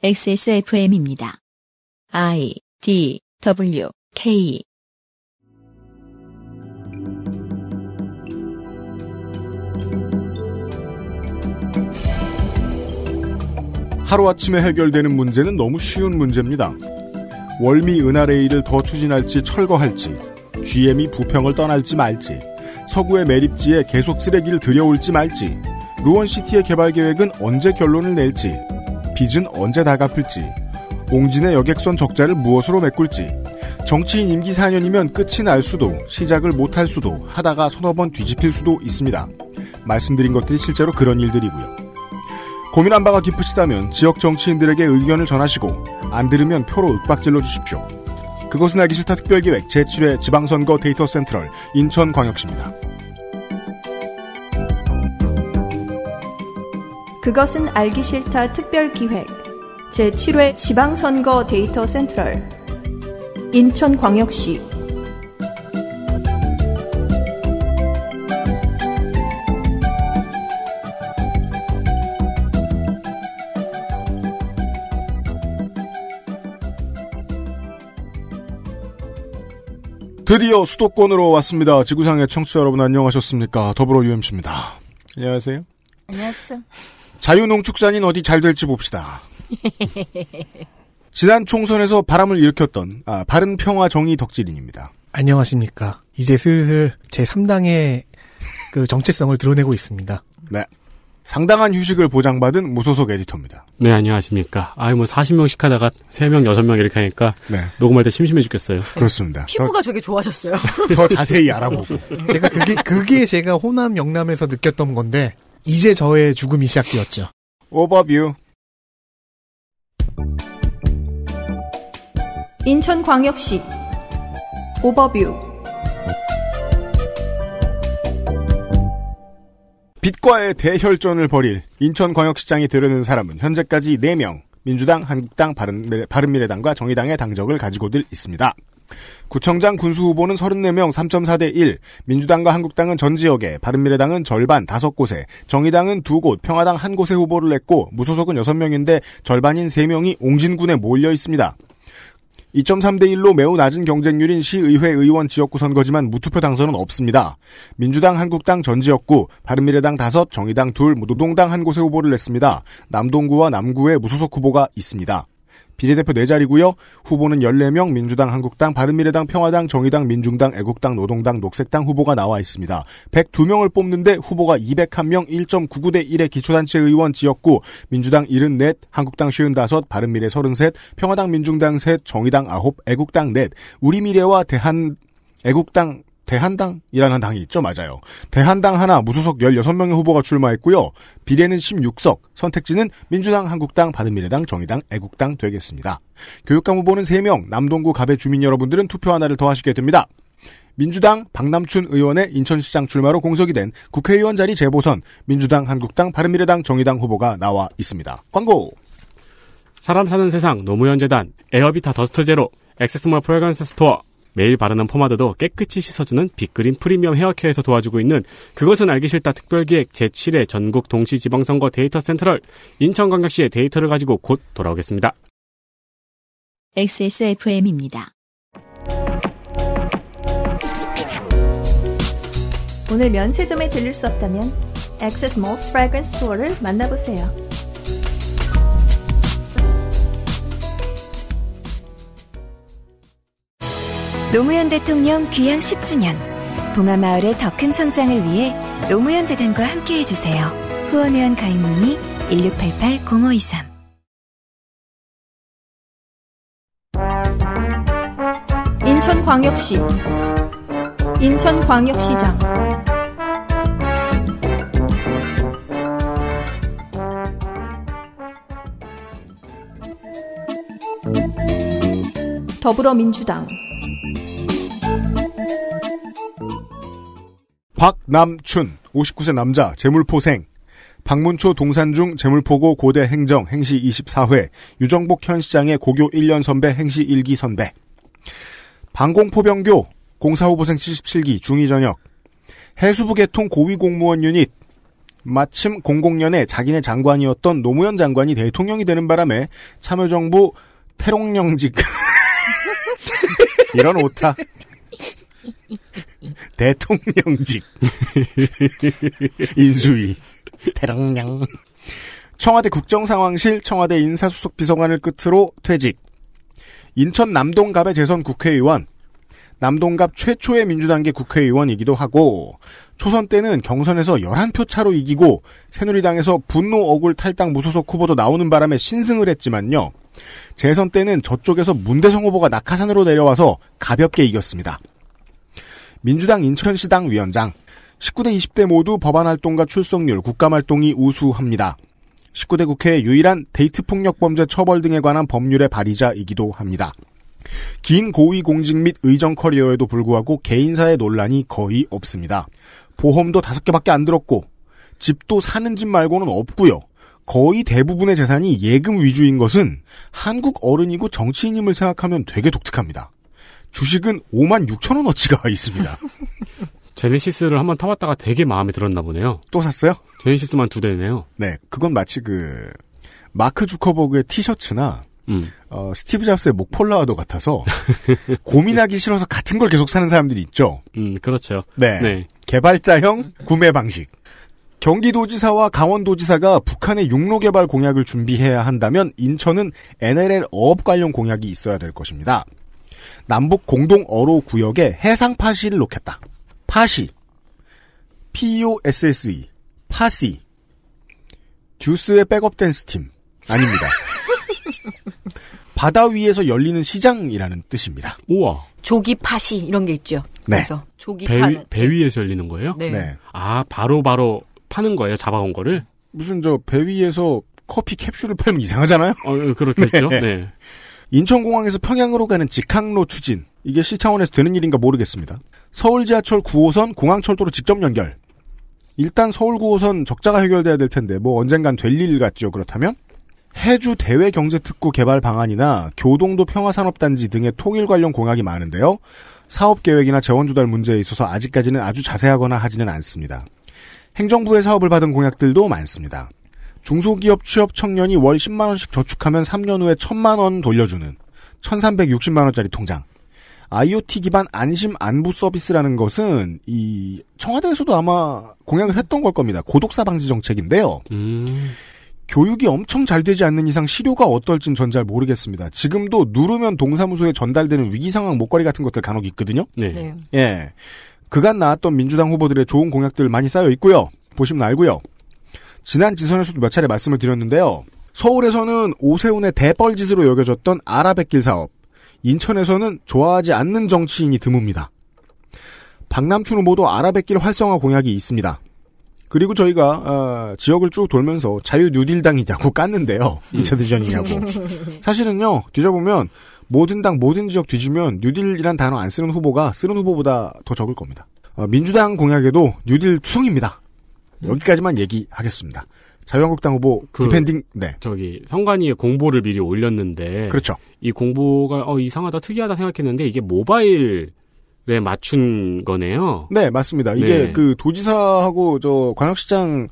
XSFM입니다. I D W K 하루아침에 해결되는 문제는 너무 쉬운 문제입니다. 월미 은하레일을더 추진할지 철거할지, GM이 부평을 떠날지 말지, 서구의 매립지에 계속 쓰레기를 들여올지 말지, 루원시티의 개발 계획은 언제 결론을 낼지, 빚은 언제 다 갚을지, 옹진의 여객선 적자를 무엇으로 메꿀지, 정치인 임기 4년이면 끝이 날 수도, 시작을 못할 수도, 하다가 서너 번 뒤집힐 수도 있습니다. 말씀드린 것들이 실제로 그런 일들이고요. 고민한 바가 깊으시다면 지역 정치인들에게 의견을 전하시고, 안 들으면 표로 윽박질러 주십시오. 그것은 알기 싫다 특별기획 제7회 지방선거 데이터 센트럴 인천광역시입니다. 그것은 알기 싫다 특별기획 제7회 지방선거 데이터 센트럴 인천광역시 드디어 수도권으로 왔습니다. 지구상의 청취자 여러분 안녕하셨습니까? 더불어 UMC입니다. 안녕하세요. 안녕하세요. 자유농축산인 어디 잘 될지 봅시다. 지난 총선에서 바람을 일으켰던 아, 바른평화 정의 덕질인입니다. 안녕하십니까. 이제 슬슬 제 3당의 그 정체성을 드러내고 있습니다. 네. 상당한 휴식을 보장받은 무소속 에디터입니다. 네, 안녕하십니까. 아이, 뭐 40명씩 하다가 3명, 6명 이렇게 하니까 네. 녹음할 때 심심해 죽겠어요. 네. 그렇습니다. 피부가 더, 되게 좋아졌어요. 더 자세히 알아보고. 제가 그게, 그게 제가 호남, 영남에서 느꼈던 건데 이제 저의 죽음이 시작되었죠. 오버뷰. 인천광역시 오버뷰. 빛과의 대혈전을 벌일 인천광역시장이 들르는 사람은 현재까지 4명, 민주당, 한국당, 바른, 바른미래당과 정의당의 당적을 가지고들 있습니다. 구청장 군수 후보는 34명 3.4대 1, 민주당과 한국당은 전 지역에, 바른미래당은 절반 5곳에, 정의당은 2곳, 평화당 1곳에 후보를 냈고 무소속은 6명인데 절반인 3명이 옹진군에 몰려 있습니다. 2.3대 1로 매우 낮은 경쟁률인 시의회 의원 지역구 선거지만 무투표 당선은 없습니다. 민주당, 한국당 전 지역구, 바른미래당 5, 정의당 2, 노동당 1 곳에 후보를 냈습니다. 남동구와 남구에 무소속 후보가 있습니다. 비례대표 4자리고요. 후보는 14명 민주당, 한국당, 바른미래당, 평화당, 정의당, 민중당, 애국당, 노동당, 녹색당 후보가 나와 있습니다. 102명을 뽑는데 후보가 201명 1.99대 1의 기초단체 의원 지역구 민주당 74, 한국당 55, 바른미래 33, 평화당 민중당 3, 정의당 9, 애국당 4, 우리미래와 대한 애국당 대한당이라는 당이 있죠. 맞아요. 대한당 하나 무소속 16명의 후보가 출마했고요. 비례는 16석, 선택지는 민주당, 한국당, 바른미래당, 정의당, 애국당 되겠습니다. 교육감 후보는 3명, 남동구 갑의 주민 여러분들은 투표 하나를 더 하시게 됩니다. 민주당 박남춘 의원의 인천시장 출마로 공석이 된 국회의원 자리 재보선 민주당, 한국당, 바른미래당, 정의당 후보가 나와 있습니다. 광고! 사람 사는 세상 노무현재단 에어비타 더스트 제로 액세스몰 프레건스 스토어 매일 바르는 포마드도 깨끗이 씻어주는 빅그린 프리미엄 헤어케어에서 도와주고 있는 그것은 알기 싫다 특별기획 제7회 전국 동시지방선거 데이터 센터럴 인천광역시의 데이터를 가지고 곧 돌아오겠습니다. XSFM입니다. 오늘 면세점에 들릴 수 없다면 액세스몰 프라그런스 스토어를 만나보세요. 노무현 대통령 귀향 10주년 봉하마을의더 큰 성장을 위해 노무현 재단과 함께해 주세요. 후원회원 가입 문의 1688-0523 인천광역시 인천광역시장 더불어민주당 박남춘 59세 남자 재물포생 박문초 동산중 재물포고 고대 행정 행시 24회 유정복 현 시장의 고교 1년 선배 행시 1기 선배 방공포병교 공사후보생 77기 중위전역 해수부개통 고위공무원 유닛 마침 00년에 자기네 장관이었던 노무현 장관이 대통령이 되는 바람에 참여정부 태롱령직 이런 오타 대통령직 인수위 대통령 청와대 국정상황실 청와대 인사수석 비서관을 끝으로 퇴직 인천 남동갑의 재선 국회의원 남동갑 최초의 민주당계 국회의원이기도 하고 초선 때는 경선에서 11표 차로 이기고 새누리당에서 분노 억울 탈당 무소속 후보도 나오는 바람에 신승을 했지만요. 재선 때는 저쪽에서 문대성 후보가 낙하산으로 내려와서 가볍게 이겼습니다. 민주당 인천시당 위원장. 19대 20대 모두 법안활동과 출석률, 국감활동이 우수합니다. 19대 국회의 유일한 데이트폭력범죄 처벌 등에 관한 법률의 발의자이기도 합니다. 긴 고위 공직 및 의정 커리어에도 불구하고 개인사의 논란이 거의 없습니다. 보험도 다섯 개밖에 안 들었고 집도 사는 집 말고는 없고요. 거의 대부분의 재산이 예금 위주인 것은 한국 어른이고 정치인임을 생각하면 되게 독특합니다. 주식은 5만 6천 원어치가 있습니다. 제네시스를 한번 타봤다가 되게 마음에 들었나 보네요. 또 샀어요? 제네시스만 두 대네요. 네, 그건 마치 그 마크 주커버그의 티셔츠나 음. 어, 스티브 잡스의 목폴라와도 같아서 고민하기 싫어서 같은 걸 계속 사는 사람들이 있죠. 음, 그렇죠. 네. 네. 개발자형 구매 방식. 경기도지사와 강원도지사가 북한의 육로개발 공약을 준비해야 한다면 인천은 NLL 어업 관련 공약이 있어야 될 것입니다. 남북 공동 어로 구역에 해상 파시를 놓겠다. 파시. POSSE. 파시. 듀스의 백업 댄스 팀. 아닙니다. 바다 위에서 열리는 시장이라는 뜻입니다. 우와. 조기 파시 이런 게 있죠. 네. 그래서 조기 배, 파는. 배 위에서 열리는 거예요? 네. 네. 아 바로 바로 파는 거예요. 잡아온 거를. 무슨 저 배 위에서 커피 캡슐을 팔면 이상하잖아요. 어, 예, 그렇겠죠. 네. 네. 인천공항에서 평양으로 가는 직항로 추진. 이게 시 차원에서 되는 일인가 모르겠습니다. 서울 지하철 9호선 공항철도로 직접 연결. 일단 서울 9호선 적자가 해결돼야 될 텐데 뭐 언젠간 될 일 같죠. 그렇다면 해주 대외 경제 특구 개발 방안이나 교동도 평화산업단지 등의 통일 관련 공약이 많은데요. 사업 계획이나 재원 조달 문제에 있어서 아직까지는 아주 자세하거나 하지는 않습니다. 행정부의 사업을 받은 공약들도 많습니다. 중소기업 취업 청년이 월 10만 원씩 저축하면 3년 후에 1 0 0 0만원 돌려주는 1,360만 원짜리 통장. IoT 기반 안심 안부 서비스라는 것은 이 청와대에서도 아마 공약을 했던 걸 겁니다. 고독사 방지 정책인데요. 음. 교육이 엄청 잘 되지 않는 이상 실효가 어떨진 전 잘 모르겠습니다. 지금도 누르면 동사무소에 전달되는 위기 상황 목걸이 같은 것들 간혹 있거든요. 네. 네. 예. 그간 나왔던 민주당 후보들의 좋은 공약들 많이 쌓여 있고요. 보시면 알고요. 지난 지선에서도 몇 차례 말씀을 드렸는데요. 서울에서는 오세훈의 대뻘짓으로 여겨졌던 아라뱃길 사업, 인천에서는 좋아하지 않는 정치인이 드뭅니다. 박남춘 후보도 아라뱃길 활성화 공약이 있습니다. 그리고 저희가 어, 지역을 쭉 돌면서 자유 뉴딜당이냐고 깠는데요. 음. 2차 대전이냐고. 사실은요. 뒤져보면 모든 당 모든 지역 뒤지면 뉴딜이란 단어 안 쓰는 후보가 쓰는 후보보다 더 적을 겁니다. 어, 민주당 공약에도 뉴딜 투성입니다. 여기까지만 얘기하겠습니다. 자유한국당 후보 그 디펜딩 네 저기 선관위에 공보를 미리 올렸는데 그렇죠. 이 공보가 어 이상하다 특이하다 생각했는데 이게 모바일 에 맞춘 거네요. 네, 맞습니다. 이게 네. 그 도지사하고 저 광역시장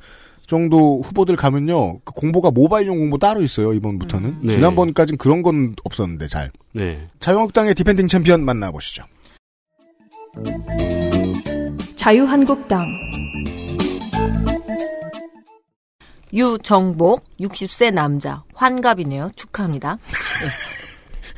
정도 후보들 가면요. 그 공보가 모바일용 공보 따로 있어요, 이번부터는. 음. 네. 지난번까진 그런 건 없었는데, 잘. 네. 자유한국당의 디펜딩 챔피언 만나보시죠. 자유한국당. 유정복 60세 남자 환갑이네요. 축하합니다. 네.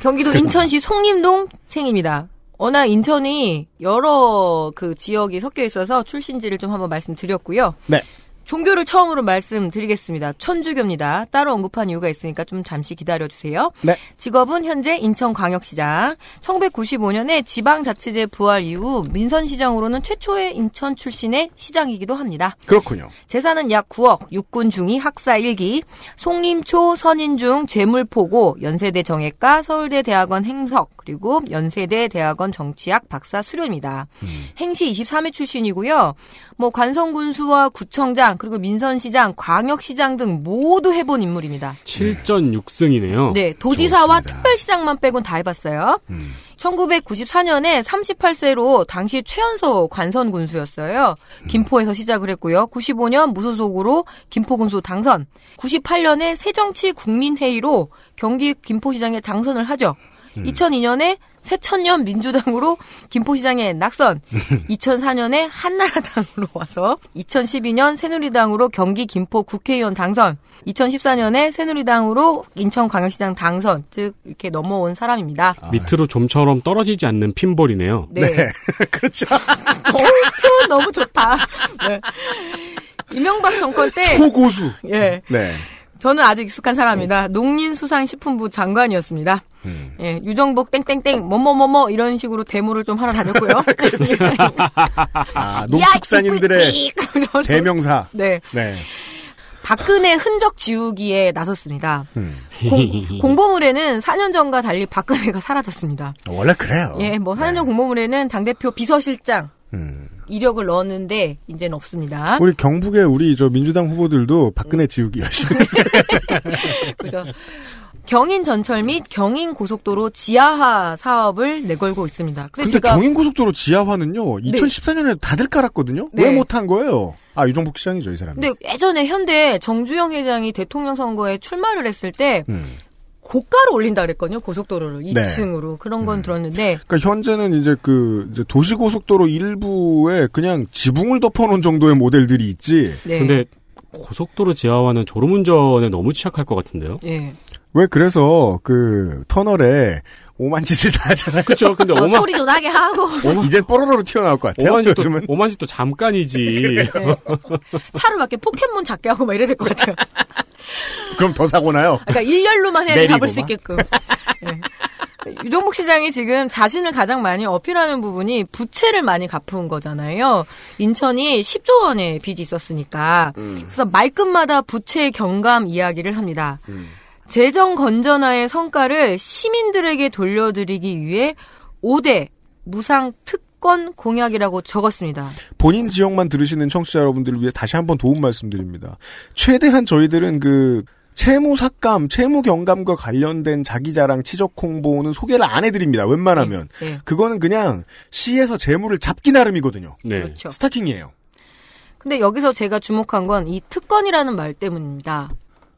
경기도 인천시 송림동 생입니다. 워낙 인천이 여러 그 지역이 섞여 있어서 출신지를 좀 한번 말씀드렸고요. 네. 종교를 처음으로 말씀드리겠습니다. 천주교입니다. 따로 언급한 이유가 있으니까 좀 잠시 기다려주세요. 네. 직업은 현재 인천광역시장. 1995년에 지방자치제 부활 이후 민선시장으로는 최초의 인천 출신의 시장이기도 합니다. 그렇군요. 재산은 약 9억, 육군 중위 학사 1기, 송림초 선인중 재물포고, 연세대 정외과, 서울대 대학원 행석, 그리고 연세대 대학원 정치학 박사 수료입니다. 음. 행시 23회 출신이고요. 뭐 관성군수와 구청장, 그리고 민선시장, 광역시장 등 모두 해본 인물입니다. 7전 6승이네요. 네, 도지사와 좋습니다. 특별시장만 빼곤 다 해봤어요. 음. 1994년에 38세로 당시 최연소 관선 군수였어요. 음. 김포에서 시작을 했고요. 95년 무소속으로 김포 군수 당선. 98년에 새정치 국민회의로 경기 김포시장에 당선을 하죠. 2002년에 음. 새천년 민주당으로 김포시장에 낙선, 2004년에 한나라당으로 와서 2012년 새누리당으로 경기 김포 국회의원 당선, 2014년에 새누리당으로 인천광역시장 당선, 즉 이렇게 넘어온 사람입니다. 아. 네. 밑으로 좀처럼 떨어지지 않는 핀볼이네요. 네, 네. 그렇죠. 어우, 너무 좋다. 네. 이명박 정권 때 초고수. 예. 네. 저는 아직 익숙한 사람이다. 농림수산식품부 장관이었습니다. 음. 예, 유정복 땡땡땡 뭐뭐뭐뭐 이런 식으로 데모를 좀 하러 다녔고요. 그렇죠. 아, 농축산인들의 대명사. 네. 네. 박근혜 흔적 지우기에 나섰습니다. 음. 공, 공보물에는 4년 전과 달리 박근혜가 사라졌습니다. 원래 그래요. 예, 뭐 4년 전 네. 공보물에는 당대표 비서실장, 음. 이력을 넣었는데 이제는 없습니다. 우리 경북의 우리 저 민주당 후보들도 박근혜 음. 지우기 열심히 했어요. 그죠. 경인 전철 및 경인 고속도로 지하화 사업을 내걸고 있습니다. 근데, 근데 경인 고속도로 지하화는요, 2014년에 네. 다들 깔았거든요. 네. 왜 못한 거예요? 아 유종복 시장이죠 이 사람. 근데 예전에 현대 정주영 회장이 대통령 선거에 출마를 했을 때 음. 고가로 올린다 그랬거든요 고속도로를 2층으로 네. 그런 건 음. 들었는데 그러니까 현재는 이제 그 이제 도시 고속도로 일부에 그냥 지붕을 덮어놓은 정도의 모델들이 있지. 네. 근데 고속도로 지하화는 졸음운전에 너무 취약할 것 같은데요. 네. 왜 그래서 그 터널에 오만 짓을 다 하잖아요. 그렇죠. 근데 어, 오만 어, 소리도 나게 하고 오만... 이제 뽀로로로 튀어나올 것 같아요. 오만 짓도 요즘은. 오만 짓도 잠깐이지. 네. 차로 막 이렇게 포켓몬 잡게 하고 막 이래야 될 것 같아요. 그럼 더 사고 나요? 그러니까 일렬로만 해야 잡을 수 있게끔. 네. 유동복 시장이 지금 자신을 가장 많이 어필하는 부분이 부채를 많이 갚은 거잖아요. 인천이 10조 원의 빚이 있었으니까. 음. 그래서 말끝마다 부채 경감 이야기를 합니다. 음. 재정 건전화의 성과를 시민들에게 돌려드리기 위해 5대 무상 특 특권 공약이라고 적었습니다. 본인 지역만 들으시는 청취자 여러분들을 위해 다시 한 번 도움 말씀드립니다. 최대한 저희들은 그 채무 삭감, 채무 경감과 관련된 자기 자랑 치적 홍보는 소개를 안 해드립니다. 웬만하면 네, 네. 그거는 그냥 시에서 재물을 잡기 나름이거든요. 네. 그렇죠. 스타킹이에요. 근데 여기서 제가 주목한 건 이 특권이라는 말 때문입니다.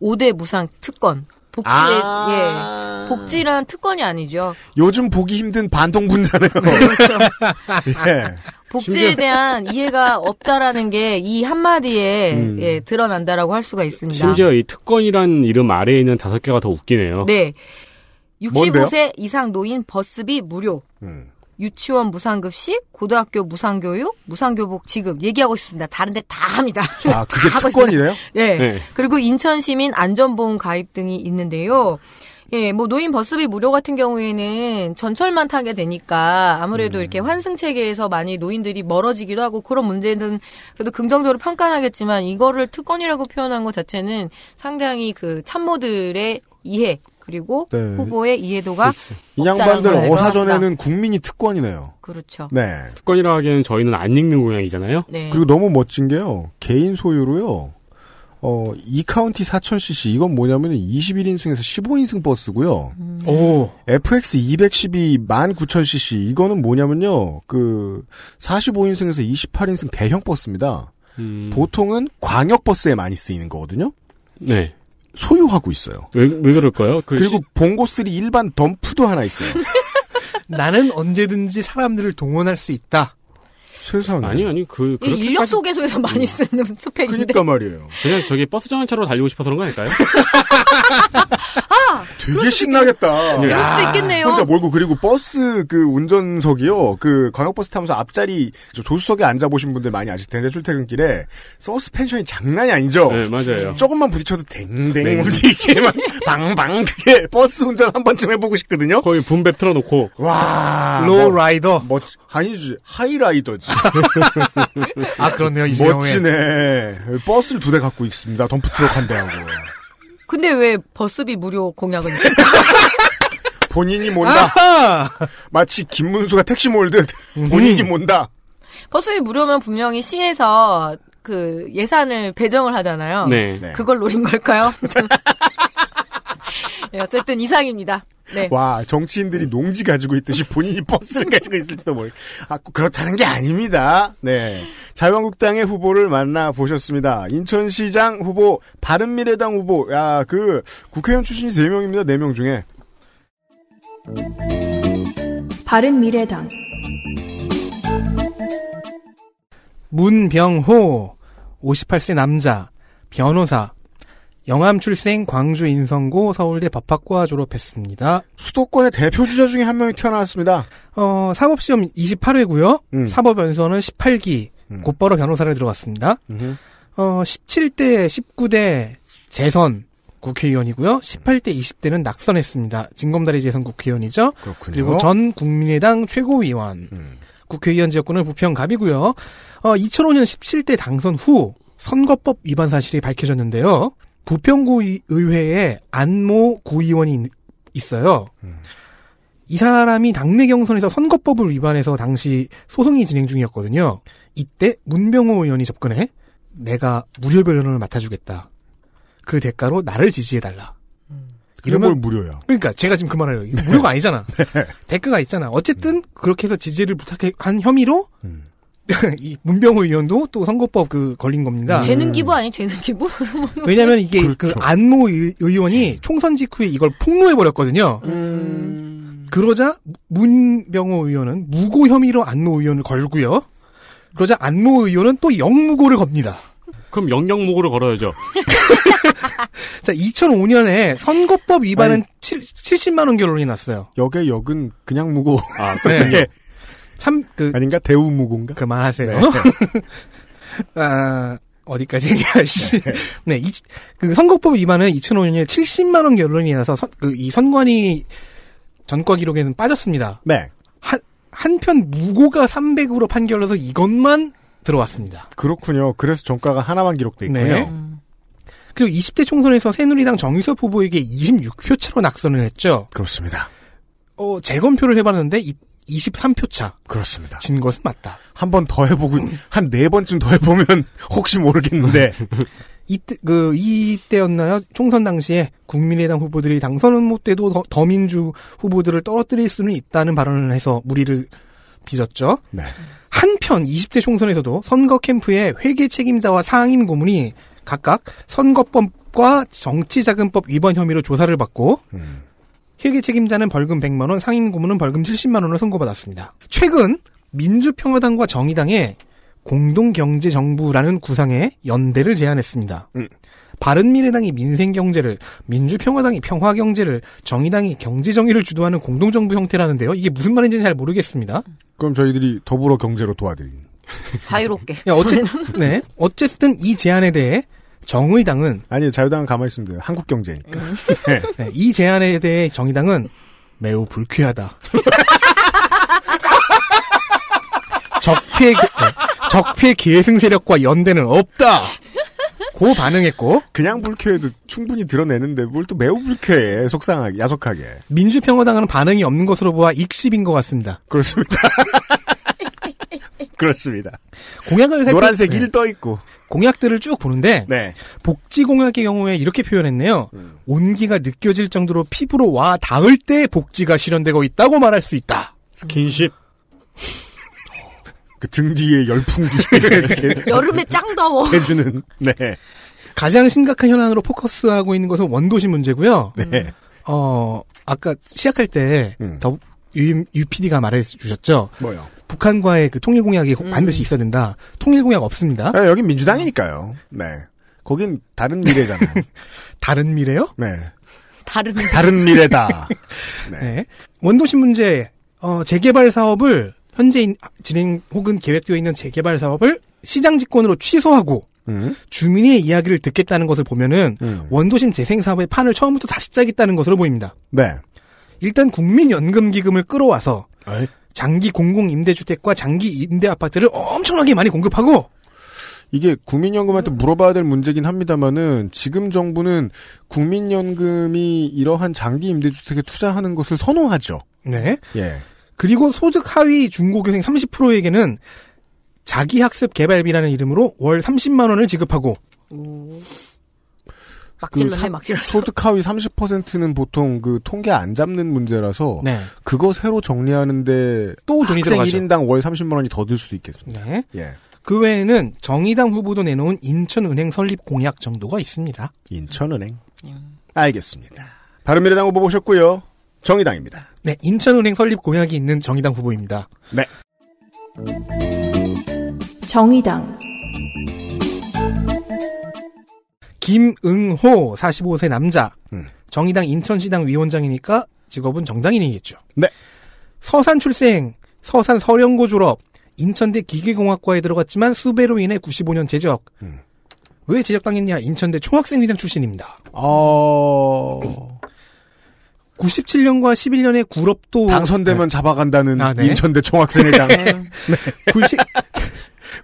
5대 무상 특권. 복지에 아~ 예. 복지란 특권이 아니죠. 요즘 보기 힘든 반동 분자네요. 그렇죠. 예. 복지에 대한 이해가 없다라는 게 이 한마디에 음. 예, 드러난다라고 할 수가 있습니다. 심지어 이 특권이란 이름 아래에 있는 다섯 개가 더 웃기네요. 네. 65세 뭔데요? 이상 노인 버스비 무료. 음. 유치원 무상급식, 고등학교 무상교육, 무상교복 지급 얘기하고 있습니다. 다른데 다 합니다. 아, 그게 특권이래요? 네. 네. 그리고 인천시민 안전보험 가입 등이 있는데요. 예, 뭐 노인 버스비 무료 같은 경우에는 전철만 타게 되니까 아무래도 음. 이렇게 환승 체계에서 많이 노인들이 멀어지기도 하고 그런 문제는 그래도 긍정적으로 평가하겠지만 이거를 특권이라고 표현한 것 자체는 상당히 그 참모들의 이해 그리고 네. 후보의 이해도가 이 양반들 어사전에는 국민이 특권이네요. 그렇죠. 네. 특권이라 하기에는 저희는 안 읽는 고양이잖아요. 네. 그리고 너무 멋진 게요. 개인 소유로요. 어, 이 카운티 4000cc 이건 뭐냐면은 21인승에서 15인승 버스고요. 음. 오. FX 212 19000cc 이거는 뭐냐면요. 그 45인승에서 28인승 대형 버스입니다. 음. 보통은 광역 버스에 많이 쓰이는 거거든요. 네. 소유하고 있어요. 왜, 왜 그럴까요? 그 그리고 시... 봉고리 일반 덤프도 하나 있어요. 나는 언제든지 사람들을 동원할 수 있다. 세상에. 아니 아니 그 그. 인력 소개소에서 많이 쓰는 음. 스펙인데. 그니까 말이에요. 그냥 저기 버스 정차로 달리고 싶어서 그런 거 아닐까요? 아, 되게 신나겠다. 있 그럴 수도 있겠네요. 혼자 몰고 그리고 버스 그 운전석이요. 그 광역버스 타면서 앞자리 조수석에 앉아 보신 분들 많이 아실 텐데 출퇴근길에 서스펜션이 장난이 아니죠. 네 맞아요. 조금만 부딪혀도 댕댕 움직이게 네. 막, 방방 그게 버스 운전 한 번쯤 해보고 싶거든요. 거의 분배 틀어놓고 와 로라이더 뭐 멋 뭐, 아니지 하이라이더지. 아 그렇네요 이 멋지네. 버스를 두 대 갖고 있습니다. 덤프트럭 한 대하고. 근데 왜 버스비 무료 공약은? 본인이 몬다. 아하! 마치 김문수가 택시 몰듯 음. 본인이 몬다. 버스비 무료면 분명히 시에서 그 예산을 배정을 하잖아요. 네. 네. 그걸 노린 걸까요? 예, 어쨌든 이상입니다. 네. 와 정치인들이 농지 가지고 있듯이 본인이 버스를 가지고 있을지도 모르. 아 그렇다는 게 아닙니다. 네 자유한국당의 후보를 만나 보셨습니다. 인천시장 후보, 바른미래당 후보, 야그 국회의원 출신이 4 명입니다. 4명 중에 바른미래당 문병호 58세 남자 변호사 영암 출생 광주 인성고 서울대 법학과 졸업했습니다. 수도권의 대표 주자 중에 한 명이 태어났습니다 어, 사법 시험 28회고요. 음. 사법연수원은 18기 음. 곧바로 변호사를 들어갔습니다. 음. 어, 17대 19대 재선 국회의원이고요. 18대 20대는 낙선했습니다. 진검다리 재선 국회의원이죠. 그렇군요. 그리고 전 국민의당 최고위원. 음. 국회의원 지역구는 부평갑이고요. 어, 2005년 17대 당선 후 선거법 위반 사실이 밝혀졌는데요. 부평구의회에 안모 구의원이 있어요. 이 사람이 당내 경선에서 선거법을 위반해서 당시 소송이 진행 중이었거든요. 이때 문병호 의원이 접근해 내가 무료 변론을 맡아주겠다. 그 대가로 나를 지지해달라. 이러면 무료야. 그러니까 제가 지금 그 말을 해요. 네. 무료가 아니잖아. 네. 대가가 있잖아. 어쨌든 그렇게 해서 지지를 부탁한 혐의로 음. 이 문병호 의원도 또 선거법 그 걸린 겁니다. 음. 음. 재능 기부 아니 재능 기부? 왜냐면 하 이게 그렇죠. 그 안모 의원이 총선 직후에 이걸 폭로해 버렸거든요. 음... 그러자 문병호 의원은 무고 혐의로 안모 의원을 걸고요. 그러자 안모 의원은 또 영무고를 겁니다. 그럼 영영무고를 걸어야죠. 자, 2005년에 선거법 위반은 아니, 7, 70만 원 결론이 났어요. 역의 역은 그냥 무고. 아, 네. 3, 그. 아닌가? 대우무공가? 그만하세요. 네. 아, 어디까지 얘기하시? 네. 네, 이, 그 선거법 위반은 2005년에 70만원 결론이 나서 선, 그, 이 선관위 전과 기록에는 빠졌습니다. 네. 한, 한편 무고가 300으로 판결해서 이것만 들어왔습니다. 그렇군요. 그래서 전과가 하나만 기록돼 네. 있군요. 네. 그리고 20대 총선에서 새누리당 정유섭 후보에게 26표 차로 낙선을 했죠. 그렇습니다. 어, 재검표를 해봤는데 23표 차. 그렇습니다. 진 것은 맞다. 한 번 더 해보고, 한 네 번쯤 더 해보면 혹시 모르겠는데. 네. 이때, 그, 이때였나요? 총선 당시에 국민의당 후보들이 당선은 못돼도 더, 더민주 후보들을 떨어뜨릴 수는 있다는 발언을 해서 무리를 빚었죠. 네. 한편 20대 총선에서도 선거 캠프의 회계 책임자와 상임 고문이 각각 선거법과 정치자금법 위반 혐의로 조사를 받고 음. 회계 책임자는 벌금 100만 원, 상임 고문은 벌금 70만 원을 선고받았습니다. 최근 민주평화당과 정의당의 공동경제정부라는 구상에 연대를 제안했습니다. 음. 바른미래당이 민생경제를, 민주평화당이 평화경제를, 정의당이 경제정의를 주도하는 공동정부 형태라는데요. 이게 무슨 말인지는 잘 모르겠습니다. 그럼 저희들이 더불어 경제로 도와드린. 자유롭게. 야, 어쨌, 네. 어쨌든 이 제안에 대해 정의당은 아니 자유당은 가만히 있으면 돼요. 한국 경제니까. 음. 네. 네. 이 제안에 대해 정의당은 매우 불쾌하다. 적폐 네, 적폐 기회승 세력과 연대는 없다. 고 반응했고 그냥 불쾌해도 충분히 드러내는데 뭘 또 매우 불쾌해 속상하게 야속하게 민주평화당은 반응이 없는 것으로 보아 익십인 것 같습니다. 그렇습니다. 그렇습니다. 공약을 살펴... 노란색 1떠 있고 공약들을 쭉 보는데 네. 복지 공약의 경우에 이렇게 표현했네요. 음. 온기가 느껴질 정도로 피부로 와 닿을 때 복지가 실현되고 있다고 말할 수 있다. 스킨십. 그 등 뒤에 열풍기 여름에 짱 더워 해주는 네 가장 심각한 현안으로 포커스하고 있는 것은 원도시 문제고요. 네. 어 아까 시작할 때더 음. 유, 유 PD가 말해 주셨죠. 뭐요? 북한과의 그 통일 공약이 음. 반드시 있어야 된다. 통일 공약 없습니다. 네, 여긴 민주당이니까요. 네. 거긴 다른 미래잖아요. 다른 미래요? 네. 다른 다른 미래다. 네. 네. 원도시 문제 어, 재개발 사업을 현재 인, 진행 혹은 계획되어 있는 재개발 사업을 시장 직권으로 취소하고 음? 주민의 이야기를 듣겠다는 것을 보면은 음. 원도심 재생 사업의 판을 처음부터 다시 짜겠다는 것으로 보입니다. 네. 일단 국민연금기금을 끌어와서 에이? 장기 공공 임대주택과 장기 임대 아파트를 엄청나게 많이 공급하고 이게 국민연금한테 물어봐야 될 문제긴 합니다만은 지금 정부는 국민연금이 이러한 장기 임대주택에 투자하는 것을 선호하죠. 네. 예. 그리고 소득 하위 중고교생 30%에게는 자기학습 개발비라는 이름으로 월 30만 원을 지급하고 오. 음. 막질러 그 막질러. 소득 하위 30%는 보통 그 통계 안 잡는 문제라서 네. 그거 새로 정리하는데 또 돈이 들어가죠. 1인당 월 30만 원이 더 들 수도 있겠습니다. 네. 예. 그 외에는 정의당 후보도 내놓은 인천은행 설립 공약 정도가 있습니다. 인천은행. 음. 알겠습니다. 바른미래당 후보 보셨고요. 정의당입니다. 네, 인천은행 설립 공약이 있는 정의당 후보입니다. 네. 정의당 김응호 45세 남자 음. 정의당 인천시당 위원장이니까 직업은 정당인이겠죠. 네. 서산 출생, 서산 서령고 졸업, 인천대 기계공학과에 들어갔지만 수배로 인해 95년 제적. 음. 왜 제적당했냐? 인천대 총학생회장 출신입니다. 어... 97년과 11년에 구럽도 당선되면 네. 잡아간다는 아, 네. 인천대 총학생회장. 네. 90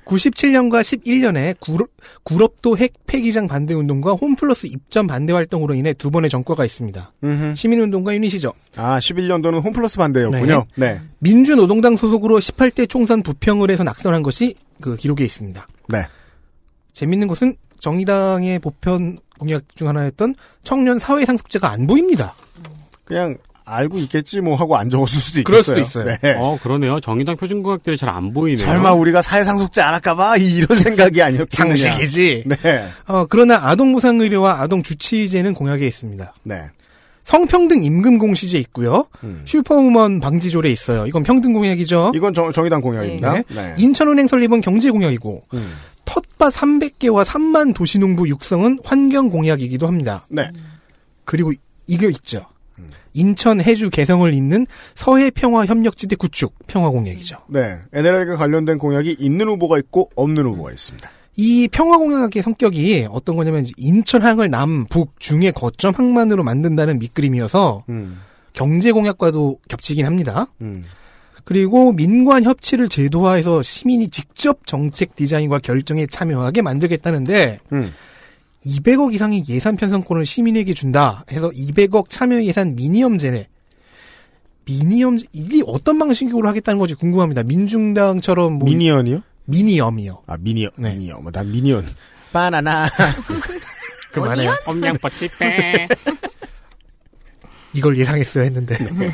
97년과 11년에 구로 구럽도 핵 폐기장 반대 운동과 홈플러스 입점 반대 활동으로 인해 두 번의 정과가 있습니다. 음흠. 시민운동가 유닛이죠. 아, 11년도는 홈플러스 반대였군요. 네. 네. 민주노동당 소속으로 18대 총선 부평을 해서 낙선한 것이 그 기록에 있습니다. 네. 재밌는 것은 정의당의 보편 공약 중 하나였던 청년 사회 상속제가 안 보입니다. 그냥 알고 있겠지 뭐 하고 안 적었을 수도 있어요. 그럴 수도 있어요. 네. 어 그러네요. 정의당 표준공학들이잘 안 보이네요. 설마 우리가 사회상 속지 않을까봐 이런 생각이 아니었겠냐. 상식이지. 네. 어 그러나 아동 보상 의료와 아동 주치의제는 공약에 있습니다. 네. 성평등 임금 공시제 있고요. 음. 슈퍼우먼 방지 조례 있어요. 이건 평등 공약이죠. 이건 정, 의당 공약입니다. 네. 네. 인천은행 설립은 경제 공약이고 음. 텃밭 300개와 3만 도시농부 육성은 환경 공약이기도 합니다. 네. 그리고 이거 있죠. 인천 해주 개성을 잇는 서해 평화 협력지대 구축 평화 공약이죠. 네, NLL과 관련된 공약이 있는 후보가 있고 없는 후보가 있습니다. 이 평화 공약의 성격이 어떤 거냐면 인천 항을 남, 북, 중의 거점 항만으로 만든다는 밑그림이어서 음. 경제 공약과도 겹치긴 합니다. 음. 그리고 민관 협치를 제도화해서 시민이 직접 정책 디자인과 결정에 참여하게 만들겠다는데 음. 200억 이상의 예산 편성권을 시민에게 준다 해서 200억 참여 예산 미니엄제네. 미니엄 이게 어떤 방식으로 하겠다는 건지 궁금합니다. 민중당처럼 뭐 미니언이요? 미니엄이요. 아미니엄 네. 미니엄난 뭐, 미니언. 바나나. 그만해. 요 엄양 뻗집배. 이걸 예상했어야 했는데 네.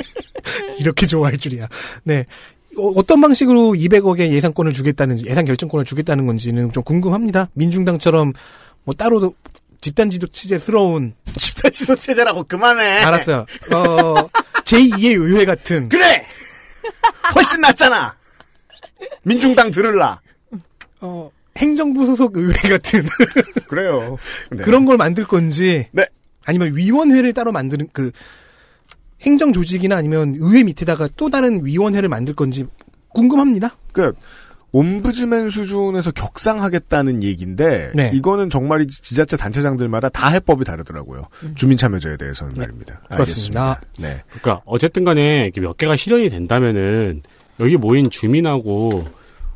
이렇게 좋아할 줄이야. 네. 어, 어떤 방식으로 200억의 예산권을 주겠다는지 예산 결정권을 주겠다는 건지는 좀 궁금합니다. 민중당처럼 뭐 따로 집단지도 체제스러운 집단지도 체제라고 그만해. 알았어요. 어, 제2의 의회 같은. 그래. 훨씬 낫잖아. 민중당 들을라. 어, 행정부 소속 의회 같은. 그래요. 네. 그런 걸 만들 건지. 네. 아니면 위원회를 따로 만드는 그 행정 조직이나 아니면 의회 밑에다가 또 다른 위원회를 만들 건지 궁금합니다. 그 옴부즈맨 수준에서 격상하겠다는 얘기인데 네. 이거는 정말 지자체 단체장들마다 다 해법이 다르더라고요. 음. 주민 참여자에 대해서는 네. 말입니다. 그렇습니다. 알겠습니다. 네. 그러니까 어쨌든 간에 몇 개가 실현이 된다면은 여기 모인 주민하고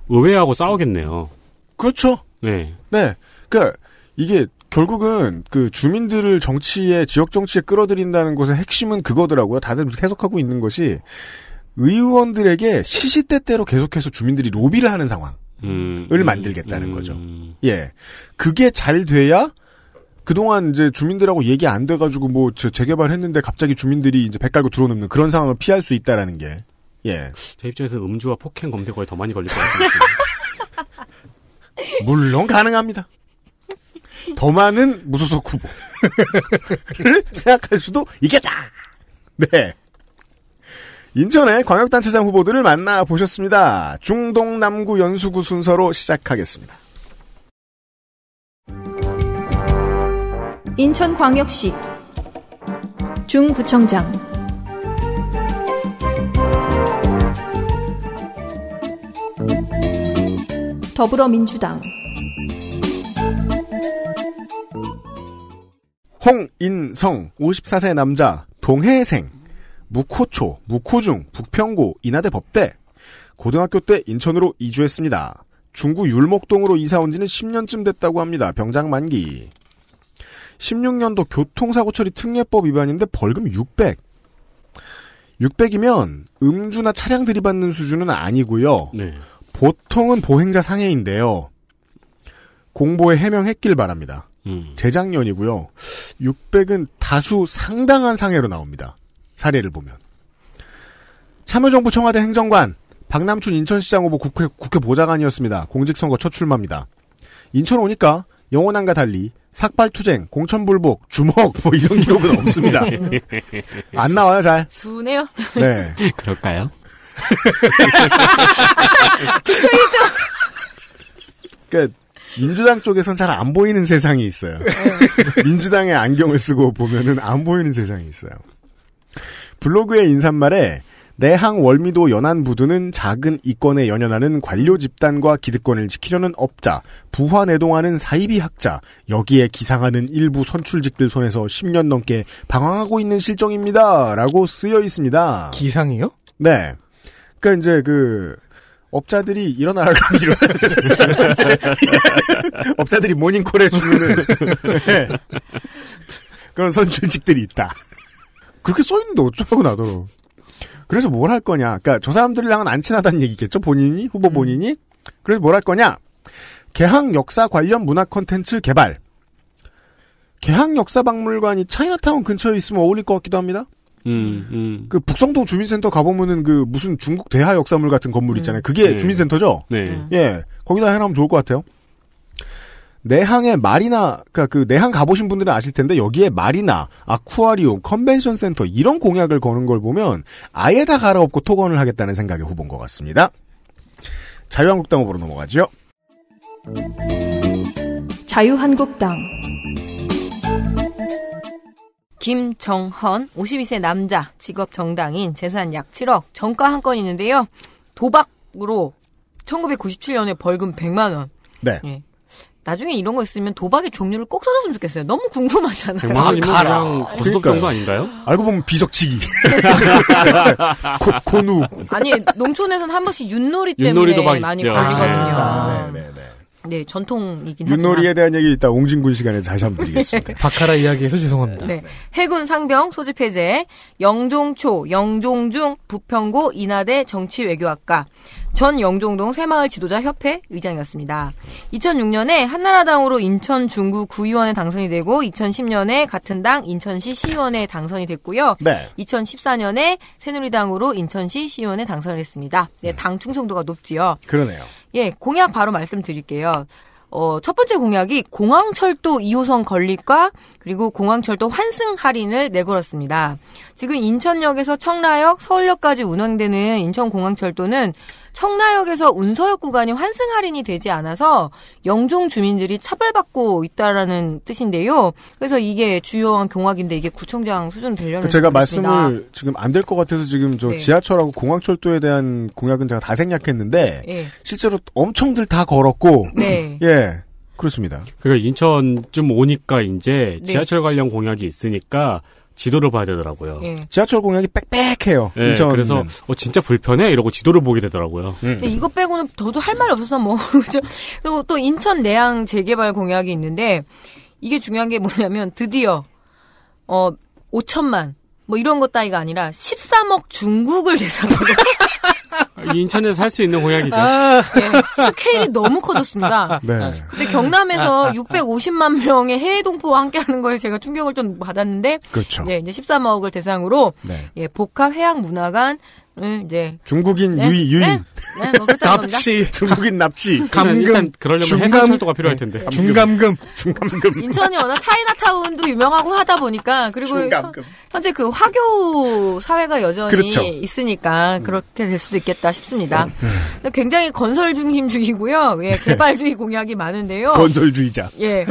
의회하고 싸우겠네요. 그렇죠. 네. 네. 그러니까 이게 결국은 그 주민들을 정치에 지역 정치에 끌어들인다는 것의 핵심은 그거더라고요. 다들 계속하고 있는 것이 의원들에게 시시때때로 계속해서 주민들이 로비를 하는 상황을 음, 만들겠다는 음, 거죠. 예. 그게 잘 돼야 그동안 이제 주민들하고 얘기 안 돼가지고 뭐 재개발했는데 갑자기 주민들이 이제 배 깔고 들어오는 그런 상황을 피할 수 있다라는 게. 예. 제 입장에서 음주와 폭행 검색어에 더 많이 걸릴 것 같습니다. 물론 가능합니다. 더 많은 무소속 후보를 생각할 수도 있겠다. 네. 인천의 광역단체장 후보들을 만나 보셨습니다. 중동 남구 연수구 순서로 시작하겠습니다. 인천광역시 중구청장 더불어민주당 홍인성 54세 남자 동해생 무코초, 무코중, 북평고, 인하대 법대. 고등학교 때 인천으로 이주했습니다. 중구 율목동으로 이사 온 지는 10년쯤 됐다고 합니다. 병장 만기. 16년도 교통사고 처리 특례법 위반인데 벌금 600. 600이면 음주나 차량 들이받는 수준은 아니고요. 네. 보통은 보행자 상해인데요. 공보에 해명했길 바랍니다. 음. 재작년이고요. 600은 다수 상당한 상해로 나옵니다. 사례를 보면 참여정부 청와대 행정관 박남춘 인천시장 후보 국회, 국회 보좌관이었습니다. 공직선거 첫 출마입니다. 인천 오니까 영원한과 달리 삭발투쟁, 공천불복, 주먹 뭐 이런 기록은 없습니다. 안 나와요 잘. 순해요. 네. 그럴까요? 그쵸, 그쵸. 그 민주당 쪽에선 잘 안 보이는 세상이 있어요. 네. 민주당의 안경을 쓰고 보면은 안 보이는 세상이 있어요. 블로그의 인사말에 내항 월미도 연안 부두는 작은 이권에 연연하는 관료 집단과 기득권을 지키려는 업자, 부화 내동하는 사이비 학자, 여기에 기상하는 일부 선출직들 손에서 10년 넘게 방황하고 있는 실정입니다. 라고 쓰여 있습니다. 기상이요? 네. 그니까 이제 그, 업자들이 일어나라 감지로 업자들이 모닝콜에 주는 네. 그런 선출직들이 있다. 그렇게 써있는데 어쩌라고 나도. 그래서 뭘 할 거냐. 그니까저 사람들이랑은 안 친하다는 얘기겠죠. 본인이 후보 음. 본인이. 그래서 뭘 할 거냐. 개항 역사 관련 문화 콘텐츠 개발. 개항 역사박물관이 차이나타운 근처에 있으면 어울릴 것 같기도 합니다. 음, 음. 그북성동 주민센터 가보면은 그 무슨 중국 대하 역사물 같은 건물 음. 있잖아요. 그게 네. 주민센터죠. 네. 예, 거기다 해놓으면 좋을 것 같아요. 내항에 말이나 그러니까 그 내항 가보신 분들은 아실 텐데 여기에 말이나 아쿠아리움, 컨벤션 센터 이런 공약을 거는 걸 보면 아예 다 갈아엎고 토건을 하겠다는 생각의 후보인 것 같습니다. 자유한국당 으로 넘어가죠. 자유한국당 김정헌 52세 남자 직업 정당인 재산 약 7억 정가 한건 있는데요. 도박으로 1997년에 벌금 100만 원. 네. 예. 나중에 이런 거 있으면 도박의 종류를 꼭 써줬으면 좋겠어요. 너무 궁금하잖아요. 만 가랑 고소득거 아닌가요? 알고 보면 비석치기. 코, 코누. 아니 농촌에서는 한 번씩 윷놀이 때문에 많이 있죠. 걸리거든요. 아, 네, 네, 네. 네 전통이긴 하지만 윷놀이에 대한 얘기 이따 옹진군 시간에 다시 한번 드리겠습니다. 네. 박하라 이야기에서 죄송합니다. 네. 해군 상병 소집 해제, 영종초, 영종중, 부평고, 인하대 정치외교학과, 전 영종동 새마을 지도자 협회 의장이었습니다. 2006년에 한나라당으로 인천 중구 구의원에 당선이 되고 2010년에 같은 당 인천시 시의원에 당선이 됐고요. 네. 2014년에 새누리당으로 인천시 시의원에 당선을 했습니다. 네, 당 충성도가 높지요. 그러네요. 예, 공약 바로 말씀드릴게요. 어, 첫 번째 공약이 공항철도 2호선 건립과 그리고 공항철도 환승 할인을 내걸었습니다. 지금 인천역에서 청라역, 서울역까지 운행되는 인천공항철도는 청라역에서 운서역 구간이 환승 할인이 되지 않아서 영종 주민들이 차별받고 있다라는 뜻인데요. 그래서 이게 주요한 경악인데 이게 구청장 수준 들려는 그러니까 제가 모습니다 말씀을 지금 안 될 것 같아서 지금 저 네. 지하철하고 공항철도에 대한 공약은 제가 다 생략했는데 네. 실제로 엄청들 다 걸었고 네. 예. 그렇습니다. 그러니까 인천쯤 오니까 이제 네. 지하철 관련 공약이 있으니까 지도를 봐야 되더라고요. 예. 지하철 공약이 빽빽해요. 예, 그래서 어, 진짜 불편해 이러고 지도를 보게 되더라고요. 음. 이거 빼고는 저도 할 말이 없어서 뭐또 인천 내양 재개발 공약이 있는데 이게 중요한 게 뭐냐면 드디어 어 5천만 뭐 이런 것 따위가 아니라 13억 중국을 대상으로 인천에서 할 수 있는 고양이죠. 아~ 네, 스케일이 너무 커졌습니다. 네. 근데 경남에서 650만 명의 해외 동포와 함께하는 거에 제가 충격을 좀 받았는데, 그렇죠. 네, 이제 13억을 대상으로 네. 예, 복합 해양 문화관, 네, 네. 중국인 네. 유이 유인. 네, 네뭐 납치. 중국인 납치. 감금. 그러려면 해상철도가 필요할 네. 텐데. 중감금. 중감금. 인천이 워낙 차이나타운도 유명하고 하다 보니까 그리고 중감금. 현재 그 화교 사회가 여전히 그렇죠. 있으니까 그렇게 될 수도 있겠다 싶습니다. 음. 굉장히 건설 중심 주의고요. 예, 개발주의 공약이 많은데요. 건설주의자. 예.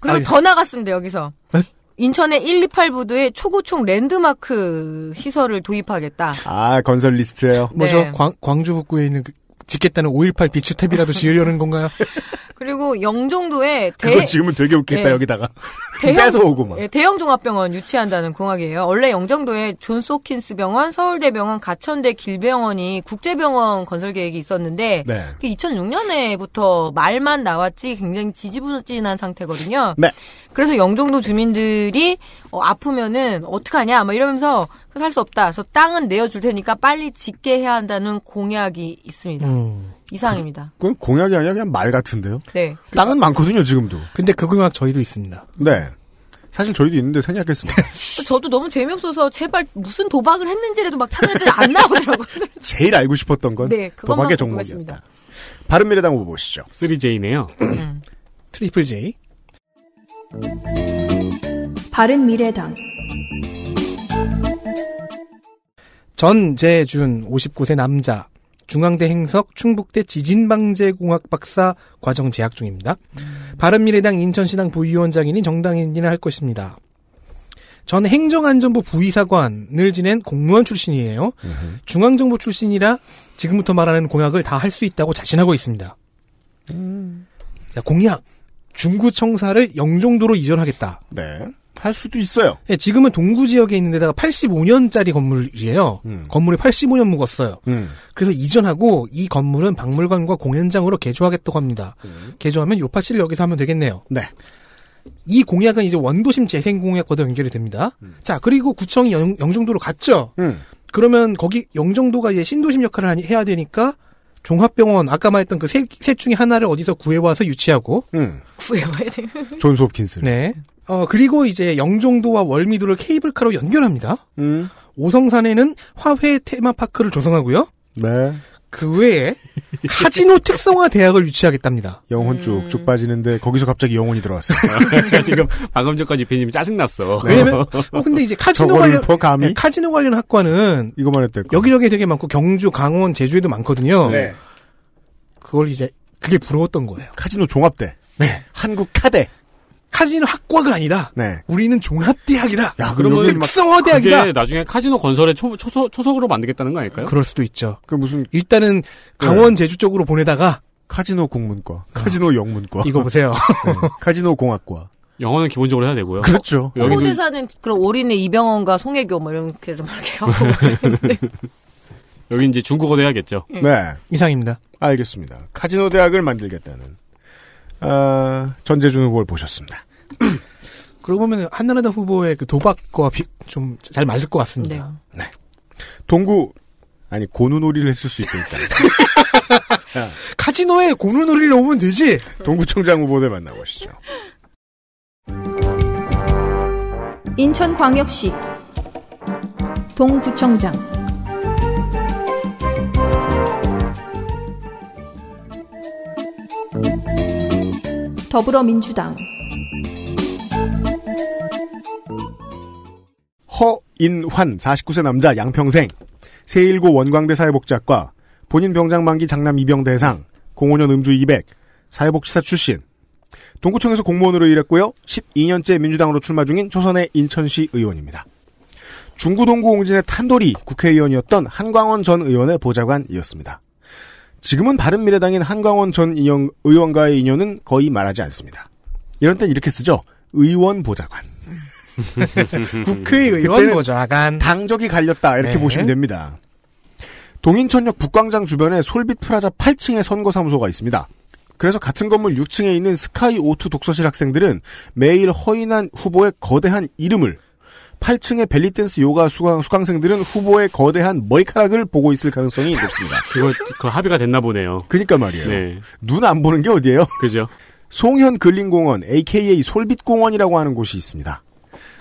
그리고 아니. 더 나갔습니다 여기서. 네? 인천의 1, 2, 8부두에초고총 랜드마크 시설을 도입하겠다. 아, 건설 리스트예요. 뭐죠? 네. 광, 광주 북구에 있는 그 짓겠다는 5.18 비치탭이라도 지으려는 건가요? 그리고 영종도에 대... 그거 지으면 되게 웃겠다 예. 여기다가 대형, 오고 막. 예, 대형 종합병원 유치한다는 공약이에요. 원래 영종도에 존 소킨스 병원, 서울대병원, 가천대 길병원이 국제병원 건설 계획이 있었는데 네. 2006년에부터 말만 나왔지 굉장히 지지부진한 상태거든요. 네. 그래서 영종도 주민들이 어, 아프면은 어떡하냐 막 이러면서 살수 없다. 그래서 땅은 내어줄 테니까 빨리 짓게 해야 한다는 공약이 있습니다. 음. 이상입니다. 그, 그건 공약이 아니라 그냥 말 같은데요. 네. 그 땅은 많거든요 지금도. 근데 그 공약 저희도 있습니다. 네. 사실 저희도 있는데 생략했습니다. 저도 너무 재미없어서 제발 무슨 도박을 했는지라도 막 찾아냈더니 안 나오더라고요. 제일 알고 싶었던 건 네, 도박의 종목이었다. 바른미래당 후보 보시죠. 3J네요. 음. 트리플 J. 바른미래당 전재준 59세 남자 중앙대 행석 충북대 지진방재공학 박사 과정 재학 중입니다. 바른미래당 인천시당 부위원장이니 정당인이나 할 것입니다. 전 행정안전부 부의사관을 지낸 공무원 출신이에요. 으 중앙정부 출신이라 지금부터 말하는 공약을 다 할 수 있다고 자신하고 있습니다. 음. 자, 공약 중구청사를 영종도로 이전하겠다. 네. 할 수도 있어요. 예, 지금은 동구 지역에 있는 데다가 85년짜리 건물이에요. 음. 건물이 85년 묵었어요. 음. 그래서 이전하고 이 건물은 박물관과 공연장으로 개조하겠다고 합니다. 음. 개조하면 요파시를 여기서 하면 되겠네요. 네. 이 공약은 이제 원도심 재생 공약과도 연결이 됩니다. 음. 자, 그리고 구청이 영, 영종도로 갔죠. 음. 그러면 거기 영종도가 이제 신도심 역할을 해야 되니까 종합병원 아까 말했던 그셋 셋 중에 하나를 어디서 구해와서 유치하고 음. 구해와야 돼요. 존 홉킨스. 네. 어 그리고 이제 영종도와 월미도를 케이블카로 연결합니다. 음. 오성산에는 화훼 테마파크를 조성하고요. 네. 그 외에 카지노 특성화 대학을 유치하겠답니다. 영혼 쭉쭉 음. 빠지는데 거기서 갑자기 영혼이 들어왔어요. 지금 방금 전까지 비님 이 짜증났어. 왜냐면 어, 근데 이제 카지노 관련 보, 네, 카지노 관련 학과는 이거만 했대. 여기저기 되게 많고 경주, 강원, 제주에도 많거든요. 네. 그걸 이제 그게 부러웠던 거예요. 카지노 종합대. 네. 한국 카대. 카지노 학과가 아니다. 네. 우리는 종합대학이다. 야, 그러면 특성화대학이다. 그게 나중에 카지노 건설에 초, 초소, 초석으로 만들겠다는 거 아닐까요? 그럴 수도 있죠. 그 무슨 일단은 강원 네. 제주 쪽으로 보내다가 카지노 국문과, 아, 카지노 영문과. 이거 보세요. 네. 카지노 공학과. 영어는 기본적으로 해야 되고요. 그렇죠. 어, 여대사는 그럼 올인의 이병헌과 송혜교 뭐 이렇게 해서 막 이렇게 하고. 여기 이제 중국어대학야겠죠 네. 이상입니다. 알겠습니다. 카지노 대학을 만들겠다는 아, 전재준 후보를 보셨습니다. 그러고 보면 한나라당 후보의 그 도박과 좀잘 맞을 것 같습니다. 네. 네. 동구 아니 고누놀이를 했을 수 있으니까. 카지노에 고누놀이를 오면 되지. 동구청장 후보들 만나보시죠. 인천광역시 동구청장 더불어민주당 허인환 49세 남자 양평생 세일고 원광대 사회복지학과 본인 병장 만기 장남 이병대상 05년 음주 200 사회복지사 출신 동구청에서 공무원으로 일했고요 12년째 민주당으로 출마 중인 초선의 인천시 의원입니다 중구동구 옹진의 탄돌이 국회의원이었던 한광원 전 의원의 보좌관이었습니다 지금은 바른미래당인 한광원 전 의원과의 인연은 거의 말하지 않습니다. 이런 땐 이렇게 쓰죠. 의원 보좌관. 국회의원 보좌관. 당적이 갈렸다. 이렇게 네. 보시면 됩니다. 동인천역 북광장 주변에 솔빛 프라자 8층에 선거사무소가 있습니다. 그래서 같은 건물 6층에 있는 스카이 오투 독서실 학생들은 매일 허인한 후보의 거대한 이름을 8층의 벨리댄스 요가 수강, 수강생들은 후보의 거대한 머리카락을 보고 있을 가능성이 높습니다. 그거, 그 합의가 됐나 보네요. 그니까 말이에요. 네. 눈안 보는 게 어디예요? 그죠. 송현 근린공원, AKA 솔빛공원이라고 하는 곳이 있습니다.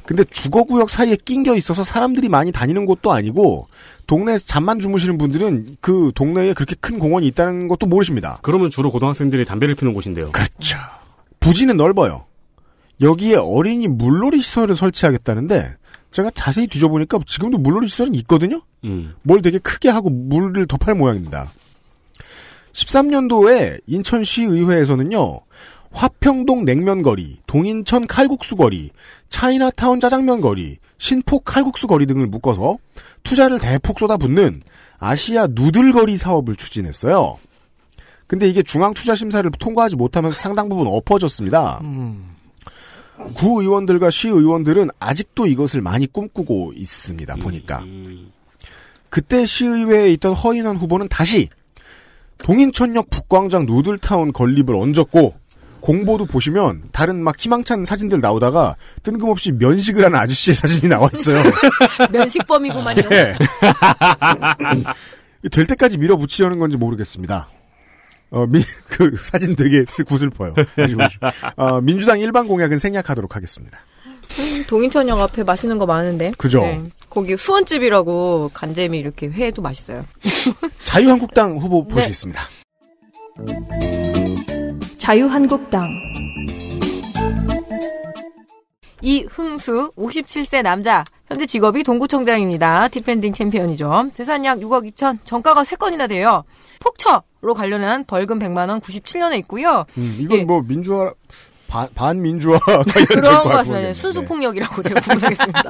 근데 주거구역 사이에 낑겨 있어서 사람들이 많이 다니는 곳도 아니고 동네에서 잠만 주무시는 분들은 그 동네에 그렇게 큰 공원이 있다는 것도 모르십니다. 그러면 주로 고등학생들이 담배를 피는 곳인데요. 그렇죠. 부지는 넓어요. 여기에 어린이 물놀이 시설을 설치하겠다는데 제가 자세히 뒤져보니까 지금도 물놀이 시설은 있거든요. 음. 뭘 되게 크게 하고 물을 덮할 모양입니다. 13년도에 인천시의회에서는요. 화평동 냉면거리, 동인천 칼국수거리, 차이나타운 짜장면거리, 신포 칼국수거리 등을 묶어서 투자를 대폭 쏟아붓는 아시아 누들거리 사업을 추진했어요. 근데 이게 중앙투자심사를 통과하지 못하면서 상당 부분 엎어졌습니다. 음. 구의원들과 시의원들은 아직도 이것을 많이 꿈꾸고 있습니다. 음. 보니까. 그때 시의회에 있던 허인환 후보는 다시 동인천역 북광장 누들타운 건립을 얹었고 공보도 보시면 다른 막 희망찬 사진들 나오다가 뜬금없이 면식을 하는 아저씨의 사진이 나와 있어요. 면식범이구만요. 네. 될 때까지 밀어붙이려는 건지 모르겠습니다. 어, 미, 그 사진 되게 구슬퍼요. 어, 민주당 일반 공약은 생략하도록 하겠습니다. 음, 동인천역 앞에 맛있는 거 많은데. 그죠. 네. 거기 수원집이라고 간재미 이렇게 회도 맛있어요. 자유한국당 후보 네. 보시겠습니다. 자유한국당 이흥수 57세 남자 현재 직업이 동구청장입니다. 디펜딩 챔피언이죠. 재산 약 6억 2천, 정가가 3건이나 돼요. 폭처로 관련한 벌금 100만 원 97년에 있고요. 음, 이건 예. 뭐 민주화 반, 민주화 그런 것 같습니다. 네. 순수 폭력이라고 제가 구분하겠습니다.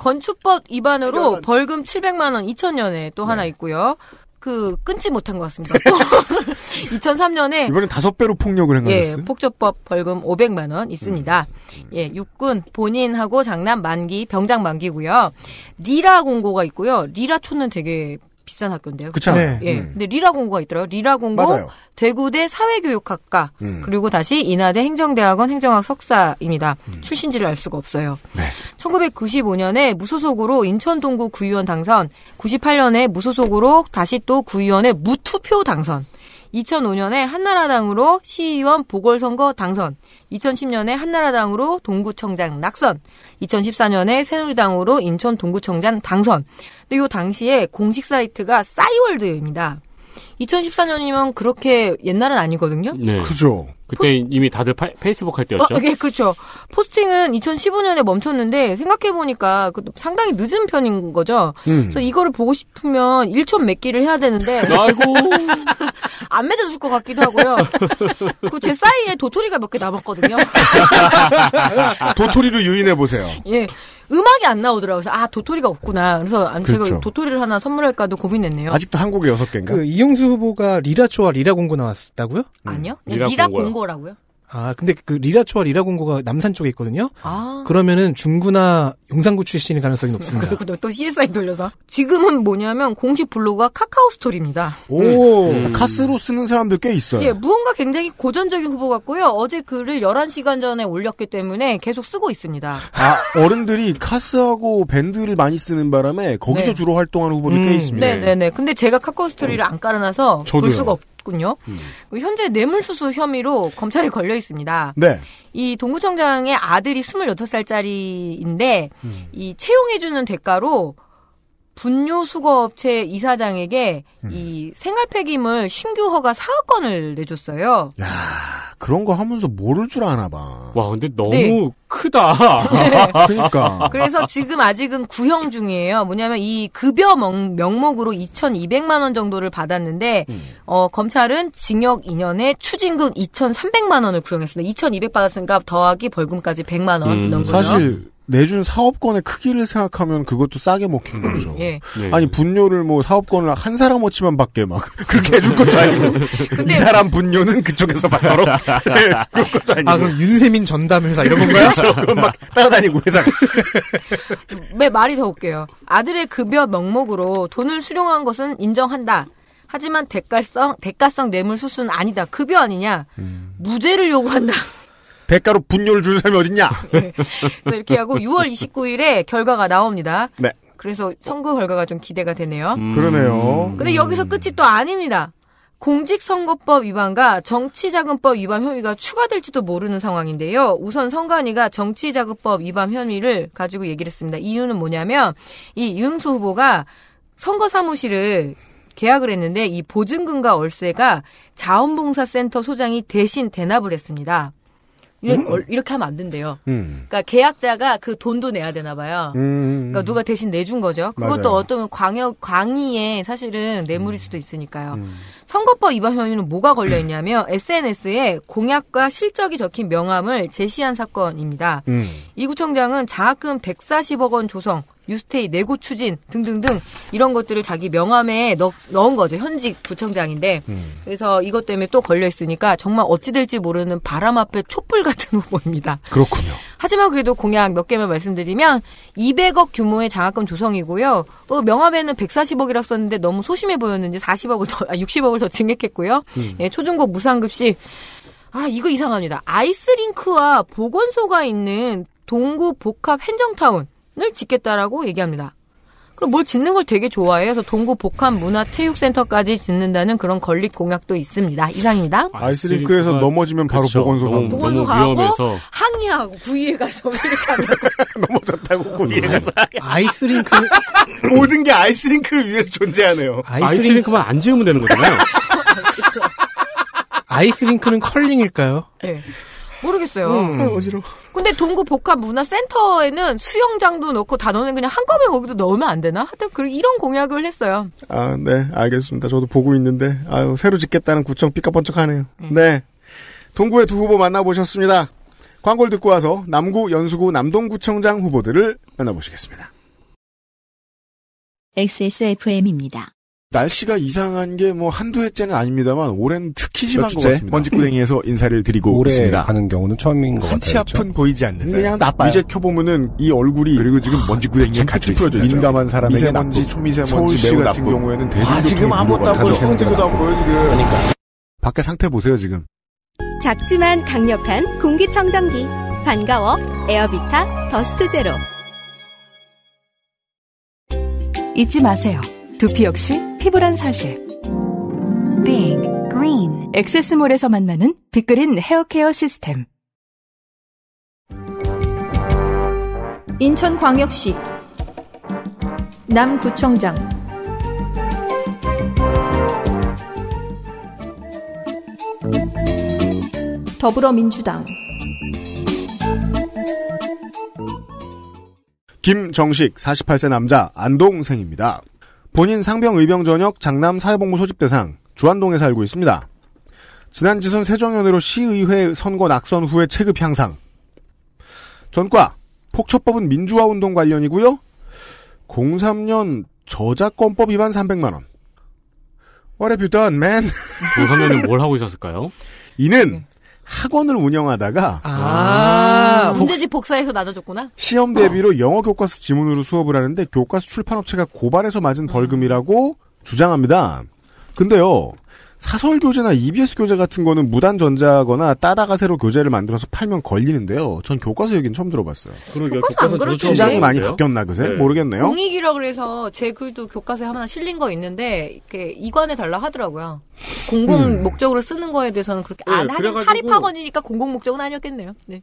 건축법 위반으로 벌금 700만 원 2000년에 또 네. 하나 있고요. 그 끊지 못한 것 같습니다. 2003년에 이번엔 다섯 배로 폭력을 예, 행하셨어요. 예, 폭조법 벌금 500만 원 있습니다. 음, 음. 예, 육군 본인하고 장남 만기 병장 만기고요. 리라 공고가 있고요. 리라 초는 되게 비싼 학교인데요. 그렇 네. 예. 음. 근데 리라공고가 있더라고요. 리라공고, 대구대 사회교육학과, 음. 그리고 다시 인하대 행정대학원 행정학 석사입니다. 음. 출신지를 알 수가 없어요. 네. 1995년에 무소속으로 인천동구 구의원 당선, 98년에 무소속으로 다시 또 구의원의 무투표 당선, 2005년에 한나라당으로 시의원 보궐선거 당선, 2010년에 한나라당으로 동구청장 낙선, 2014년에 새누리당으로 인천 동구청장 당선, 근데 요 당시에 공식 사이트가 싸이월드입니다. 2014년이면 그렇게 옛날은 아니거든요. 네. 그죠. 그때 포... 이미 다들 파, 페이스북 할 때였죠. 어, 네, 그렇죠. 포스팅은 2015년에 멈췄는데 생각해 보니까 그 상당히 늦은 편인 거죠. 음. 그래서 이거를 보고 싶으면 1촌 맺기를 해야 되는데 아이고 안 맺어줄 것 같기도 하고요. 그 제 사이에 도토리가 몇 개 남았거든요. 도토리로 유인해 보세요. 예. 음악이 안 나오더라고요. 그래서 아 도토리가 없구나. 그래서 안 아, 그렇죠. 제가 도토리를 하나 선물할까도 고민했네요. 아직도 한국에 여섯 개인가? 그 이용수 후보가 리라초와 리라공고 나왔다고요? 아니요. 음. 네, 리라공고라고요. 아, 근데 그 리라초와 리라공고가 남산 쪽에 있거든요. 아. 그러면은 중구나 용산구 출신일 가능성이 높습니다. 그렇군요. 또 CSI 돌려서. 지금은 뭐냐면 공식 블로그가 카카오 스토리입니다. 오, 음. 음. 카스로 쓰는 사람들 꽤 있어요. 예, 무언가 굉장히 고전적인 후보 같고요. 어제 글을 11시간 전에 올렸기 때문에 계속 쓰고 있습니다. 아, 어른들이 카스하고 밴드를 많이 쓰는 바람에 거기서 네. 주로 활동하는 후보들 음. 꽤 있습니다. 네네네. 네, 네. 근데 제가 카카오 스토리를 어. 안 깔아놔서 저도요. 볼 수가 없죠. 쳤군요. 음. 현재 뇌물수수 혐의로 검찰에 걸려 있습니다. 네. 이 동구청장의 아들이 2 6살짜리인데 음. 이 채용해주는 대가로 분뇨 수거 업체 이사장에게 음. 이 생활 폐기물 신규 허가 사건을 내줬어요. 야, 그런 거 하면서 모를 줄 아나 봐. 와, 근데 너무 네. 크다. 네. 그러니까. 그래서 지금 아직은 구형 중이에요. 뭐냐면 이 급여 명, 목으로 2,200만 원 정도를 받았는데 음. 어, 검찰은 징역 2년에 추징금 2,300만 원을 구형했습니다. 2,200 받았으니까 더하기 벌금까지 100만 원 음. 넘고요. 사실 내준 사업권의 크기를 생각하면 그것도 싸게 먹힌 음. 거죠. 예. 네. 아니 분뇨를 뭐 사업권을 한 사람 어치만 받게 막 그렇게 해줄 것도 네. 아니고 이 사람 분뇨는 그쪽에서 받도록 네. 네, 그런 것도 아, 아니고. 아 그럼 윤세민 전담 회사 이런 건가요? 그렇죠. 그럼 막 따라다니고 회사. 네, 말이 더 웃겨요? 아들의 급여 명목으로 돈을 수령한 것은 인정한다. 하지만 대가성 대가성 뇌물 수수는 아니다. 급여 아니냐? 음. 무죄를 요구한다. 대가로 분뇨를 주는 사람이 어딨냐? 네. 이렇게 하고 6월 29일에 결과가 나옵니다. 네. 그래서 선거 결과가 좀 기대가 되네요. 음. 그러네요. 근데 여기서 끝이 또 아닙니다. 공직선거법 위반과 정치자금법 위반 혐의가 추가될지도 모르는 상황인데요. 우선 선관위가 정치자금법 위반 혐의를 가지고 얘기를 했습니다. 이유는 뭐냐면 이 이응수 후보가 선거 사무실을 계약을 했는데 이 보증금과 월세가 자원봉사센터 소장이 대신 대납을 했습니다. 이렇게, 음. 이렇게 하면 안 된대요. 음. 그러니까 계약자가 그 돈도 내야 되나 봐요. 음. 그러니까 누가 대신 내준 거죠. 그것도 맞아요. 어떤 광역 광의에 사실은 뇌물일 음. 수도 있으니까요. 음. 선거법 위반 혐의는 뭐가 걸려 있냐면 SNS에 공약과 실적이 적힌 명함을 제시한 사건입니다. 음. 이구청장은 장학금 140억 원 조성, 유스테이 내고 추진 등등등 이런 것들을 자기 명함에 넣, 은 거죠 현직 구청장인데 음. 그래서 이것 때문에 또 걸려 있으니까 정말 어찌 될지 모르는 바람 앞에 촛불 같은 후보입니다. 그렇군요. 하지만 그래도 공약 몇 개만 말씀드리면 200억 규모의 장학금 조성이고요. 어, 명함에는 140억이라 썼는데 너무 소심해 보였는지 40억을 더 아, 60억을 더 증액했고요. 음. 예, 초중고 무상급식 아 이거 이상합니다. 아이스링크와 보건소가 있는 동구 복합 행정타운 을 짓겠다라고 얘기합니다. 그럼 뭘 짓는 걸 되게 좋아해서 동구 복합 문화 체육센터까지 짓는다는 그런 건립 공약도 있습니다. 이상입니다. 아, 아이스링크에서 넘어지면 바로 그쵸. 보건소 너무, 가고 보건소 가고 위험해서. 항의하고 구의에 가서 이렇게 하냐고 넘어졌다고 구의에 음. 가서 아이스링크 모든 게 아이스링크를 위해서 존재하네요. 아이스링크... 만안 지으면 되는 거잖아요. 아이스링크는 컬링일까요? 네. 모르겠어요. 음. 아, 어지러워. 근데 동구 복합문화센터에는 수영장도 넣고 단원은 그냥 한꺼번에 거기도 넣으면 안 되나? 하여튼 그 이런 공약을 했어요. 아, 네. 알겠습니다. 저도 보고 있는데 아유, 새로 짓겠다는 구청 삐까뻔쩍하네요. 음. 네. 동구의 두 후보 만나보셨습니다. 광고를 듣고 와서 남구, 연수구, 남동구청장 후보들을 만나보시겠습니다. XSFM입니다. 날씨가 이상한 게 뭐 한두 해째는 아닙니다만 올해는 특히 심한 것 같습니다. 먼지구덩이에서 인사를 드리고 올해 있습니다. 하는 경우는 처음인 것 같아요. 한치 그렇죠? 앞은 보이지 않는 그냥 나빠요. 이제 켜보면은 이 얼굴이 그리고 지금 먼지구덩이에 같이 풀어져 민감한 사람에게 미세먼지, 초미세먼지 서울 같은 나쁘 경우에는 대중 아, 지금 아무것도 안 보여. 손대고도 안 보여 지금. 그러니까. 밖에 상태 보세요 지금. 작지만 강력한 공기청정기 반가워 에어비타 더스트 제로 잊지 마세요. 두피 역시 피부란 사실. Big Green. 엑세스몰에서 만나는 빅그린 헤어케어 시스템. 인천광역시 남구청장 더불어민주당 김정식 48세 남자 안동생입니다. 본인 상병 의병 전역 장남 사회복무 소집 대상 주안동에 살고 있습니다. 지난 지선 세정연으로 시의회 선거 낙선 후에 체급 향상. 전과 폭처법은 민주화 운동 관련이고요. 03년 저작권법 위반 300만 원. What have you done, man? 03년에 뭘 하고 있었을까요? 이는 네. 학원을 운영하다가 아~, 아 문제집 복사해서 나눠줬구나. 시험 대비로 어. 영어 교과서 지문으로 수업을 하는데 교과서 출판업체가 고발해서 맞은 벌금이라고 주장합니다. 근데요. 사설 교재나 EBS 교재 같은 거는 무단 전자거나 따다가 새로 교재를 만들어서 팔면 걸리는데요. 전 교과서 얘기는 처음 들어봤어요. 그러게요. 교과서 안 그렇죠. 시장이 많이 바뀌었나 그새? 네. 모르겠네요. 공익이라 그래서 제 글도 교과서에 하나 실린 거 있는데 이렇게 이관에 달라 하더라고요. 공공 음. 목적으로 쓰는 거에 대해서는 그렇게 네, 안 하긴 그 사립학원이니까 공공 목적은 아니었겠네요. 네.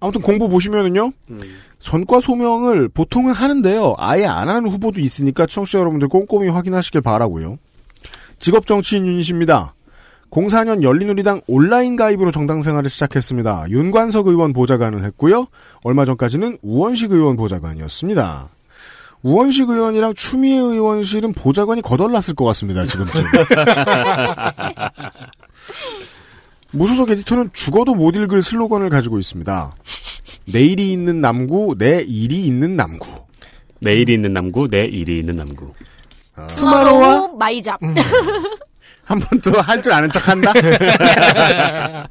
아무튼 공부 보시면은요 음. 전과 소명을 보통은 하는데요 아예 안 하는 후보도 있으니까 청취자 여러분들 꼼꼼히 확인하시길 바라고요. 직업 정치인 윤이입니다 04년 열린우리당 온라인 가입으로 정당 생활을 시작했습니다. 윤관석 의원 보좌관을 했고요. 얼마 전까지는 우원식 의원 보좌관이었습니다. 우원식 의원이랑 추미애 의원실은 보좌관이 거덜났을 것 같습니다. 지금쯤. 무소속 에디터는 죽어도 못 읽을 슬로건을 가지고 있습니다. 내일이 있는 남구, 내 일이 있는 남구. 내일이 있는 남구, 내 일이 있는 남구. 투마로와 마이잡. 음. 한번 또할줄 아는 척한다.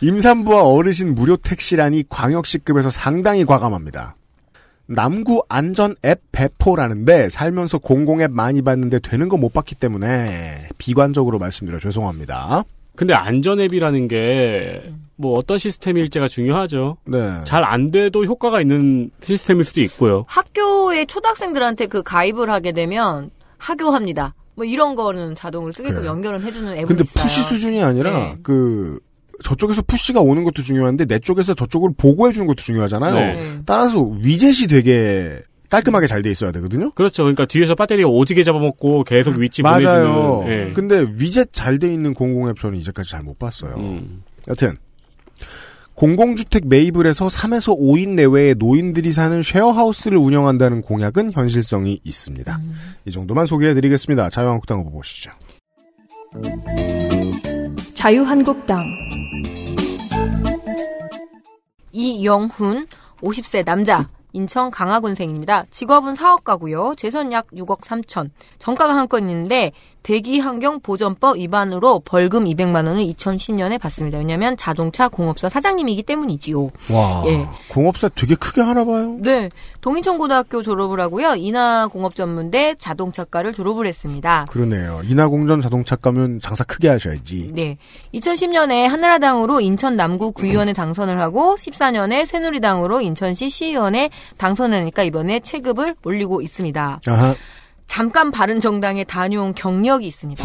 임산부와 어르신 무료 택시란이 광역시급에서 상당히 과감합니다. 남구 안전 앱 배포라는데 살면서 공공앱 많이 봤는데 되는 거 못 봤기 때문에 비관적으로 말씀드려 죄송합니다. 근데 안전 앱이라는 게 음. 뭐 어떤 시스템일지가 중요하죠. 네. 잘 안 돼도 효과가 있는 시스템일 수도 있고요. 학교에 초등학생들한테 그 가입을 하게 되면 학교합니다. 뭐 이런 거는 자동으로 쓰게끔 그래. 연결을 해주는 앱이 근데 있어요. 푸시 수준이 아니라 네. 그 저쪽에서 푸시가 오는 것도 중요한데 내 쪽에서 저쪽을 보고해주는 것도 중요하잖아요. 네. 네. 따라서 위젯이 되게 깔끔하게 잘 돼 있어야 되거든요. 그렇죠. 그러니까 뒤에서 배터리가 오지게 잡아먹고 계속 음. 위치 맞아요. 보내주는. 맞아요. 네. 근데 위젯 잘 돼 있는 공공앱 저는 이제까지 잘 못 봤어요. 음. 여튼 공공주택 매입을 해서 3에서 5인 내외의 노인들이 사는 쉐어하우스를 운영한다는 공약은 현실성이 있습니다. 음. 이 정도만 소개해드리겠습니다. 자유한국당 후보 보시죠. 자유한국당 이영훈 50세 남자 인천 강화군생입니다. 직업은 사업가고요. 재산 약 6억 3천. 정가가 한 건 있는데 대기환경보전법 위반으로 벌금 200만 원을 2010년에 받습니다. 왜냐하면 자동차 공업사 사장님이기 때문이지요. 와, 예. 공업사 되게 크게 하나 봐요. 네, 동인천고등학교 졸업을 하고요. 인하공업전문대 자동차과를 졸업을 했습니다. 그러네요. 인하공전 자동차과면 장사 크게 하셔야지. 네, 2010년에 한나라당으로 인천 남구 구의원에 당선을 하고 14년에 새누리당으로 인천시 시의원에 당선하니까 이번에 체급을 올리고 있습니다. 아하. 잠깐 바른 정당에 다녀온 경력이 있습니다.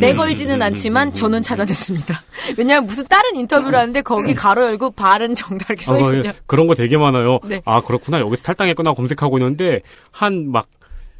내걸지는 않지만 저는 찾아냈습니다. 왜냐하면 무슨 다른 인터뷰를 하는데 거기 가로 열고 바른 정당 이렇게 써있거든요. 아, 예. 어, 그런 거 되게 많아요. 네. 아 그렇구나 여기서 탈당했구나 검색하고 있는데 한 막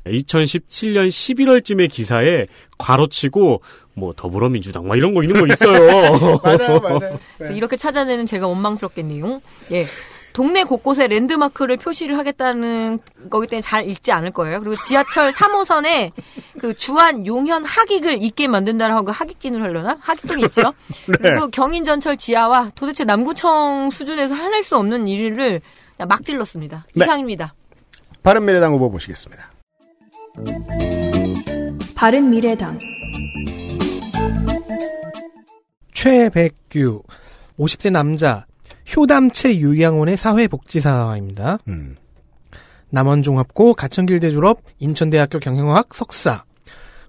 2017년 11월쯤에 기사에 괄호치고 뭐 더불어민주당 막 이런 거 있는 거 있어요. 맞아요, 맞아요. 네. 이렇게 찾아내는 제가 원망스럽겠네요. 예. 동네 곳곳에 랜드마크를 표시를 하겠다는 거기 때문에 잘 읽지 않을 거예요. 그리고 지하철 3호선에 그 주한 용현 하객을 있게 만든다라고 하고 그 하객진을 하려나? 하객동이 있죠. 네. 그리고 경인전철 지하와 도대체 남구청 수준에서 해낼 수 없는 일을 막 질렀습니다. 네. 이상입니다. 네. 바른미래당 후보 보시겠습니다. 바른미래당 최백규 50대 남자 효담체 요양원의 사회복지사입니다. 음. 남원종합고 가천길대 졸업 인천대학교 경영학 석사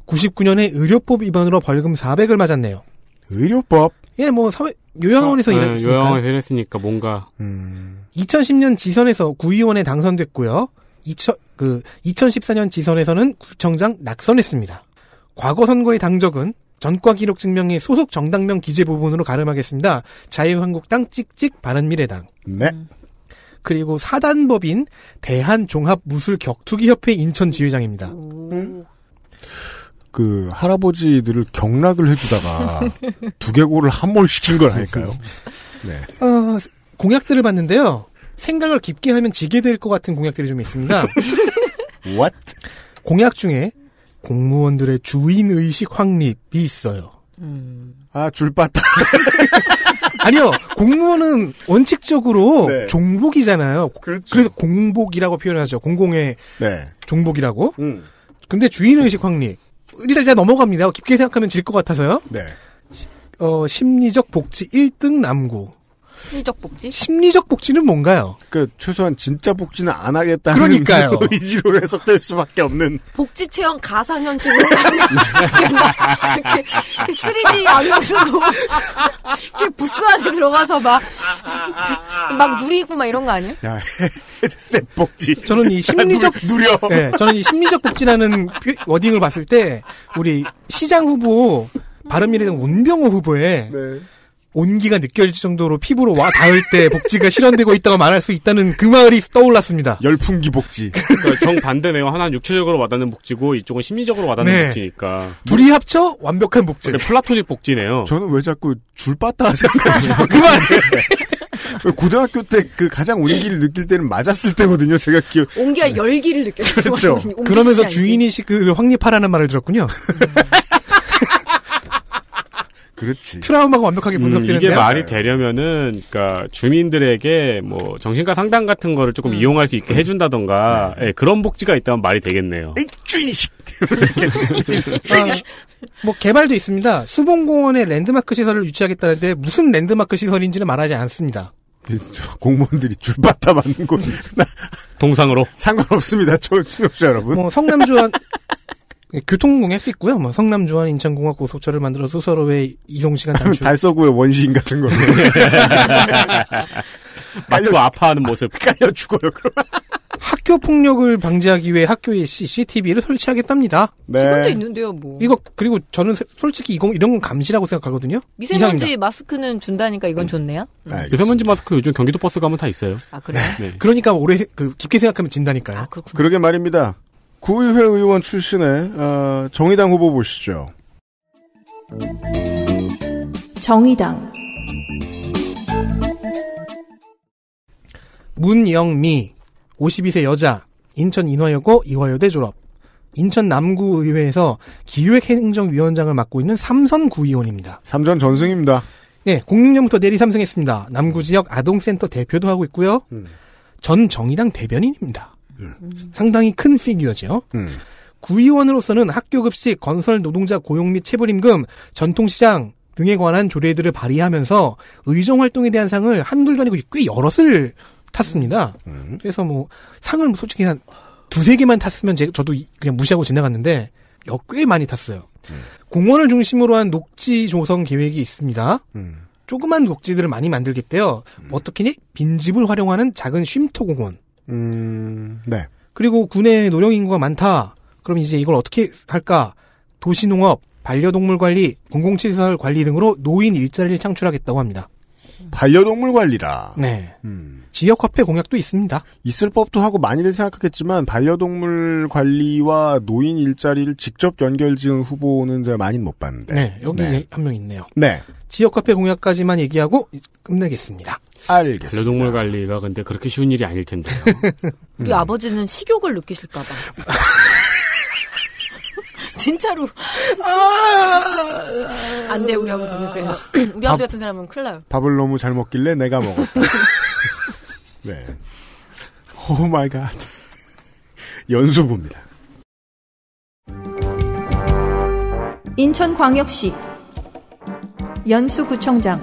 99년에 의료법 위반으로 벌금 400을 맞았네요. 의료법? 예, 뭐 사회 요양원에서 어, 일했으니까. 요양원에서 일했으니까 뭔가. 음. 2010년 지선에서 구의원에 당선됐고요. 2000, 그 2014년 지선에서는 구청장 낙선했습니다. 과거 선거의 당적은 전과 기록 증명의 소속 정당명 기재 부분으로 가름하겠습니다. 자유한국당 찍찍 바른미래당. 네. 음. 그리고 사단법인 대한종합무술격투기협회 인천지회장입니다. 음. 그 할아버지들을 경락을 해주다가 두개골을 함몰시킨 걸 아닐까요? 네. 어, 공약들을 봤는데요. 생각을 깊게 하면 지게 될 것 같은 공약들이 좀 있습니다. What? 공약 중에 공무원들의 주인 의식 확립이 있어요. 음. 아, 줄 빻다. 아니요. 공무원은 원칙적으로 네. 종복이잖아요. 그렇죠. 그래서 공복이라고 표현하죠. 공공의 네. 종복이라고. 음. 근데 주인 의식 확립. 일단 일단 넘어갑니다. 깊게 생각하면 질 것 같아서요. 네. 어, 심리적 복지 1등 남구. 심리적 복지? 심리적 복지는 뭔가요? 그 최소한 진짜 복지는 안 하겠다는 그러니까요. 의지로 해석될 수밖에 없는 복지 체험 가상 현실로 3D 안경쓰고 이렇게 부스 안에 들어가서 막막 막 누리고 막 이런 거 아니에요? 야, 셋 복지. 저는 이 심리적 누려. 네, 저는 이 심리적 복지라는 워딩을 봤을 때 우리 시장 후보 바른미래당 운병호 후보의 네. 온기가 느껴질 정도로 피부로 와 닿을 때 복지가 실현되고 있다고 말할 수 있다는 그 말이 떠올랐습니다. 열풍기 복지. 그러니까 정반대네요. 하나는 육체적으로 와닿는 복지고 이쪽은 심리적으로 와닿는 네. 복지니까. 둘이 합쳐 완벽한 복지. 근 플라토닉 복지네요. 저는 왜 자꾸 줄 빠따 하시는 그만! 고등학교 때 그 가장 온기를 느낄 때는 맞았을 때거든요. 제가 기억. 온기와 열기를 느꼈죠. 그렇죠. 그러면서 주인이 식 확립하라는 그 말을 들었군요. 그렇지. 트라우마가 완벽하게 분석되는 게 음, 이게 말이 네. 되려면은 그니까 주민들에게 뭐 정신과 상담 같은 거를 조금 음. 이용할 수 있게 음. 해준다던가 네. 네, 그런 복지가 있다면 말이 되겠네요. 에이, 주인이식. 주인이식. 아, 뭐 개발도 있습니다. 수봉공원에 랜드마크 시설을 유치하겠다는데 무슨 랜드마크 시설인지는 말하지 않습니다. 공무원들이 줄바다 맞는 곳. 동상으로? 상관없습니다. 저, 수영씨 여러분. 뭐, 성남주한 예, 교통공약도 있고요. 뭐 성남 주안 인천공항 고속철을 만들어서 서로의 이동 시간 단축. 달서구의 원시인 같은 걸 맞고 아파하는 모습. 깔려 죽어요. 그럼. 학교 폭력을 방지하기 위해 학교에 CCTV를 설치하겠답니다. 네. 지금도 있는데요, 뭐. 이거 그리고 저는 솔직히 이건 이런 건 감시라고 생각하거든요. 미세먼지 이상입니다. 마스크는 준다니까 이건 좋네요. 음. 음. 미세먼지 마스크 요즘 경기도 버스 가면 다 있어요. 아 그래? 네. 그러니까 올해 그 깊게 생각하면 진다니까요. 아, 그러게 말입니다. 구의회 의원 출신의 어, 정의당 후보 보시죠. 정의당 문영미 52세 여자 인천 인화여고 이화여대 졸업 인천 남구의회에서 기획행정위원장을 맡고 있는 삼선 구의원입니다. 삼선 전승입니다. 네, 06년부터 내리 삼성했습니다. 남구 지역 아동센터 대표도 하고 있고요. 음. 전 정의당 대변인입니다. 음. 상당히 큰 피규어죠. 음. 구의원으로서는 학교 급식, 건설 노동자 고용 및 체불임금, 전통시장 등에 관한 조례들을 발의하면서 의정 활동에 대한 상을 한둘도 아니고 꽤 여럿을 탔습니다. 음. 그래서 뭐 상을 뭐 솔직히 한 두 세 개만 탔으면 제, 저도 그냥 무시하고 지나갔는데 꽤 많이 탔어요. 음. 공원을 중심으로 한 녹지 조성 계획이 있습니다. 음. 조그만 녹지들을 많이 만들겠대요. 음. 뭐 어떻게니? 빈집을 활용하는 작은 쉼터 공원. 음, 네. 그리고 군의 노령 인구가 많다. 그럼 이제 이걸 어떻게 할까? 도시농업, 반려동물 관리, 공공시설 관리 등으로 노인 일자리를 창출하겠다고 합니다. 반려동물 관리라. 네. 음. 지역 화폐 공약도 있습니다. 있을 법도 하고 많이들 생각하겠지만 반려동물 관리와 노인 일자리를 직접 연결지은 후보는 제가 많이 못 봤는데. 네, 여기 네. 한명 있네요. 네. 지역 화폐 공약까지만 얘기하고 끝내겠습니다. 알겠습니다. 반려동물 관리가 근데 그렇게 쉬운 일이 아닐 텐데요. 음. 우리 음. 아버지는 식욕을 느끼실까봐. 진짜로. 아! 안 돼, 우리 아버지는 그래요. 우리 아버지 같은 사람은 큰일 나요. 밥을 너무 잘 먹길래 내가 먹었다. 네. 오 마이 갓. 연수구입니다. 인천광역시 연수구청장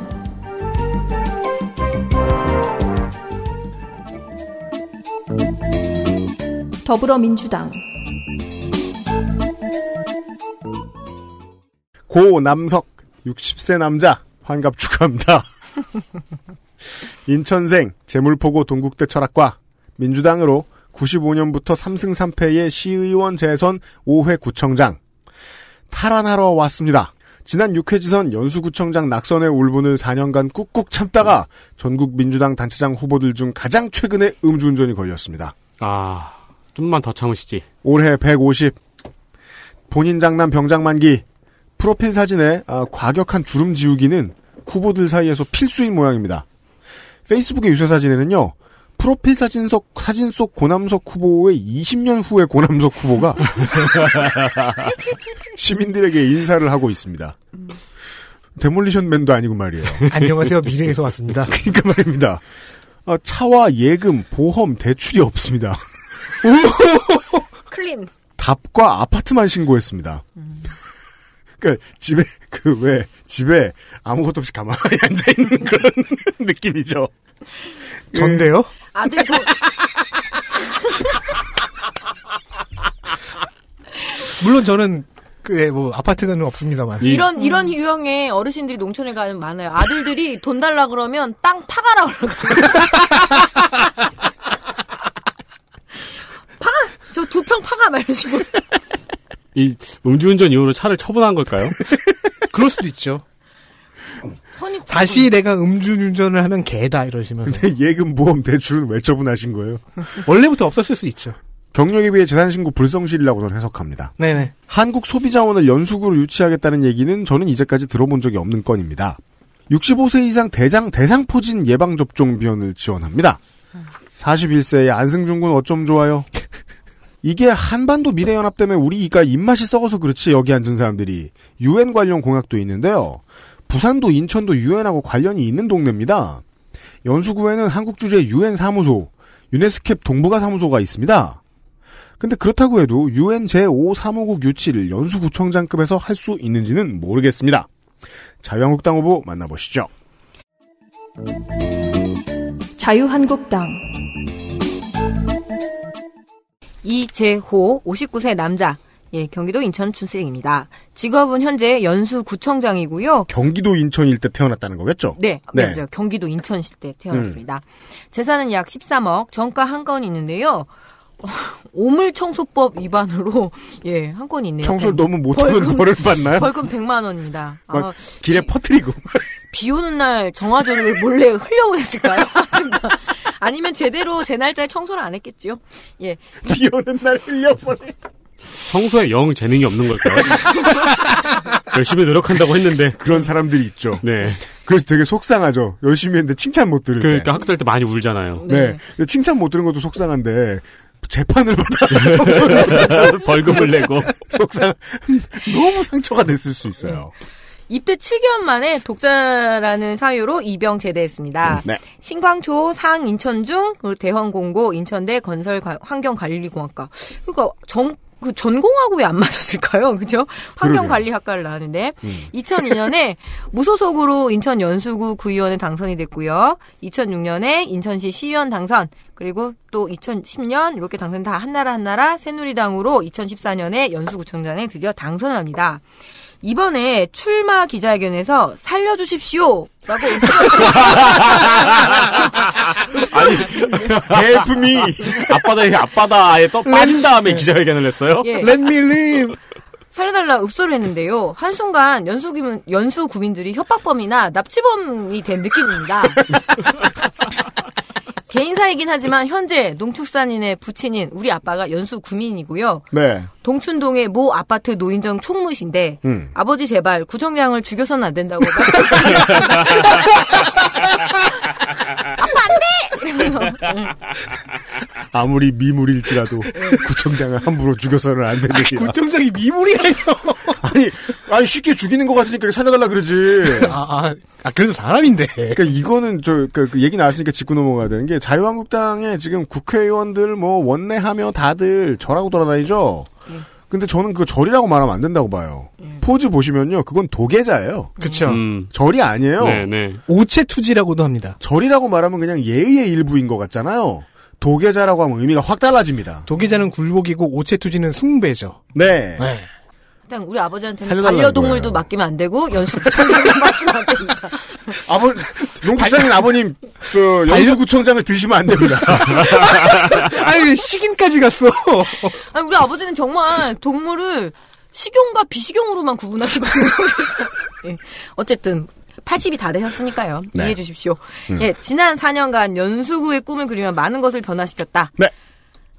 더불어민주당 고 남석 60세 남자 환갑 축하합니다. 인천생 재물포고 동국대 철학과 민주당으로 95년부터 3승 3패의 시의원 재선 5회 구청장 탈환하러 왔습니다. 지난 6회 지선 연수구청장 낙선의 울분을 4년간 꾹꾹 참다가 전국 민주당 단체장 후보들 중 가장 최근에 음주운전이 걸렸습니다. 아, 좀만 더 참으시지. 올해 150. 본인 장남 병장 만기. 프로필 사진에 아, 과격한 주름 지우기는 후보들 사이에서 필수인 모양입니다. 페이스북의 유세 사진에는요. 프로필 사진 속, 사진 속 고남석 후보의 20년 후의 고남석 후보가 시민들에게 인사를 하고 있습니다. 데몰리션맨도 아니고 말이에요. 안녕하세요. 미래에서 왔습니다. 그러니까 말입니다. 어, 차와 예금, 보험, 대출이 없습니다. 클린. 답과 아파트만 신고했습니다. 음. 그러니까 집에 그 왜 집에 아무것도 없이 가만히 앉아 있는 그런 느낌이죠. 예. 전데요? 아들 도... 물론 저는 그 뭐 아파트는 없습니다만 예. 이런 이런 유형의 어르신들이 농촌에 가면 많아요. 아들들이 돈 달라 그러면 땅 파가라 그러거든요. 파저 두 평 파가 말이지. 이 음주운전 이후로 차를 처분한 걸까요? 그럴 수도 있죠. 다시 내가 음주운전을 하면 개다 이러시면 근데 예금 보험 대출은 왜 처분하신 거예요? 원래부터 없었을 수 있죠. 경력에 비해 재산신고 불성실이라고 저는 해석합니다. 네네. 한국 소비자원을 연수구로 유치하겠다는 얘기는 저는 이제까지 들어본 적이 없는 건입니다. 65세 이상 대장 대상포진 예방접종 비원을 지원합니다. 41세의 안승준 군 어쩜 좋아요? 이게 한반도 미래연합 때문에 우리가 입맛이 썩어서 그렇지 여기 앉은 사람들이 유엔 관련 공약도 있는데요. 부산도 인천도 유엔하고 관련이 있는 동네입니다. 연수구에는 한국 주재 유엔 사무소, 유네스캡 동북아 사무소가 있습니다. 근데 그렇다고 해도 유엔 제5 사무국 유치를 연수구청장급에서 할 수 있는지는 모르겠습니다. 자유한국당 후보 만나보시죠. 자유한국당 이재호 59세 남자 예, 경기도 인천 출생입니다. 직업은 현재 연수구청장이고요. 경기도 인천일 때 태어났다는 거겠죠? 네, 네. 맞아요. 네, 경기도 인천시 때 태어났습니다. 음. 재산은 약 13억, 정가 한 건 있는데요. 오물 청소법 위반으로 예한 건 있네요. 청소를 너무 못하면 벌을 받나요? 벌금 100만 원입니다. 아, 길에 퍼뜨리고 비 오는 날 정화조를 몰래 흘려보냈을까요? 아니면 제대로 제 날짜에 청소를 안 했겠지요? 예. 비 오는 날 흘려보내. 청소에 영 재능이 없는 걸까요? 열심히 노력한다고 했는데 그런 사람들이 있죠. 네. 그래서 되게 속상하죠. 열심히 했는데 칭찬 못 들을 그러니까 때. 그러니까 학교 다닐 때 많이 울잖아요. 네. 네. 칭찬 못 들은 것도 속상한데 재판을 받아 벌금을 내고 속상 너무 상처가 됐을 수 있어요. 네. 입대 7개월 만에 독자라는 사유로 입영 제대했습니다. 음, 네. 신광초, 상인천중, 대헌공고, 인천대 건설환경관리공학과. 그러니까 정그 전공하고 왜 안 맞았을까요? 그죠? 환경관리학과를 나왔는데 음. 2002년에 무소속으로 인천 연수구 구의원에 당선이 됐고요. 2006년에 인천시 시의원 당선 그리고 또 2010년 이렇게 당선 다 한나라 한나라 새누리당으로 2014년에 연수구청장에 드디어 당선 합니다. 이번에 출마 기자회견에서 살려주십시오. 라고 아니 헬프미 앞바다에 앞바다에 떠 빠진 다음에 네. 기자회견을 했어요. 예. Let me live. 살려달라 읍소를 했는데요. 한순간 연수구민, 연수구민들이 협박범이나 납치범이 된 느낌입니다. 개인사이긴 하지만 현재 농축산인의 부친인 우리 아빠가 연수 구민이고요. 네. 동춘동의 모 아파트 노인정 총무신데 음. 아버지 제발 구청량을 죽여선안 된다고 말씀 아빠 안 돼! 아무리 미물일지라도 구청장을 함부로 죽여서는 안 되는 일이야. 구청장이 미물이라요. 아니, 아니 쉽게 죽이는 것 같으니까 살려달라 그러지. 아, 아, 아 그래서 사람인데. 그러니까 이거는 저그 그 얘기 나왔으니까 짚고 넘어가야 되는 게 자유한국당에 지금 국회의원들 뭐 원내하며 다들 저라고 돌아다니죠. 음. 근데 저는 그 절이라고 말하면 안 된다고 봐요. 음. 포즈 보시면요. 그건 도계자예요. 그쵸. 음. 음. 절이 아니에요. 네네. 네. 오체투지라고도 합니다. 절이라고 말하면 그냥 예의의 일부인 것 같잖아요. 도계자라고 하면 의미가 확 달라집니다. 도계자는 굴복이고 오체투지는 숭배죠. 네. 네. 그냥 우리 아버지한테 는 반려동물도 거예요. 맡기면 안 되고 연수구청장도 맡기면 안 됩니다. 아버 농구장인 아버님 저 연수구청장을 드시면 안 됩니다. 아니 식인까지 갔어. 아니 우리 아버지는 정말 동물을 식용과 비식용으로만 구분하시거든요. 네. 어쨌든 80이 다 되셨으니까요. 네. 이해해 주십시오. 음. 예, 지난 4년간 연수구의 꿈을 그리며 많은 것을 변화시켰다. 네.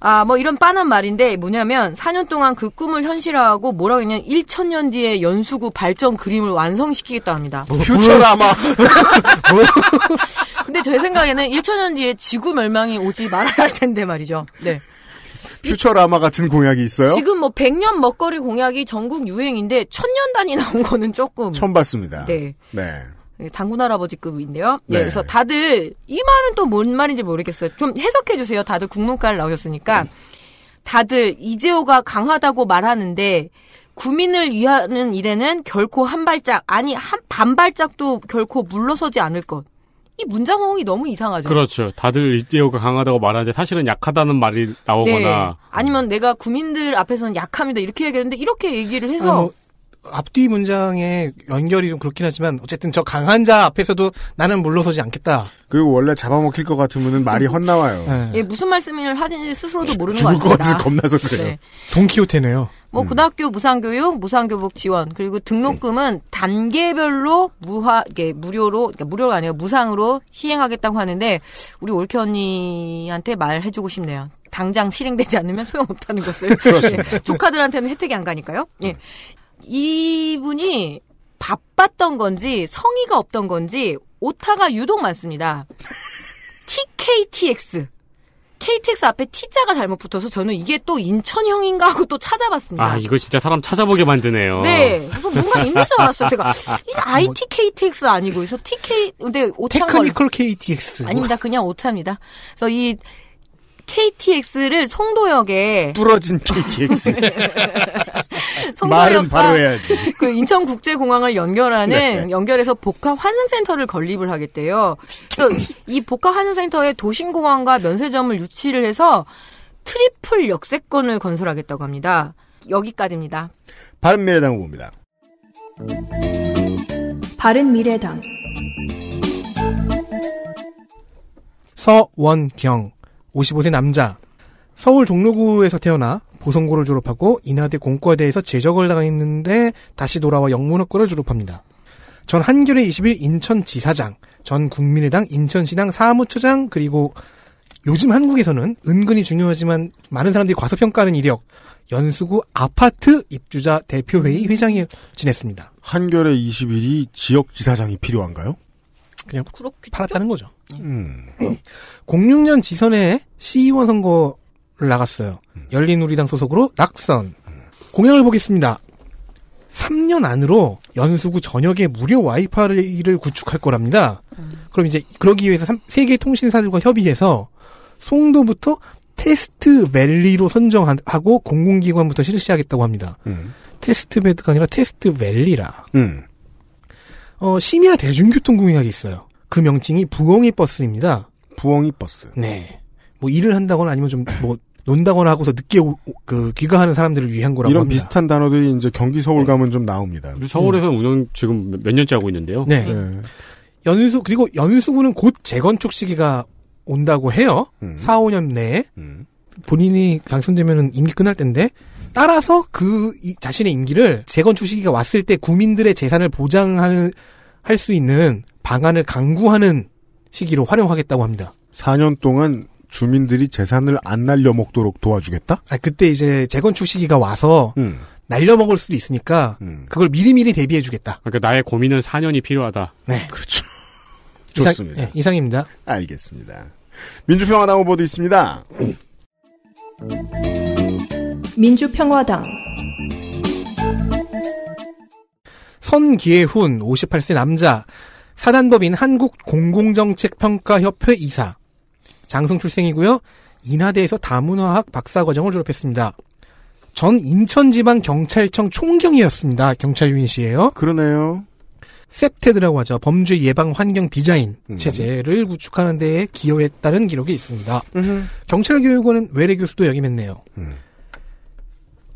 아, 뭐 이런 빠한 말인데 뭐냐면 4년 동안 그 꿈을 현실화하고 뭐라 고 했냐면 1 0 0 0년 뒤에 연수구 발전 그림을 완성시키겠다 합니다. 뭐, 뭐 퓨처라마. 뭐. 근데 제 생각에는 1 0 0 0년 뒤에 지구 멸망이 오지 말아야 할 텐데 말이죠. 네. 퓨처라마 같은 공약이 있어요? 지금 뭐 100년 먹거리 공약이 전국 유행인데 1 0 0 0년 단위 나온 거는 조금 처음 봤습니다. 네. 네. 예, 당군 할아버지급인데요. 예, 네. 예, 그래서 다들 이 말은 또 뭔 말인지 모르겠어요. 좀 해석해 주세요. 다들 국문과를 나오셨으니까 다들 이재호가 강하다고 말하는데 국민을 위하는 일에는 결코 한 발짝 아니 한반 발짝도 결코 물러서지 않을 것. 이 문장 호이 너무 이상하죠. 그렇죠. 다들 이재호가 강하다고 말하는데 사실은 약하다는 말이 나오거나 네. 아니면 내가 국민들 앞에서는 약합니다 이렇게 얘기했는데 이렇게 얘기를 해서 아, 뭐 앞뒤 문장의 연결이 좀 그렇긴 하지만 어쨌든 저 강한 자 앞에서도 나는 물러서지 않겠다. 그리고 원래 잡아먹힐 것 같으면 말이 음. 헛나와요. 네. 예, 무슨 말씀을 하는지 시 스스로도 모르는 죽을 것 같아서 겁나서 그래요. 네. 동키호테네요. 뭐 음. 고등학교 무상교육, 무상교복 지원 그리고 등록금은 단계별로 무하 게 무료로 그러니까 무료가 아니라 무상으로 시행하겠다고 하는데 우리 올케 언니한테 말해주고 싶네요. 당장 실행되지 않으면 소용없다는 것을 예, 조카들한테는 혜택이 안 가니까요. 예. 음. 이분이 바빴던 건지 성의가 없던 건지 오타가 유독 많습니다. TKTX. KTX 앞에 T자가 잘못 붙어서 저는 이게 또 인천형인가 하고 또 찾아봤습니다. 아, 이거 진짜 사람 찾아보게 만드네요. 네. 그래서 뭔가 있는 줄 알았어요. 제가. 이 IT KTX 아니고, 그래서 TK, 근데 오타. 테크니컬 KTX. 아닙니다. 그냥 오타입니다. 그래서 이 KTX를 송도역에 부러진 KTX 네. 말은 바로 해야지. 그 인천국제공항을 연결하는 네. 연결해서 복합 환승센터를 건립을 하겠대요. 이 복합 환승센터에 도심공항과 면세점을 유치를 해서 트리플 역세권을 건설하겠다고 합니다. 여기까지입니다. 바른미래당 후보입니다. 바른미래당 서원경 55세 남자. 서울 종로구에서 태어나 보성고를 졸업하고 인하대 공과대에서 제적을 당했는데 다시 돌아와 영문학과를 졸업합니다. 전 한겨레 20일 인천지사장, 전 국민의당 인천시당 사무처장 그리고 요즘 한국에서는 은근히 중요하지만 많은 사람들이 과소평가하는 이력 연수구 아파트 입주자 대표회의 회장이 지냈습니다. 한겨레 21이 지역지사장이 필요한가요? 그냥 그렇겠죠? 팔았다는 거죠. 네. 음. 06년 지선에 시의원 e 선거를 나갔어요. 음. 열린우리당 소속으로 낙선. 음. 공약을 보겠습니다. 3년 안으로 연수구 전역에 무료 와이파이를 구축할 거랍니다. 그럼 이제 그러기 위해서 세계 통신사들과 협의해서 송도부터 테스트 밸리로 선정하고 공공기관부터 실시하겠다고 합니다. 음. 테스트 베드가 아니라 테스트 밸리라. 음. 어, 심야 대중교통공약이 있어요. 그 명칭이 부엉이 버스입니다. 부엉이 버스. 네. 뭐 일을 한다거나 아니면 좀 뭐 논다거나 하고서 늦게 오, 그 귀가하는 사람들을 위한 거라고 이런 합니다. 비슷한 단어들이 이제 경기 서울 네. 가면 좀 나옵니다. 서울에서 음. 운영 지금 몇 년째 하고 있는데요. 네. 네. 연수 그리고 연수구는 곧 재건축 시기가 온다고 해요. 음. 4, 5년 내에. 음. 본인이 당선되면 임기 끝날 텐데 따라서 그 자신의 임기를 재건축 시기가 왔을 때 국민들의 재산을 보장하는 할 수 있는 방안을 강구하는 시기로 활용하겠다고 합니다. 4년 동안 주민들이 재산을 안 날려 먹도록 도와주겠다? 아, 그때 이제 재건축 시기가 와서 음. 날려 먹을 수도 있으니까 음. 그걸 미리미리 대비해 주겠다. 그러니까 나의 고민은 4년이 필요하다. 네. 그렇죠. 좋습니다. 네, 이상입니다. 알겠습니다. 민주평화당 후보도 있습니다. 민주평화당 선기혜훈 58세 남자 사단법인 한국공공정책평가협회 이사 장성 출생이고요. 인하대에서 다문화학 박사과정을 졸업했습니다. 전 인천지방경찰청 총경이었습니다. 경찰윤 씨예요. 그러네요. 셉테드라고 하죠. 범죄 예방 환경 디자인 음. 체제를 구축하는 데에 기여했다는 기록이 있습니다. 음 경찰교육원은 외래 교수도 역임했네요. 음.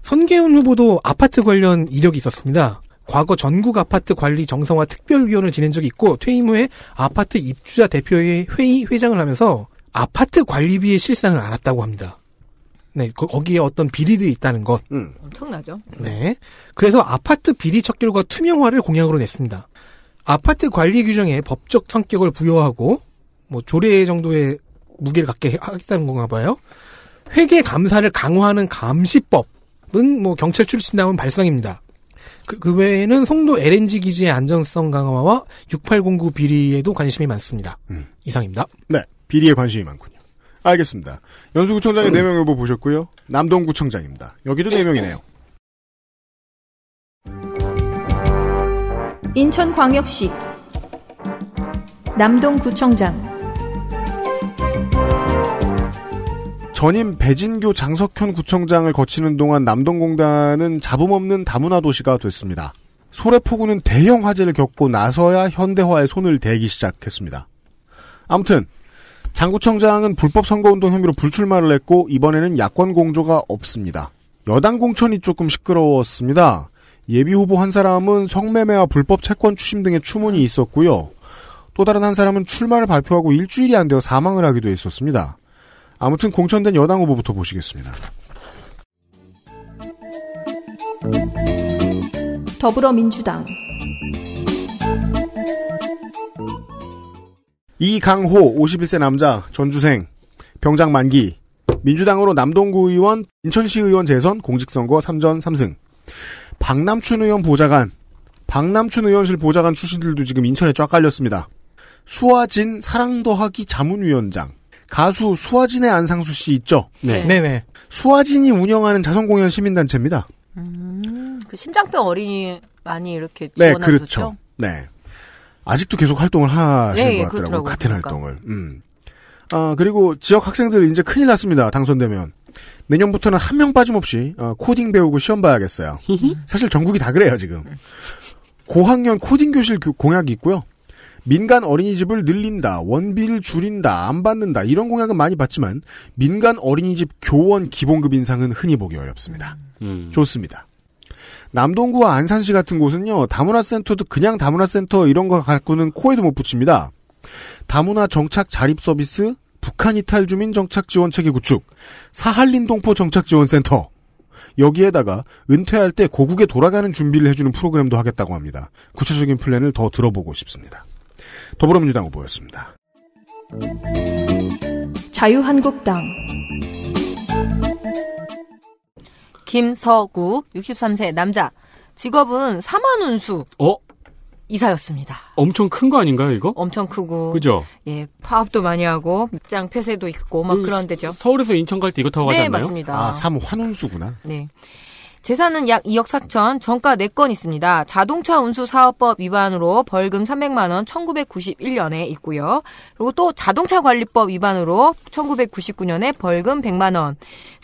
손계훈 후보도 아파트 관련 이력이 있었습니다. 과거 전국 아파트 관리 정성화 특별위원을 지낸 적이 있고 퇴임 후에 아파트 입주자 대표의 회의 회장을 하면서 아파트 관리비의 실상을 알았다고 합니다. 네, 거기에 어떤 비리들이 있다는 것. 음. 엄청나죠. 네. 그래서 아파트 비리 척결과 투명화를 공약으로 냈습니다. 아파트 관리 규정에 법적 성격을 부여하고 뭐 조례 정도의 무게를 갖게 하겠다는 건가 봐요. 회계 감사를 강화하는 감시법. 은뭐 경찰 출신 나온 발상입니다. 그, 그 외에는 송도 LNG 기지의 안전성 강화와 6809 비리에도 관심이 많습니다. 음. 이상입니다. 네. 비리에 관심이 많군요. 알겠습니다. 연수구청장의 4명 후보 보셨고요. 남동구청장입니다. 여기도 4명이네요 인천광역시 남동구청장 전임 배진교 장석현 구청장을 거치는 동안 남동공단은 잡음 없는 다문화 도시가 됐습니다. 소래포구는 대형 화재를 겪고 나서야 현대화에 손을 대기 시작했습니다. 아무튼 장구청장은 불법 선거운동 혐의로 불출마를 했고 이번에는 야권 공조가 없습니다. 여당 공천이 조금 시끄러웠습니다. 예비 후보 한 사람은 성매매와 불법 채권 추심 등의 추문이 있었고요. 또 다른 한 사람은 출마를 발표하고 일주일이 안 되어 사망을 하기도 했었습니다. 아무튼 공천된 여당 후보부터 보시겠습니다. 더불어민주당 이강호 51세 남자 전주생 병장 만기 민주당으로 남동구 의원 인천시 의원 재선 공직선거 3전 3승 박남춘 의원 보좌관 박남춘 의원실 보좌관 출신들도 지금 인천에 쫙 깔렸습니다. 수화진 사랑더하기 자문위원장 가수 수화진의 안상수 씨 있죠? 네. 네. 네네. 수화진이 운영하는 자선공연 시민단체입니다. 음, 그 심장병 어린이 많이 이렇게 지원하죠? 네, 그렇죠. 네. 아직도 계속 활동을 하시는 네, 예, 것 같더라고요. 같은 그러니까. 활동을. 음. 아, 그리고 지역 학생들 이제 큰일 났습니다. 당선되면. 내년부터는 한 명 빠짐없이 어, 코딩 배우고 시험 봐야겠어요. 사실 전국이 다 그래요, 지금. 고학년 코딩 교실 공약이 있고요. 민간 어린이집을 늘린다, 원비를 줄인다, 안 받는다 이런 공약은 많이 봤지만 민간 어린이집 교원 기본급 인상은 흔히 보기 어렵습니다. 음. 음. 좋습니다. 남동구와 안산시 같은 곳은요 다문화센터도 그냥 다문화센터 이런 거 갖고는 코에도 못 붙입니다. 다문화 정착 자립 서비스, 북한 이탈 주민 정착 지원 체계 구축, 사할린 동포 정착 지원 센터. 여기에다가 은퇴할 때 고국에 돌아가는 준비를 해주는 프로그램도 하겠다고 합니다. 구체적인 플랜을 더 들어보고 싶습니다. 더불어민주당 후보였습니다. 자유한국당 김서구 63세 남자 직업은 사만운수 어? 이사였습니다. 엄청 큰 거 아닌가요, 이거? 엄청 크고. 그죠? 예, 파업도 많이 하고, 입장 폐쇄도 있고, 막 그, 그런 데죠. 서울에서 인천 갈 때 이거 타고 네, 가지 않나요? 맞습니다. 아, 삼환운수구나. 네. 재산은 약 2억 4천, 전가 4건 있습니다. 자동차 운수 사업법 위반으로 벌금 300만 원 1991년에 있고요. 그리고 또 자동차 관리법 위반으로 1999년에 벌금 100만 원,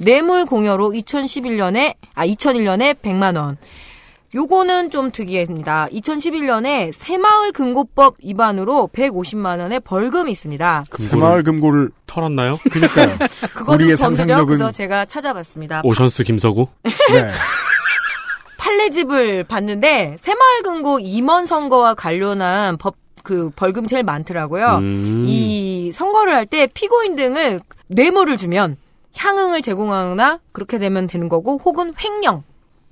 뇌물 공여로 2011년에 아 2001년에 100만 원. 요거는 좀 특이합니다. 2011년에 새마을 금고법 위반으로 150만 원의 벌금이 있습니다. 새마을 금고를 털었나요? 그니까 그거는 범죄죠. 그래서 제가 찾아봤습니다. 오션스 김서구? 네. 판례집을 봤는데 새마을 금고 임원 선거와 관련한 법 그 벌금 제일 많더라고요. 음. 이 선거를 할 때 피고인 등을 뇌물을 주면 향응을 제공하거나 그렇게 되면 되는 거고 혹은 횡령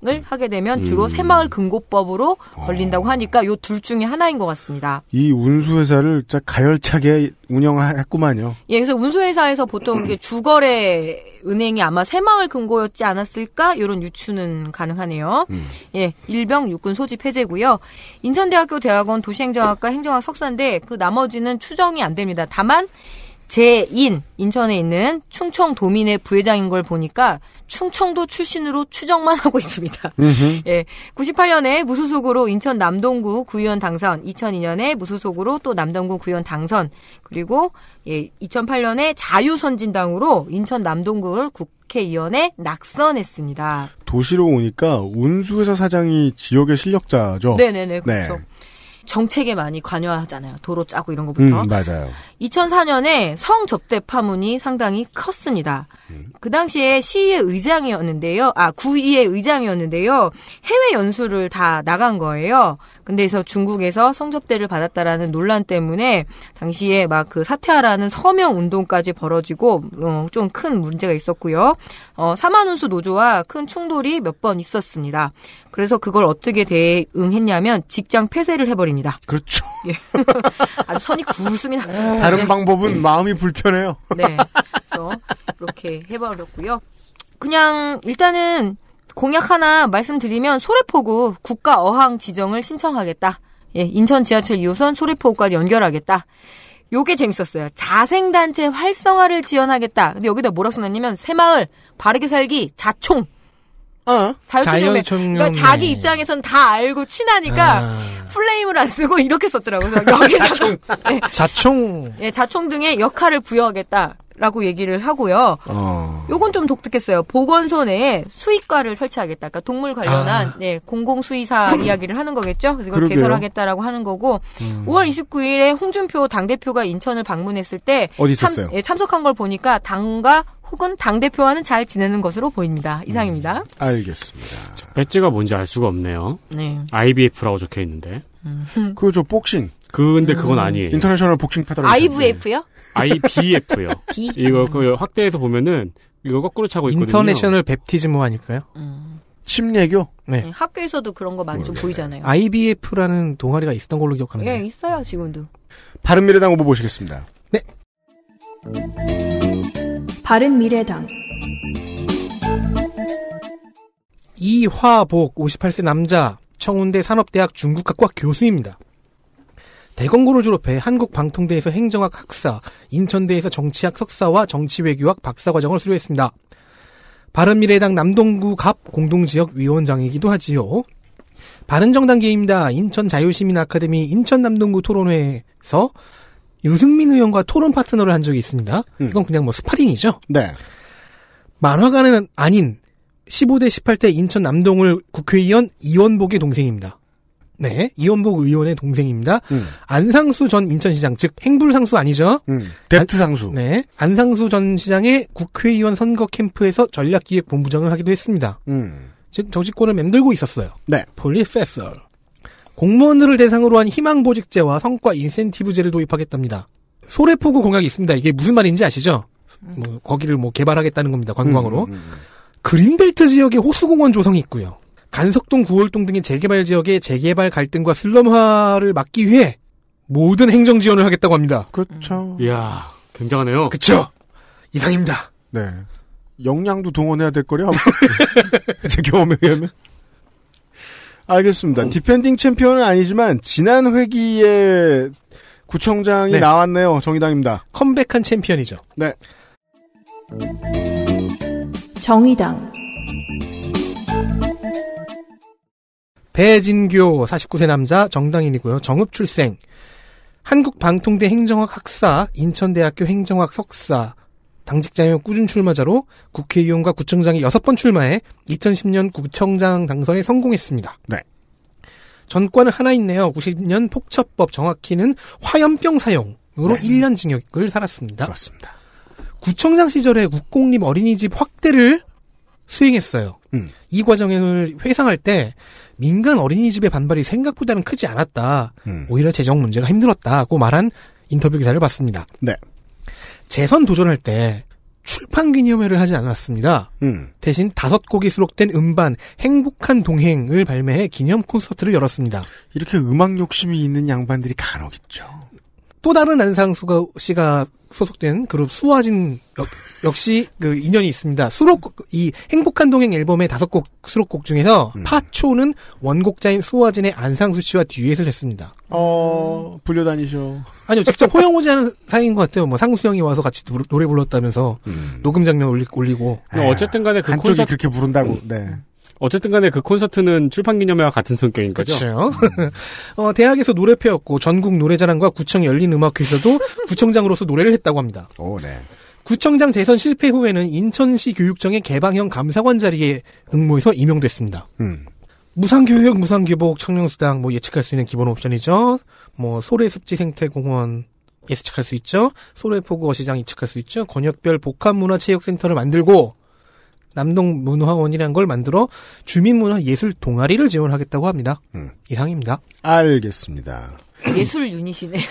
을 하게 되면 주로 음. 새마을 금고법으로 어. 걸린다고 하니까 요 둘 중에 하나인 것 같습니다. 이 운수회사를 진짜 가열차게 운영했구만요. 예, 그래서 운수회사에서 보통 이게 주거래 은행이 아마 새마을 금고였지 않았을까 이런 유추는 가능하네요. 음. 예, 일병 육군 소집 해제고요. 인천대학교 대학원 도시행정학과 행정학 석사인데 그 나머지는 추정이 안 됩니다. 다만 제인 인천에 있는 충청 도민의 부회장인 걸 보니까 충청도 출신으로 추정만 하고 있습니다. 예, 98년에 무소속으로 인천 남동구 구의원 당선, 2002년에 무소속으로 또 남동구 구의원 당선, 그리고 예, 2008년에 자유선진당으로 인천 남동구를 국회의원에 낙선했습니다. 도시로 오니까 운수회사 사장이 지역의 실력자죠. 네네네 그렇죠. 네. 정책에 많이 관여하잖아요. 도로 짜고 이런 것부터 음, 맞아요. 2004년에 성접대 파문이 상당히 컸습니다. 음. 그 당시에 시의 의장이었는데요. 아, 구의회 의장이었는데요. 해외 연수를 다 나간 거예요. 근데 서 중국에서 성접대를 받았다라는 논란 때문에 당시에 막 그 사퇴하라는 서명 운동까지 벌어지고 어, 좀 큰 문제가 있었고요. 어, 사만운수 노조와 큰 충돌이 몇 번 있었습니다. 그래서 그걸 어떻게 대응했냐면 직장 폐쇄를 해버립니다. 그렇죠. 예. 아주 선이 굴숨이 나. 아, 다른 네. 방법은 마음이 불편해요. 네. 그래서 이렇게 해버렸고요. 그냥 일단은 공약 하나 말씀드리면 소래포구 국가 어항 지정을 신청하겠다. 예, 인천 지하철 2호선 소래포구까지 연결하겠다. 요게 재밌었어요. 자생단체 활성화를 지원하겠다. 근데 여기다 뭐라고 써놨냐면 새마을, 바르게 살기, 자총 어. 자유총연 그러니까 자기 입장에선 다 알고 친하니까 아. 플레임을 안 쓰고 이렇게 썼더라고요. 여기 자총. 네. 자총. 예, 자총 등의 역할을 부여하겠다. 라고 얘기를 하고요. 어. 요건 좀 독특했어요. 보건소 내에 수의과를 설치하겠다. 그러니까 동물 관련한 아. 예, 공공수의사 이야기를 하는 거겠죠. 그래서 이걸 개설하겠다라고 하는 거고 음. 5월 29일에 홍준표 당대표가 인천을 방문했을 때 어디 있었어요? 참, 예, 참석한 걸 보니까 당과 혹은 당대표와는 잘 지내는 것으로 보입니다. 이상입니다. 음, 알겠습니다. 배지가 뭔지 알 수가 없네요. 네. IBF라고 적혀 있는데. 음. 그저 복싱. 그, 근데 그건 음. 아니에요. 인터내셔널 복싱 페더레이션. IVF요? IBF요. B? 이거 그 확대해서 보면은 이거 거꾸로 차고 있거든요. 인터내셔널 뱁티즘호 아닐까요? 음. 침례교? 네. 네. 학교에서도 그런 거 많이 좀 네. 보이잖아요. IBF라는 동아리가 있었던 걸로 기억하는데. 예, 네, 있어요, 지금도. 바른미래당 후보 보시겠습니다. 네. 바른미래당 이화복 58세 남자 청운대 산업대학 중국학과 교수입니다. 대건고를 졸업해 한국방통대에서 행정학 학사, 인천대에서 정치학 석사와 정치외교학 박사과정을 수료했습니다. 바른미래당 남동구 갑 공동지역 위원장이기도 하지요. 바른정당계입니다. 인천자유시민아카데미 인천남동구 토론회에서 유승민 의원과 토론 파트너를 한 적이 있습니다. 음. 이건 그냥 뭐 스파링이죠. 네. 만화가는 아닌 15대 18대 인천 남동을 국회의원 이원복의 동생입니다. 네, 이원복 의원의 동생입니다. 음. 안상수 전 인천시장, 즉 행불상수 아니죠? 음. 뎁트상수. 네, 안상수 전 시장의 국회의원 선거 캠프에서 전략기획본부장을 하기도 했습니다. 음. 즉 정치권을 맴돌고 있었어요. 네, 폴리페서. 공무원들을 대상으로 한 희망보직제와 성과 인센티브제를 도입하겠답니다. 소래포구 공약이 있습니다. 이게 무슨 말인지 아시죠? 뭐 거기를 뭐 개발하겠다는 겁니다. 관광으로. 음, 음, 음, 그린벨트 지역에 호수공원 조성이 있고요. 간석동, 구월동 등의 재개발 지역의 재개발 갈등과 슬럼화를 막기 위해 모든 행정 지원을 하겠다고 합니다. 그렇죠. 이야, 굉장하네요. 그렇죠. 이상입니다. 네. 역량도 동원해야 될 거려. 제 경험에 의하면. 알겠습니다. 음. 디펜딩 챔피언은 아니지만 지난 회기에 구청장이 네. 나왔네요. 정의당입니다. 컴백한 챔피언이죠. 네. 정의당 배진교 49세 남자 정당인이고요. 정읍 출생 한국방통대 행정학 학사, 인천대학교 행정학 석사, 당직자이며 꾸준 출마자로 국회의원과 구청장이 여섯 번 출마해 2010년 구청장 당선에 성공했습니다. 네. 전과는 하나 있네요. 90년 폭처법 정확히는 화염병 사용으로 네. 1년 징역을 살았습니다. 그렇습니다. 구청장 시절에 국공립 어린이집 확대를 수행했어요. 음. 이 과정을 회상할 때 민간 어린이집의 반발이 생각보다는 크지 않았다. 음. 오히려 재정 문제가 힘들었다고 말한 인터뷰 기사를 봤습니다. 네. 재선 도전할 때 출판 기념회를 하지 않았습니다. 음. 대신 다섯 곡이 수록된 음반 행복한 동행을 발매해 기념 콘서트를 열었습니다. 이렇게 음악 욕심이 있는 양반들이 간혹 있죠. 또 다른 안상수가 씨가 소속된 그룹 수화진 역, 시그 인연이 있습니다. 수록곡 이 행복한 동행 앨범의 다섯 곡 수록곡 중에서 음. 파초는 원곡자인 수화진의 안상수 씨와 듀엣을 했습니다. 어 음. 불려 다니셔. 아니요 직접 호영호지 하는 사이인 것 같아요. 뭐 상수 형이 와서 같이 노, 래 불렀다면서 음. 녹음 장면 올리, 고 아, 어쨌든간에 그한쪽 콘서트... 그렇게 부른다고. 네. 어쨌든 간에 그 콘서트는 출판 기념회와 같은 성격인 거죠. 그 어, 대학에서 노래패였고 전국 노래자랑과 구청 열린 음악회에서도 구청장으로서 노래를 했다고 합니다. 오, 어, 네. 구청장 재선 실패 후에는 인천시 교육청의 개방형 감사관 자리에 응모해서 임용됐습니다. 음. 무상교육, 무상교복, 청년수당 뭐 예측할 수 있는 기본 옵션이죠. 뭐 소래습지 생태공원 예측할 수 있죠. 소래포구어시장 예측할 수 있죠. 권역별 복합문화체육센터를 만들고 남동문화원이라는 걸 만들어 주민문화 예술 동아리를 지원하겠다고 합니다. 음. 이상입니다. 알겠습니다. 예술 유닛이네요.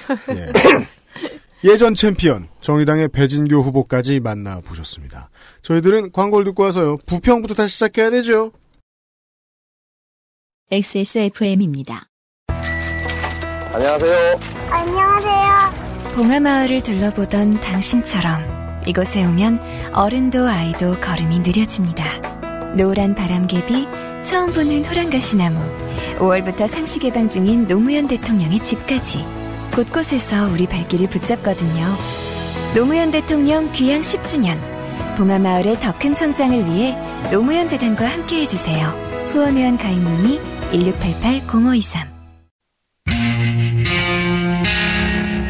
예. 전 챔피언 정의당의 배진교 후보까지 만나보셨습니다. 저희들은 광고를 듣고 와서요. 부평부터 다시 시작해야 되죠. XSFM입니다. 안녕하세요. 안녕하세요. 봉하마을을 둘러보던 당신처럼 이곳에 오면 어른도 아이도 걸음이 느려집니다. 노란 바람개비, 처음 보는 호랑가시나무, 5월부터 상시 개방 중인 노무현 대통령의 집까지 곳곳에서 우리 발길을 붙잡거든요. 노무현 대통령 귀향 10주년, 봉화마을의 더 큰 성장을 위해 노무현 재단과 함께해 주세요. 후원회원 가입 문의 1688-0523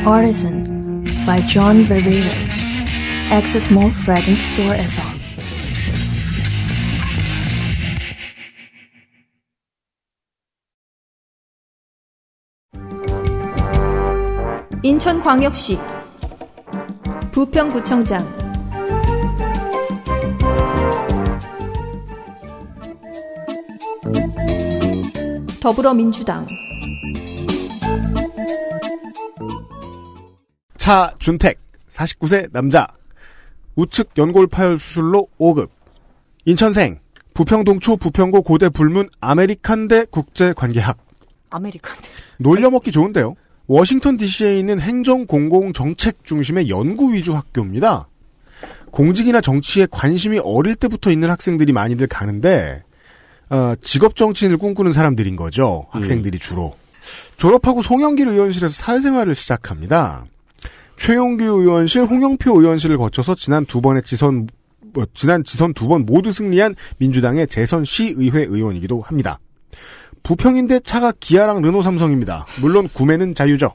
Artisan by John Ververes X Small Fragrance Store에서 인천광역시 부평구청장 더불어민주당 차준택 49세 남자 우측 연골 파열 수술로 5급. 인천생. 부평동초 부평고 고대 불문 아메리칸대 국제관계학. 아메리칸대. 놀려먹기 좋은데요. 워싱턴 DC에 있는 행정공공정책 중심의 연구 위주 학교입니다. 공직이나 정치에 관심이 어릴 때부터 있는 학생들이 많이들 가는데 어, 직업 정치인을 꿈꾸는 사람들인 거죠. 학생들이 음. 주로 졸업하고 송영길 의원실에서 사회생활을 시작합니다. 최용규 의원실, 홍영표 의원실을 거쳐서 지난 두 번의 지선 뭐, 지난 지선 두 번 모두 승리한 민주당의 재선 시의회 의원이기도 합니다. 부평인데 차가 기아랑 르노 삼성입니다. 물론 구매는 자유죠.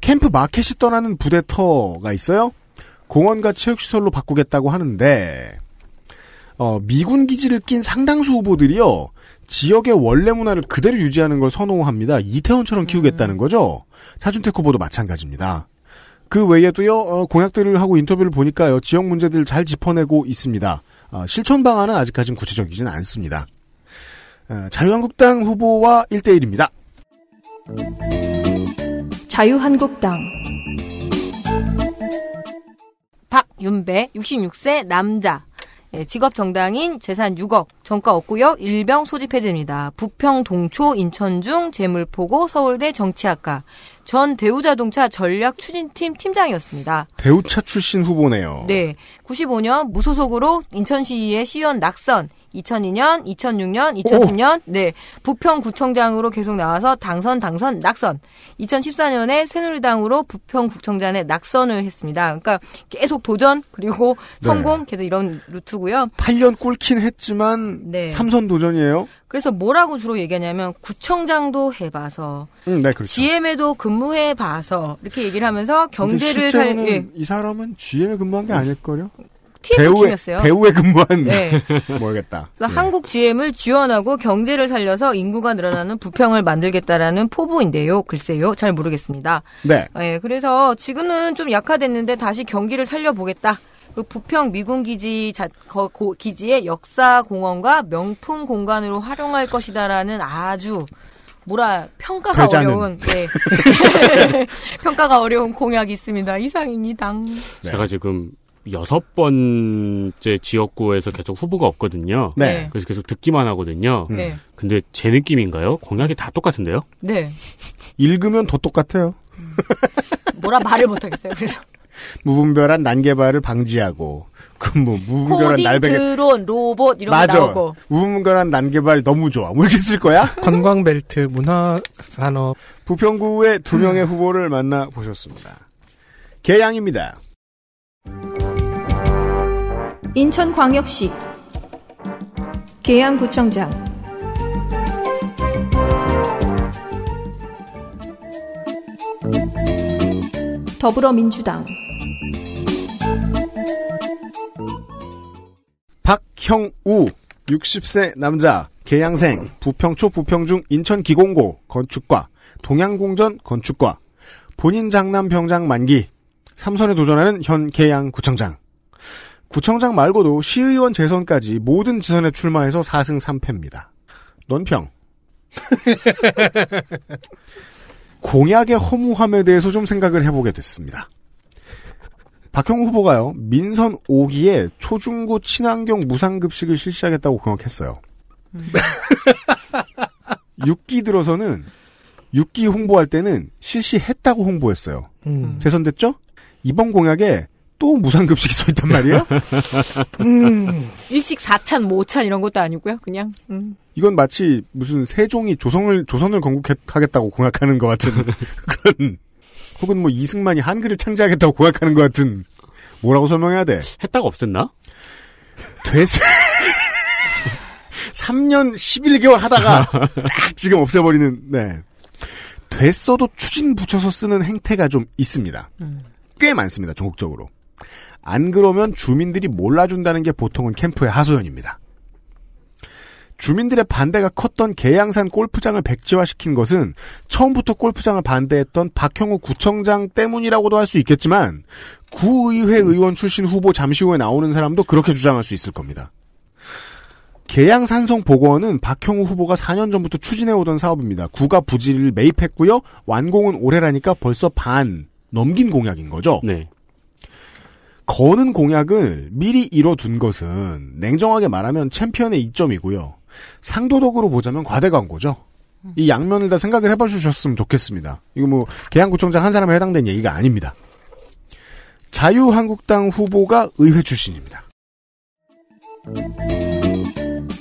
캠프 마켓이 떠나는 부대터가 있어요. 공원과 체육시설로 바꾸겠다고 하는데 어, 미군 기지를 낀 상당수 후보들이요 지역의 원래 문화를 그대로 유지하는 걸 선호합니다. 이태원처럼 키우겠다는 음. 거죠. 차준택 후보도 마찬가지입니다. 그 외에도요 어, 공약들을 하고 인터뷰를 보니까요 지역 문제들 을잘 짚어내고 있습니다. 어, 실천 방안은 아직까진 구체적이진 않습니다. 어, 자유한국당 후보와 1대1입니다. 자유한국당 박윤배 66세 남자 예, 직업 정당인 재산 6억, 정가 없고요. 일병 소집 해제입니다. 부평 동초 인천중 재물포고 서울대 정치학과 전 대우자동차 전략 추진팀 팀장이었습니다. 대우차 출신 후보네요. 네. 95년 무소속으로 인천시의 시의원 낙선, 2002년, 2006년, 2010년, 오. 네. 부평구청장으로 계속 나와서 당선, 당선, 낙선. 2014년에 새누리당으로 부평구청장에 낙선을 했습니다. 그러니까 계속 도전, 그리고 네. 성공, 네. 계속 이런 루트고요. 8년 꿀긴 했지만, 네. 삼선 도전이에요. 그래서 뭐라고 주로 얘기하냐면, 구청장도 해봐서, 음, 네, 그렇죠. GM에도 근무해봐서, 이렇게 얘기를 하면서 경제를 살, 예. 이 사람은 GM에 근무한 게 아닐걸요? 음. 배우에, 배우에 근무한 네. 모르겠다. 그래서 네. 한국 GM을 지원하고 경제를 살려서 인구가 늘어나는 부평을 만들겠다라는 포부인데요. 글쎄요, 잘 모르겠습니다. 네. 네 그래서 지금은 좀 약화됐는데 다시 경기를 살려보겠다. 그 부평 미군 기지 자, 거, 고, 기지의 역사 공원과 명품 공간으로 활용할 것이다라는 아주 뭐라 평가가 되자는. 어려운 네. 평가가 어려운 공약이 있습니다. 이상입니다. 제가 지금 여섯 번째 지역구에서 계속 후보가 없거든요. 네. 네. 그래서 계속 듣기만 하거든요. 음. 네. 근데 제 느낌인가요? 공약이 다 똑같은데요? 네. 읽으면 더 똑같아요. 음. 뭐라 말을 못하겠어요. 그래서 무분별한 난개발을 방지하고 그럼 뭐 무분별한 날개 드론 로봇 이런 맞아. 거 나오고 무분별한 난개발 너무 좋아 뭐 이렇게 쓸 거야? 관광벨트 문화산업 부평구의 두 명의 음. 후보를 만나 보셨습니다. 개양입니다. 인천광역시 계양구청장 더불어민주당 박형우 60세 남자 계양생 부평초 부평중 인천기공고 건축과 동양공전 건축과 본인 장남 병장 만기 삼선에 도전하는 현 계양구청장 구청장 말고도 시의원 재선까지 모든 지선에 출마해서 4승 3패입니다. 논평. 공약의 허무함에 대해서 좀 생각을 해보게 됐습니다. 박형 후보가요, 민선 5기에 초중고 친환경 무상급식을 실시하겠다고 공약했어요. 6기 들어서는 6기 홍보할 때는 실시했다고 홍보했어요. 음. 재선됐죠? 이번 공약에 또 무상급식이 써 있단 말이야 음. 일식 4찬, 5찬 이런 것도 아니고요. 그냥 음. 이건 마치 무슨 세종이 조선을 조선을 건국하겠다고 공약하는 것 같은 그런 혹은 뭐 이승만이 한글을 창제하겠다고 공약하는 것 같은 뭐라고 설명해야 돼? 했다가 없앴나? 되세 3년 11개월 하다가 딱 지금 없애버리는 네 됐어도 추진 붙여서 쓰는 행태가 좀 있습니다. 음. 꽤 많습니다. 전국적으로. 안 그러면 주민들이 몰라준다는 게 보통은 캠프의 하소연입니다. 주민들의 반대가 컸던 계양산 골프장을 백지화시킨 것은 처음부터 골프장을 반대했던 박형우 구청장 때문이라고도 할 수 있겠지만 구의회 의원 출신 후보 잠시 후에 나오는 사람도 그렇게 주장할 수 있을 겁니다. 계양산성 복원은 박형우 후보가 4년 전부터 추진해오던 사업입니다. 구가 부지를 매입했고요. 완공은 올해라니까 벌써 반 넘긴 공약인 거죠. 네. 거는 공약을 미리 이뤄둔 것은 냉정하게 말하면 챔피언의 이점이고요. 상도덕으로 보자면 과대광고죠. 이 양면을 다 생각을 해봐 주셨으면 좋겠습니다. 이거 뭐 계양구청장 한 사람에 해당된 얘기가 아닙니다. 자유한국당 후보가 의회 출신입니다.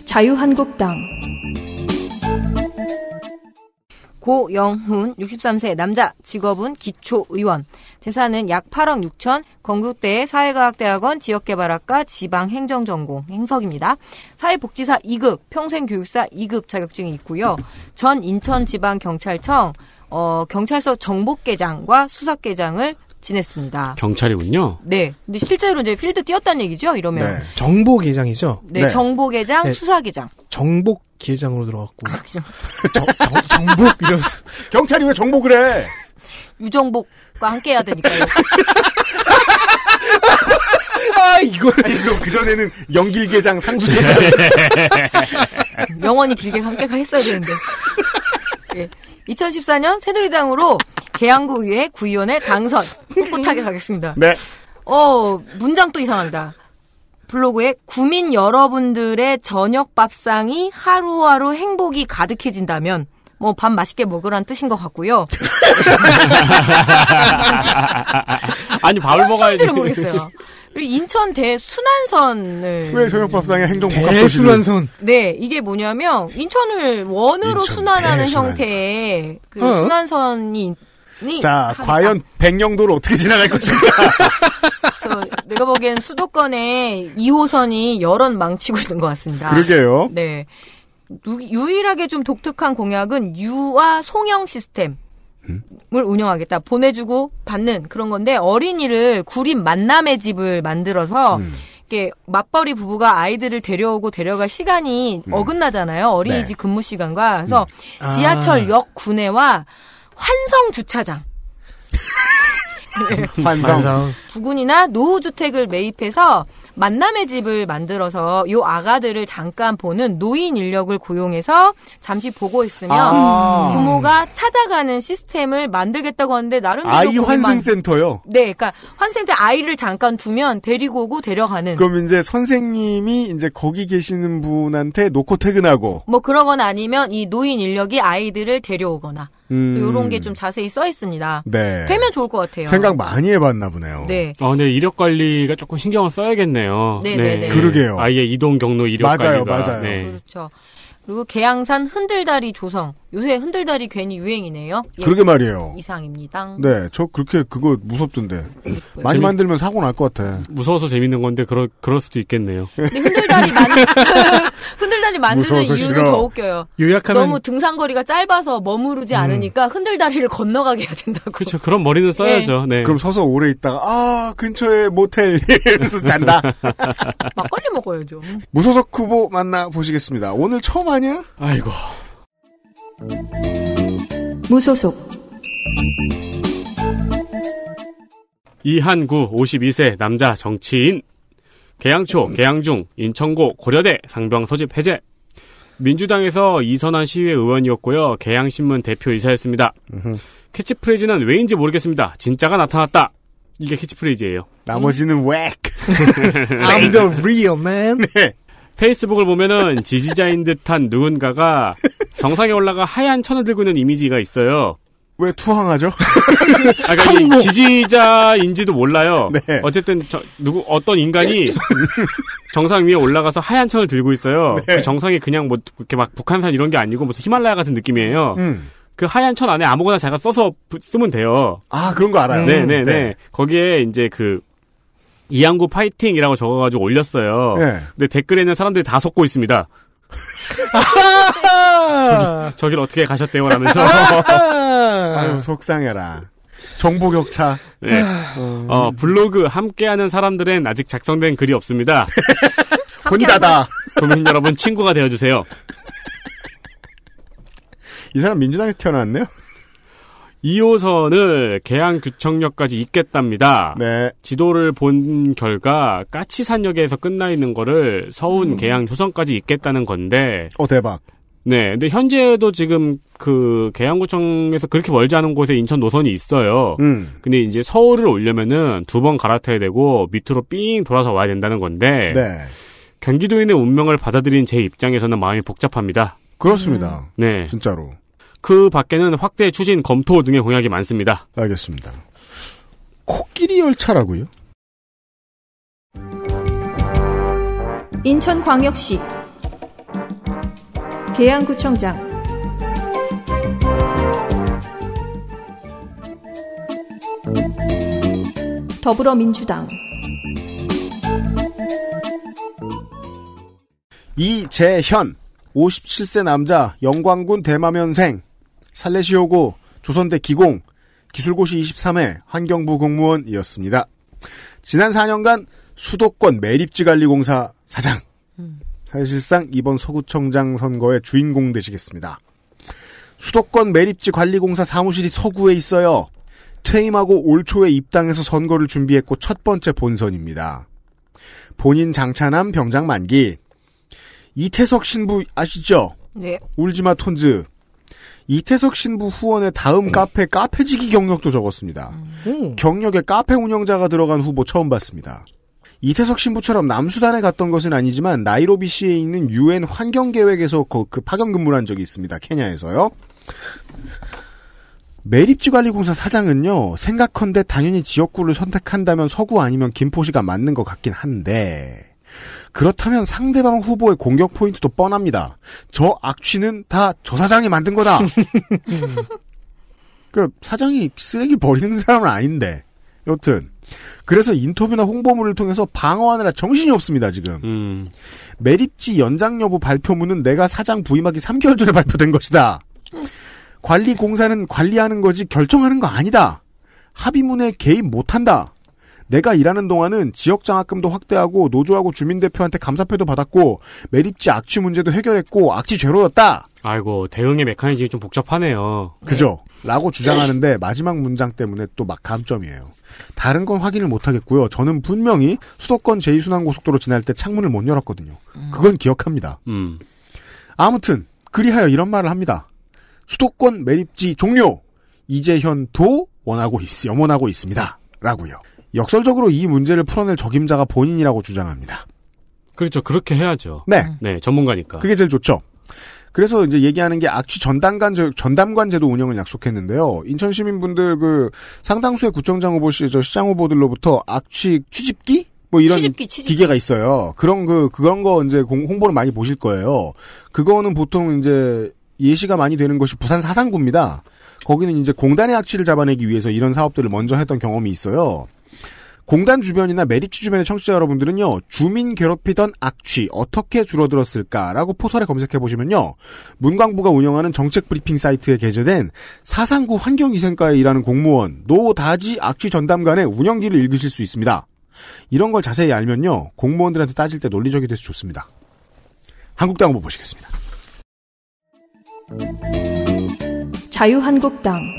자유한국당 고영훈 63세 남자 직업은 기초의원 재산은 약 8억 6천 건국대 사회과학대학원 지역개발학과 지방행정전공 행석입니다. 사회복지사 2급 평생교육사 2급 자격증이 있고요. 전 인천지방경찰청 어, 경찰서 정보계장과 수사계장을 지냈습니다. 경찰이군요. 네. 근데 실제로 이제 필드 뛰었다는 얘기죠. 이러면 네. 정복계장이죠 네, 네. 정복계장 네. 수사계장. 정복 계장으로 들어갔고. 그렇죠. 정, 정, 복 이런 경찰이 왜 정복을 해? 유정복과 함께 해야 되니까요. 아, 이걸. 이거 그전에는 연길계장, 상수계장. 영원히 길게 함께가 했어야 되는데. 예. 2014년 새누리당으로 계양구 의회 구의원의 당선 꿋꿋하게 가겠습니다. 네. 어 문장 또 이상합니다. 블로그에 구민 여러분들의 저녁 밥상이 하루하루 행복이 가득해진다면 뭐 밥 맛있게 먹으란 뜻인 것 같고요. 아니 밥을 먹어야지. 모르겠어요. 그리고 인천 대순환선을 왜 저녁밥상에 행정국 대순환선 네 이게 뭐냐면 인천을 원으로 인천 순환하는 대순환선. 형태의 그 어. 순환선이 자, 하겠다. 과연 백령도를 어떻게 지나갈 것인가? 그래서 내가 보기엔 수도권에 2호선이 여럿 망치고 있는 것 같습니다. 그러게요. 네. 유, 일하게좀 독특한 공약은 유아 송영 시스템. 을 음? 운영하겠다. 보내주고 받는 그런 건데 어린이를 구린 만남의 집을 만들어서 음. 이렇게 맞벌이 부부가 아이들을 데려오고 데려갈 시간이 음. 어긋나잖아요. 어린이집 네. 근무 시간과 그래서 음. 아. 지하철역 구내와 환성 주차장. 환상. 부근이나 노후 주택을 매입해서 만남의 집을 만들어서 요 아가들을 잠깐 보는 노인 인력을 고용해서 잠시 보고 있으면 아~ 부모가 찾아가는 시스템을 만들겠다고 하는데 나름대로 아이 환승센터요 네, 그러니까 환생센터 아이를 잠깐 두면 데리고 오고 데려가는. 그럼 이제 선생님이 이제 거기 계시는 분한테 놓고 퇴근하고. 뭐 그러거나 아니면 이 노인 인력이 아이들을 데려오거나. 음. 이런 게 좀 자세히 써 있습니다. 네. 되면 좋을 것 같아요. 생각 많이 해봤나 보네요. 네. 아, 근데 이력 관리가 조금 신경을 써야겠네요. 네네네. 네, 네. 네. 그러게요. 아예 이동 경로 이력 맞아요, 관리가. 맞아요, 맞아요. 네. 그렇죠. 그리고 계양산 흔들다리 조성. 요새 흔들다리 괜히 유행이네요. 예, 그러게 말이에요. 이상입니다. 네, 저 그렇게 그거 무섭던데. 많이 재미... 만들면 사고 날 것 같아. 무서워서 재밌는 건데 그럴 그럴 수도 있겠네요. 근데 흔들다리 만 흔들다리 만드는 이유는 싫어. 더 웃겨요. 요약하면 너무 등산거리가 짧아서 머무르지 음. 않으니까 흔들다리를 건너가게 해야 된다고. 그렇죠. 그런 머리는 써야죠. 네. 네. 그럼 서서 오래 있다가 아 근처에 모텔 이러면서 잔다. 막걸리 먹어야죠. 무소속 후보 만나 보시겠습니다. 오늘 처음 아니야? 아이고. 무소속 이한구 52세 남자 정치인 개양초, 개양중, 인천고, 고려대 상병 소집 해제 민주당에서 이선한 시위의 의원이었고요. 개양신문 대표이사였습니다. 캐치프레이즈는 왜인지 모르겠습니다. 진짜가 나타났다. 이게 캐치프레이즈예요. 나머지는 음. 웩. I'm the real man. 네. 페이스북을 보면은 지지자인 듯한 누군가가 정상에 올라가 하얀 천을 들고 있는 이미지가 있어요. 왜 투항하죠? 아, 그러니까 지지자인지도 몰라요. 네. 어쨌든 저, 누구 어떤 인간이 정상 위에 올라가서 하얀 천을 들고 있어요. 네. 그 정상이 그냥 뭐 이렇게 막 북한산 이런 게 아니고 무슨 히말라야 같은 느낌이에요. 음. 그 하얀 천 안에 아무거나 제가 써서 쓰면 돼요. 아 그런 거 알아요. 네네네. 네, 음, 네. 네. 거기에 이제 그 이양구 파이팅이라고 적어가지고 올렸어요. 네. 근데 댓글에는 사람들이 다 속고 있습니다. 저기, 저길 어떻게 가셨대요? 라면서. 아유, 속상해라. 정보 격차. 네. 어. 어, 블로그 함께하는 사람들은 아직 작성된 글이 없습니다. 혼자다. 도민 여러분 친구가 되어주세요. 이 사람 민주당에서 태어났네요. 2호선을 계양규청역까지 있겠답니다. 네. 지도를 본 결과 까치산역에서 끝나 있는 거를 서운 음. 계양 효선까지 있겠다는 건데. 어 대박. 네. 근데 현재도 지금 그 계양구청에서 그렇게 멀지 않은 곳에 인천 노선이 있어요. 음. 근데 이제 서울을 오려면은 두 번 갈아타야 되고 밑으로 삥 돌아서 와야 된다는 건데. 네. 경기도인의 운명을 받아들인 제 입장에서는 마음이 복잡합니다. 그렇습니다. 음. 네. 진짜로. 그 밖에는 확대 추진 검토 등의 공약이 많습니다. 알겠습니다. 코끼리 열차라고요? 인천광역시 계양구청장 더불어민주당 이재현 57세 남자 영광군 대마면생 살레시오고 조선대 기공 기술고시 23회 환경부 공무원이었습니다. 지난 4년간 수도권 매립지관리공사 사장 음. 사실상 이번 서구청장 선거의 주인공 되시겠습니다. 수도권 매립지관리공사 사무실이 서구에 있어요. 퇴임하고 올 초에 입당해서 선거를 준비했고 첫 번째 본선입니다. 본인 장차남 병장 만기 이태석 신부 아시죠? 네. 울지마 톤즈 이태석 신부 후원의 다음 음. 카페 카페지기 경력도 적었습니다. 음. 경력에 카페 운영자가 들어간 후보 처음 봤습니다. 이태석 신부처럼 남수단에 갔던 것은 아니지만 나이로비시에 있는 유엔 환경계획에서 그, 그 파견 근무한 적이 있습니다. 케냐에서요. 매립지관리공사 사장은요, 생각컨대 당연히 지역구를 선택한다면 서구 아니면 김포시가 맞는 것 같긴 한데, 그렇다면 상대방 후보의 공격 포인트도 뻔합니다. 저 악취는 다 저 사장이 만든 거다. 그 사장이 쓰레기 버리는 사람은 아닌데. 여튼 그래서 인터뷰나 홍보물을 통해서 방어하느라 정신이 없습니다 지금. 음. 매립지 연장 여부 발표문은 내가 사장 부임하기 3개월 전에 발표된 것이다. 관리 공사는 관리하는 거지 결정하는 거 아니다. 합의문에 개입 못한다. 내가 일하는 동안은 지역 장학금도 확대하고 노조하고 주민대표한테 감사패도 받았고 매립지 악취 문제도 해결했고 악취 죄로였다. 아이고 대응의 메커니즘이 좀 복잡하네요. 네. 그죠? 라고 주장하는데 마지막 문장 때문에 또 막 감점이에요. 다른 건 확인을 못하겠고요. 저는 분명히 수도권 제2순환고속도로 지날 때 창문을 못 열었거든요. 음. 그건 기억합니다. 음. 아무튼 그리하여 이런 말을 합니다. 수도권 매립지 종료! 이재현도 원하고 있, 염원하고 있습니다. 라고요. 역설적으로 이 문제를 풀어낼 적임자가 본인이라고 주장합니다. 그렇죠. 그렇게 해야죠. 네. 네, 전문가니까. 그게 제일 좋죠. 그래서 이제 얘기하는 게 악취 전담관, 전담관 제도 운영을 약속했는데요. 인천 시민분들 그 상당수의 구청장 후보 시, 저 시장 후보들로부터 악취 취집기? 뭐 이런 취집기, 취집기. 기계가 있어요. 그런 그, 그런 거 이제 공, 홍보를 많이 보실 거예요. 그거는 보통 이제 예시가 많이 되는 것이 부산 사상구입니다. 거기는 이제 공단의 악취를 잡아내기 위해서 이런 사업들을 먼저 했던 경험이 있어요. 공단 주변이나 메리츠 주변의 청취자 여러분들은요, 주민 괴롭히던 악취 어떻게 줄어들었을까라고 포털에 검색해보시면요, 문광부가 운영하는 정책 브리핑 사이트에 게재된 사상구 환경위생과에 일하는 공무원 노다지 악취 전담관의 운영기를 읽으실 수 있습니다. 이런 걸 자세히 알면요, 공무원들한테 따질 때 논리적이 돼서 좋습니다. 한국당 한번 보시겠습니다. 자유한국당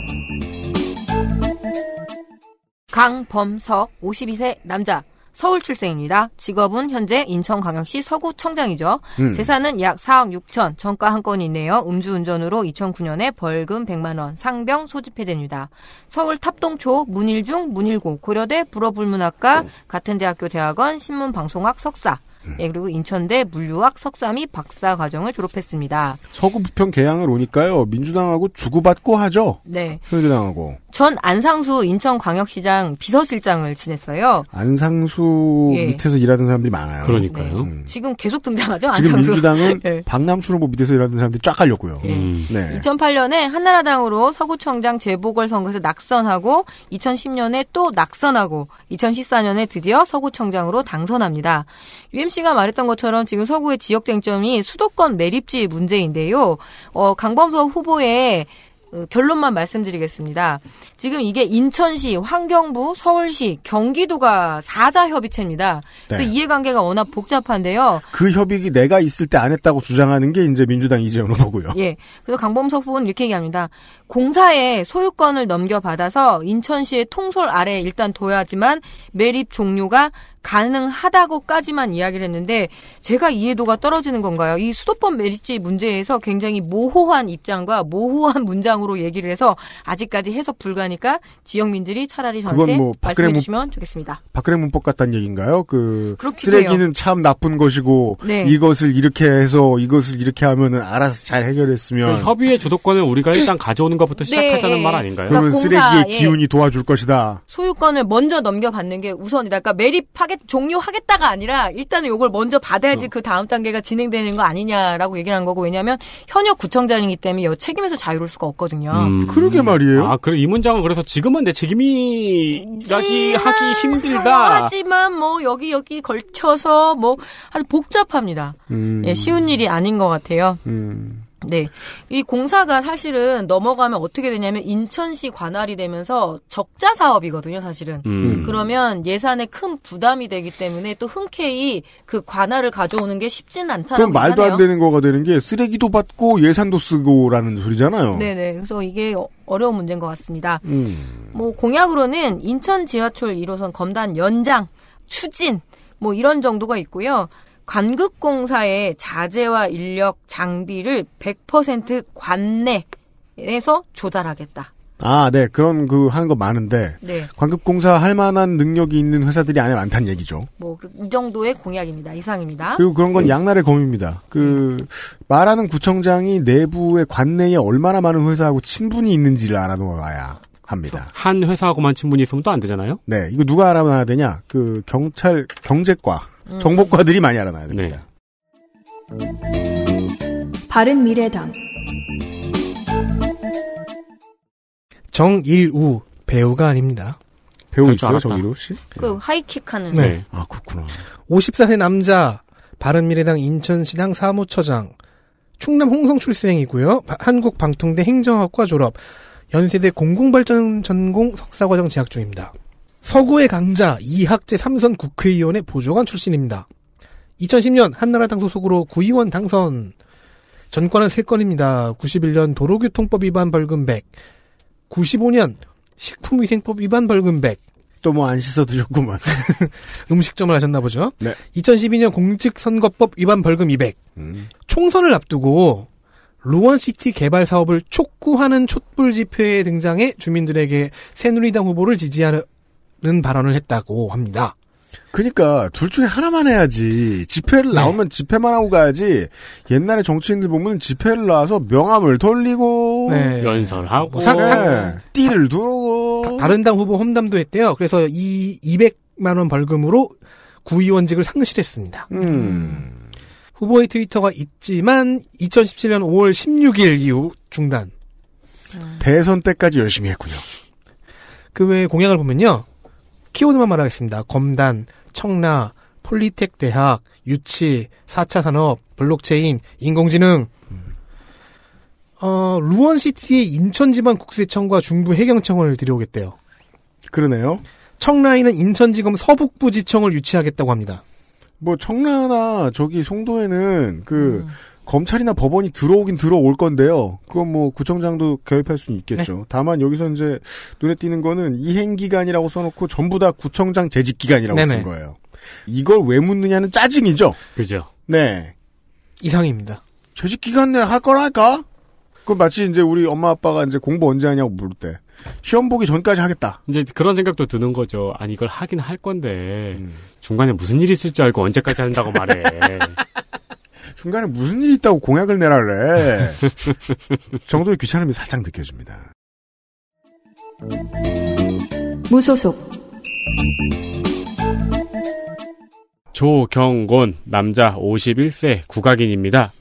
강범석 52세 남자 서울 출생입니다. 직업은 현재 인천광역시 서구청장이죠. 음. 재산은 약 4억 6천, 정가한 건이 있네요. 음주운전으로 2009년에 벌금 100만 원, 상병 소집해제입니다. 서울 탑동초, 문일중, 문일고, 고려대 불어불문학과, 네. 같은 대학교 대학원 신문방송학 석사, 음. 예, 그리고 인천대 물류학 석사 및 박사 과정을 졸업했습니다. 서구 부평 개항을 오니까요. 민주당하고 주고받고 하죠. 네. 민주당하고. 전 안상수 인천광역시장 비서실장을 지냈어요. 안상수 예. 밑에서 일하던 사람들이 많아요. 그러니까요. 네. 음. 지금 계속 등장하죠. 지금 안상수. 민주당은 네. 박남수 후보 밑에서 일하던 사람들이 쫙 갈렸고요. 예. 음. 네. 2008년에 한나라당으로 서구청장 재보궐선거에서 낙선하고 2010년에 또 낙선하고 2014년에 드디어 서구청장으로 당선합니다. UMC가 말했던 것처럼 지금 서구의 지역 쟁점이 수도권 매립지 문제인데요. 어, 강범석 후보의 어, 결론만 말씀드리겠습니다. 지금 이게 인천시, 환경부, 서울시, 경기도가 사자 협의체입니다. 네. 그 이해관계가 워낙 복잡한데요. 그협의가 내가 있을 때 안 했다고 주장하는 게 이제 민주당 이재용 후보고요. 예. 그래서 강범석 후보는 이렇게 얘기합니다. 공사에 소유권을 넘겨받아서 인천시의 통솔 아래 일단 둬야지만 매립 종료가 가능하다고까지만 이야기를 했는데 제가 이해도가 떨어지는 건가요? 이 수도권 메리지 문제에서 굉장히 모호한 입장과 모호한 문장으로 얘기를 해서 아직까지 해석 불가니까 지역민들이 차라리 저한테 뭐 말씀해 주시면 좋겠습니다. 박근혜 문법 같다는 얘기인가요? 그 쓰레기는 해요. 참 나쁜 것이고 네. 이것을 이렇게 해서 이것을 이렇게 하면 알아서 잘 해결했으면 그 협의의 주도권을 우리가 일단 가져오는 것부터 네. 시작하자는 네. 말 아닌가요? 그러면 그러니까 공사, 쓰레기의 예. 기운이 도와줄 것이다. 소유권을 먼저 넘겨받는 게 우선이다. 그러니까 매립하 하겠 종료하겠다가 아니라 일단은 이걸 먼저 받아야지 어. 그 다음 단계가 진행되는 거 아니냐라고 얘기를 한 거고 왜냐하면 현역 구청장이기 때문에 여 책임에서 자유로울 수가 없거든요. 음. 그러게 말이에요. 아, 그이 문장은 그래서 지금은 내 책임이라기 하기 힘들다. 하지만 뭐 여기 여기 걸쳐서 뭐 아주 복잡합니다. 음. 예, 쉬운 일이 아닌 것 같아요. 음. 네. 이 공사가 사실은 넘어가면 어떻게 되냐면 인천시 관할이 되면서 적자 사업이거든요, 사실은. 음. 그러면 예산에 큰 부담이 되기 때문에 또 흔쾌히 그 관할을 가져오는 게 쉽진 않다라고 그럼 말도 하네요. 안 되는 거가 되는 게 쓰레기도 받고 예산도 쓰고라는 소리잖아요. 네네. 그래서 이게 어, 어려운 문제인 것 같습니다. 음. 뭐 공약으로는 인천 지하철 1호선 검단 연장, 추진, 뭐 이런 정도가 있고요. 관극공사의 자재와 인력, 장비를 100% 관내에서 조달하겠다. 아, 네. 그런 그 하는 거 많은데 네. 관극공사할 만한 능력이 있는 회사들이 안에 많다는 얘기죠. 뭐 이 정도의 공약입니다. 이상입니다. 그리고 그런 건 네. 양날의 검입니다. 그 네. 말하는 구청장이 내부의 관내에 얼마나 많은 회사하고 친분이 있는지를 알아놓아야 합니다. 그렇죠. 한 회사하고만 친분이 있으면 또 안 되잖아요. 네. 이거 누가 알아놔야 되냐? 그 경찰 경제과 음. 정보과들이 많이 알아놔야 됩니다. 네. 바른 미래당 정일우 배우가 아닙니다. 배우 있어요, 정일우 씨? 그 하이킥 하는. 네. 네. 아, 그렇구나. 54세 남자, 바른미래당 인천시당 사무처장, 충남 홍성 출생이고요. 한국방통대 행정학과 졸업, 연세대 공공발전 전공 석사과정 재학 중입니다. 서구의 강자 이학재 삼선 국회의원의 보조관 출신입니다. 2010년 한나라당 소속으로 구의원 당선. 전과는 3건입니다. 91년 도로교통법 위반 벌금 100. 95년 식품위생법 위반 벌금 100. 또 뭐 안 씻어 드셨구만. 음식점을 하셨나 보죠. 네. 2012년 공직선거법 위반 벌금 200. 음. 총선을 앞두고 로원시티 개발 사업을 촉구하는 촛불 집회에 등장해 주민들에게 새누리당 후보를 지지하는 는 발언을 했다고 합니다. 그러니까 둘 중에 하나만 해야지 집회를 네. 나오면 네. 집회만 하고 가야지 옛날에 정치인들 보면 집회를 나와서 명함을 돌리고 네. 연설하고 사, 네. 띠를 두르고 다른 당 후보 험담도 했대요. 그래서 이 200만 원 벌금으로 구의원직을 상실했습니다. 음. 후보의 트위터가 있지만 2017년 5월 16일 이후 중단. 음. 대선 때까지 열심히 했군요. 그 외에 공약을 보면요. 키워드만 말하겠습니다. 검단, 청라, 폴리텍 대학, 유치, 4차 산업, 블록체인, 인공지능. 어, 루원시티의 인천지방 국세청과 중부 해경청을 들여오겠대요. 그러네요. 청라에는 인천지검 서북부지청을 유치하겠다고 합니다. 뭐 청라나 저기 송도에는 그 음. 검찰이나 법원이 들어오긴 들어올 건데요. 그건 뭐 구청장도 개입할 수는 있겠죠. 네. 다만 여기서 이제 눈에 띄는 거는 이행 기간이라고 써놓고 전부 다 구청장 재직 기간이라고 네네. 쓴 거예요. 이걸 왜 묻느냐는 짜증이죠. 그죠. 네. 이상입니다. 재직 기간 내에 할 거라니까. 그 마치 이제 우리 엄마 아빠가 이제 공부 언제 하냐고 물을 때 시험 보기 전까지 하겠다. 이제 그런 생각도 드는 거죠. 아니 이걸 하긴 할 건데 음. 중간에 무슨 일이 있을 지 알고 언제까지 한다고 말해. 중간에 무슨 일이 있다고 공약을 내라 그래. 정도의 귀찮음이 살짝 느껴집니다. 무소속 조경곤 남자 51세 국악인입니다.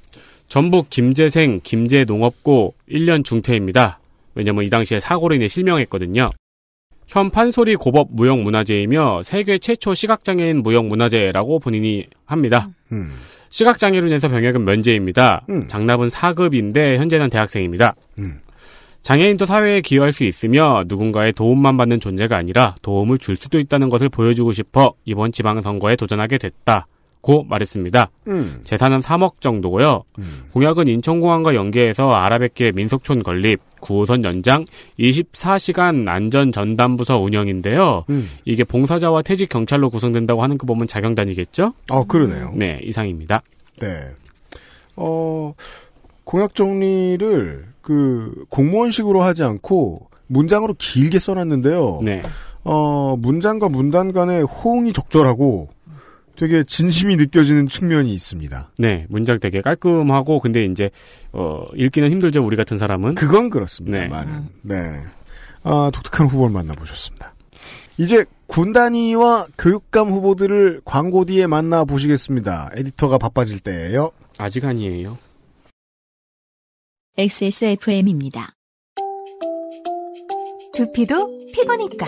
전북 김제생 김제농업고 1년 중퇴입니다. 왜냐면 이 당시에 사고로 인해 실명했거든요. 현 판소리 고법 무형문화재이며 세계 최초 시각장애인 무형문화재라고 본인이 합니다. 음. 시각장애로 인해서 병역은 면제입니다. 음. 장납은 4급인데 현재는 대학생입니다. 음. 장애인도 사회에 기여할 수 있으며 누군가의 도움만 받는 존재가 아니라 도움을 줄 수도 있다는 것을 보여주고 싶어 이번 지방선거에 도전하게 됐다. 고 말했습니다. 음. 재산은 3억 정도고요. 음. 공약은 인천공항과 연계해서 아라뱃길 민속촌 건립, 9호선 연장, 24시간 안전전담부서 운영인데요. 음. 이게 봉사자와 퇴직 경찰로 구성된다고 하는 그 보면 자경단이겠죠? 어, 아, 그러네요. 네, 이상입니다. 네. 어, 공약 정리를 그 공무원식으로 하지 않고 문장으로 길게 써놨는데요. 네. 어, 문장과 문단 간의 호응이 적절하고 되게 진심이 느껴지는 측면이 있습니다. 네, 문장 되게 깔끔하고 근데 이제 어, 읽기는 힘들죠 우리 같은 사람은. 그건 그렇습니다만. 네. 네. 아, 독특한 후보를 만나보셨습니다. 이제 군단위와 교육감 후보들을 광고 뒤에 만나 보시겠습니다. 에디터가 바빠질 때예요. 아직 아니에요. XSFM입니다. 두피도 피부니까.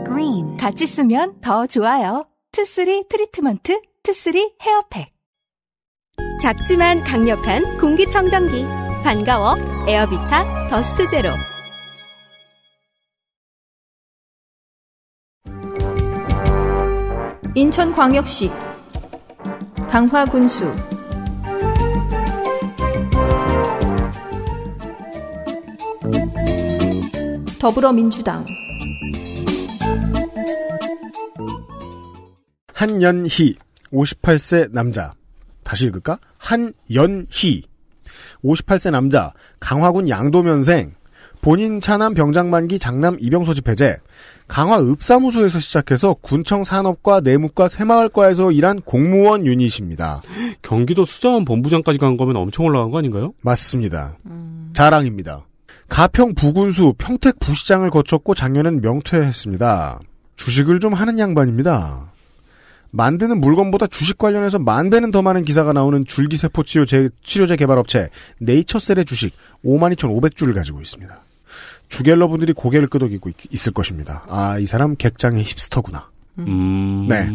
green. 같이 쓰면 더 좋아요. 투쓰리 트리트먼트, 투쓰리 헤어팩. 작지만 강력한 공기청정기. 반가워. 에어비타 더스트 제로. 인천광역시 강화군수 더불어민주당 한연희 58세 남자 다시 읽을까? 한연희 58세 남자 강화군 양도면생 본인 차남 병장 만기 장남 입영 소집해제 강화 읍사무소에서 시작해서 군청 산업과 내무과 새마을과에서 일한 공무원 유닛입니다. 경기도 수자원 본부장까지 간 거면 엄청 올라간 거 아닌가요? 맞습니다. 음... 자랑입니다. 가평 부군수 평택 부시장을 거쳤고 작년엔 명퇴했습니다. 주식을 좀 하는 양반입니다. 만드는 물건보다 주식 관련해서 만 배는 더 많은 기사가 나오는 줄기세포 치료제, 치료제 개발업체 네이처셀의 주식 52,500주를 가지고 있습니다. 주갤러분들이 고개를 끄덕이고 있, 을 것입니다. 아, 이 사람 객장의 힙스터구나. 음. 네.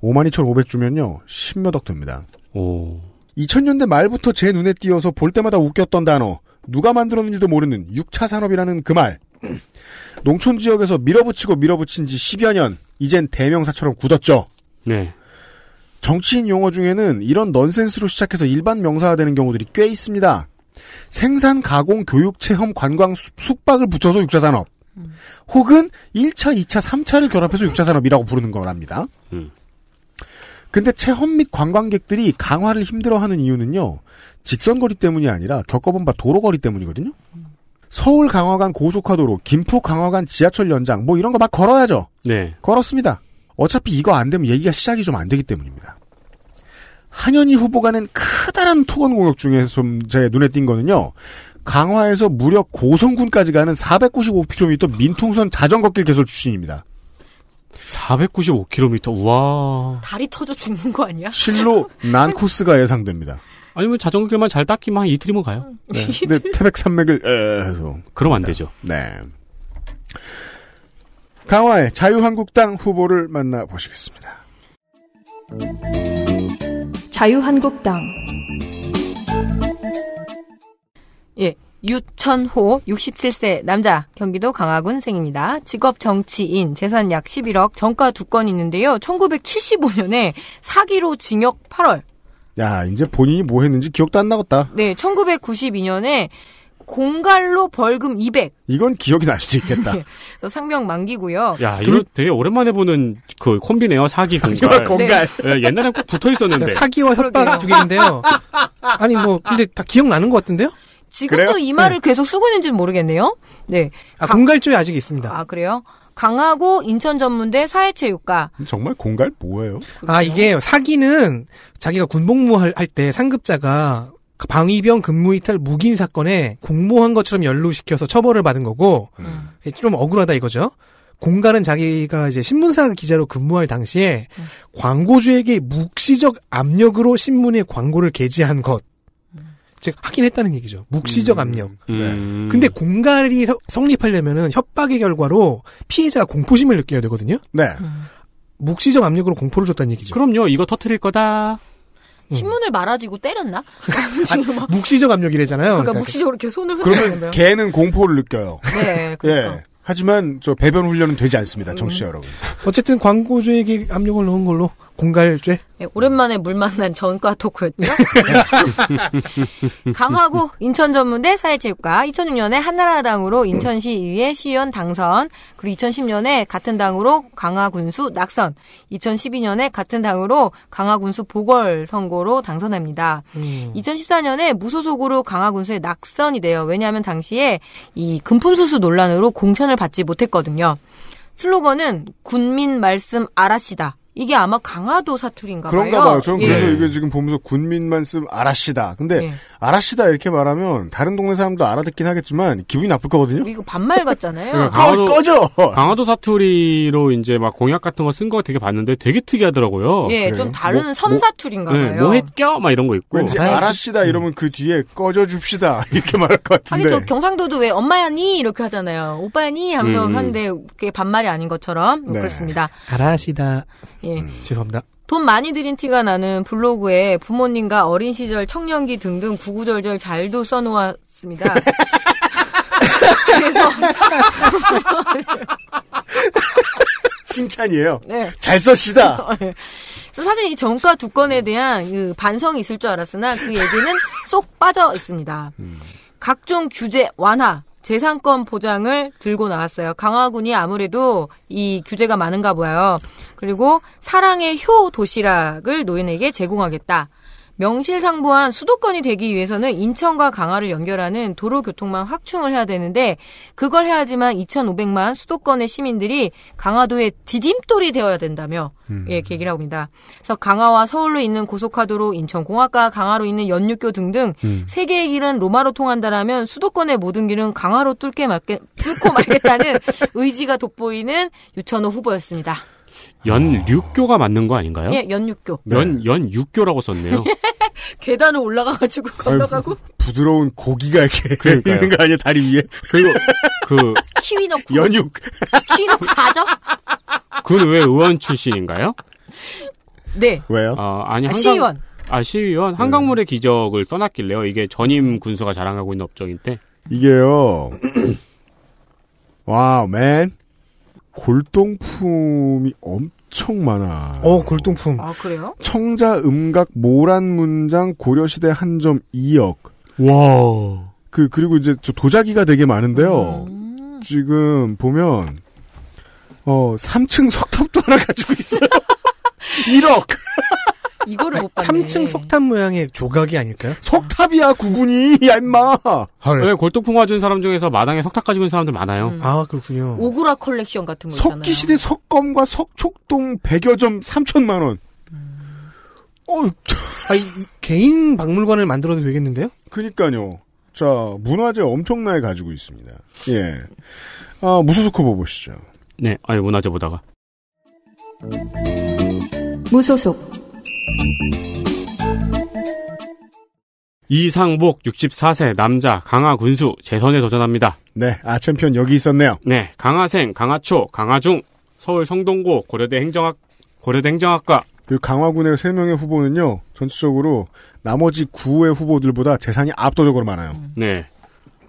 52,500주면요, 십몇억 됩니다. 오. 2000년대 말부터 제 눈에 띄어서 볼 때마다 웃겼던 단어, 누가 만들었는지도 모르는 6차 산업이라는 그 말. 농촌 지역에서 밀어붙이고 밀어붙인 지 10여 년, 이젠 대명사처럼 굳었죠. 네. 정치인 용어 중에는 이런 넌센스로 시작해서 일반 명사화 되는 경우들이 꽤 있습니다. 생산, 가공, 교육, 체험, 관광, 숙박을 붙여서 육자산업. 음. 혹은 1차, 2차, 3차를 결합해서 육자산업이라고 부르는 거랍니다. 음. 근데 체험 및 관광객들이 강화를 힘들어하는 이유는요. 직선거리 때문이 아니라 겪어본 바 도로거리 때문이거든요. 서울 강화간 고속화도로, 김포 강화간 지하철 연장, 뭐 이런 거 막 걸어야죠. 네. 걸었습니다. 어차피 이거 안 되면 얘기가 시작이 좀 안 되기 때문입니다. 한현희 후보가 낸크다란 토건 공격 중에 좀제 눈에 띈 거는요. 강화에서 무려 고성군까지 가는 495km 민통선 자전거길 개설 출신입니다. 495km 우와. 다리 터져 죽는 거 아니야? 실로 난 코스가 예상됩니다. 아니면 자전거길만 잘 닦기만 이틀이면 가요. 네. 근데 태백산맥을 에 그럼 안 되죠. 네. 강화의 자유한국당 후보를 만나보시겠습니다. 자유한국당 예, 유천호 67세 남자 경기도 강화군 생입니다. 직업 정치인 재산 약 11억 정가 두건 있는데요. 1975년에 사기로 징역 8월. 야 이제 본인이 뭐 했는지 기억도 안 나겠다. 네, 1992년에 공갈로 벌금 200. 이건 기억이 날 수도 있겠다. 예. 상명 만기고요. 야, 둘... 이거 되게 오랜만에 보는 그 콤비네요. 사기 공갈. 공갈. 네. 네, 옛날에 꼭 붙어 있었는데. 네, 사기와 협박 두 개인데요. 아니 뭐 근데 다 기억나는 것 같은데요? 지금도 그래요? 이 말을 네. 계속 쓰고 있는지는 모르겠네요. 네. 아, 공갈죄 주 아직 있습니다. 아, 그래요? 강하고 인천 전문대 사회체육과. 정말 공갈 뭐예요? 아, 이게 사기는 자기가 군복무 할때 상급자가 그 방위병 근무이탈 묵인 사건에 공모한 것처럼 연루시켜서 처벌을 받은 거고 음. 좀 억울하다 이거죠. 공간은 자기가 이제 신문사 기자로 근무할 당시에 음. 광고주에게 묵시적 압력으로 신문에 광고를 게재한 것. 음. 즉 하긴 했다는 얘기죠. 묵시적 음. 압력. 음. 네. 근데 공갈이 성립하려면은 협박의 결과로 피해자가 공포심을 느껴야 되거든요. 네. 묵시적 압력으로 공포를 줬다는 얘기죠. 그럼요. 이거 터트릴 거다. 신문을 말아지고 때렸나? 지금 아, 묵시적 압력이래잖아요. 그러니까, 그러니까 묵시적으로 이렇게 손을 흔드는 개는 공포를 느껴요. 네. 그러니까. 예. 하지만 저 배변 훈련은 되지 않습니다, 정치 음. 여러분. 어쨌든 광고주에게 압력을 넣은 걸로 공갈죄? 네, 오랜만에 물 만난 전과 토크였죠. 강화구 인천전문대 사회체육과 2006년에 한나라당으로 인천시의회 시의원 당선, 그리고 2010년에 같은 당으로 강화군수 낙선, 2012년에 같은 당으로 강화군수 보궐선거로 당선합니다. 음. 2014년에 무소속으로 강화군수의 낙선이 돼요. 왜냐하면 당시에 이 금품수수 논란으로 공천을 받지 못했거든요. 슬로건은 군민 말씀 알아시다. 이게 아마 강화도 사투리인가 봐요. 그런가 봐요. 저는 예. 그래서 이게 지금 보면서 군민만 쓰면 아라시다. 근데 예. 아라시다 이렇게 말하면 다른 동네 사람도 알아듣긴 하겠지만 기분이 나쁠 거거든요. 이거 반말 같잖아요. 그러 그러니까 강화도, 꺼져! 강화도 사투리로 이제 막 공약 같은 거 쓴 거 되게 봤는데 되게 특이하더라고요. 예, 그래요? 좀 뭐, 다른 뭐, 섬사투리인가 네, 봐요. 뭐, 네, 뭐 했겨? 막 이런 거 있고. 왠지 아라시다 이러면 그 뒤에 꺼져줍시다. 이렇게 말할 것 같은데. 아니, 저 경상도도 왜 엄마야니? 이렇게 하잖아요. 오빠야니? 하면서 음. 음. 하는데 그게 반말이 아닌 것처럼. 네. 그렇습니다. 아라시다. 예. 음, 죄송합니다. 돈 많이 들인 티가 나는 블로그에 부모님과 어린 시절 청년기 등등 구구절절 잘도 써놓았습니다. 그래서 칭찬이에요. 네. 잘 써시다. 어, 예. 사실 이 정가 두 건에 음. 대한 그 반성이 있을 줄 알았으나 그 얘기는 쏙 빠져 있습니다. 음. 각종 규제 완화, 재산권 보장을 들고 나왔어요. 강화군이 아무래도 이 규제가 많은가 보여요. 그리고 사랑의 효 도시락을 노인에게 제공하겠다. 명실상부한 수도권이 되기 위해서는 인천과 강화를 연결하는 도로 교통망 확충을 해야 되는데 그걸 해야지만 2,500만 수도권의 시민들이 강화도의 디딤돌이 되어야 된다며 음. 예, 계기를 하고 있니다 그래서 강화와 서울로 있는 고속화도로 인천공학과 강화로 있는 연륙교 등등 음. 세계의 길은 로마로 통한다라면 수도권의 모든 길은 강화로 뚫게 말게 뚫고 말겠다는 의지가 돋보이는 유천호 후보였습니다. 연육교가 맞는 거 아닌가요? 예, 연육교. 연, 네. 연육교라고 썼네요. 계단을 올라가가지고 걸어가고. 부드러운 고기가 이렇게 그러니까요. 있는 거 아니에요? 다리 위에? 그리고 그. 키위 넣고. 연육. 키위 넣고 다져? 그건 왜 의원 출신인가요? 네. 왜요? 어, 아니, 아, 한강, 시의원. 아, 시의원? 한강물의 기적을 써놨길래요. 이게 전임 음. 군수가 자랑하고 있는 업적인데. 이게요. 와우, 맨. 골동품이 엄청 많아. 어, 골동품. 아, 그래요? 청자 음각 모란 문장 고려시대 한 점 2억. 와. 그 그리고 이제 저 도자기가 되게 많은데요. 음. 지금 보면 어, 3층 석탑도 하나 가지고 있어요. 1억. 이거를 못 봤네. 3층 석탑 모양의 조각이 아닐까요? 석탑이야 구분이 얄마. 왜 골동품 화준 사람 중에서 마당에 석탑 가지고 있는 사람들 많아요. 음. 아 그렇군요. 오구라 컬렉션 같은 거 석기시대 석검과 석촉동 100여 점 3천만 원. 음. 어, 아, 이, 이, 개인 박물관을 만들어도 되겠는데요? 그니까요. 자, 문화재 엄청나게 가지고 있습니다. 예. 아, 무소속 후보 보시죠. 네, 아니, 문화재 보다가. 무소속 이상복 64세 남자 강하 군수 재선에 도전합니다. 네, 아 챔피언 여기 있었네요. 네, 강하생, 강하초, 강하중, 서울 성동고 고려대 행정학 고려대 행정학과. 그 강화군의 3명의 후보는요, 전체적으로 나머지 9의 후보들보다 재산이 압도적으로 많아요. 음. 네.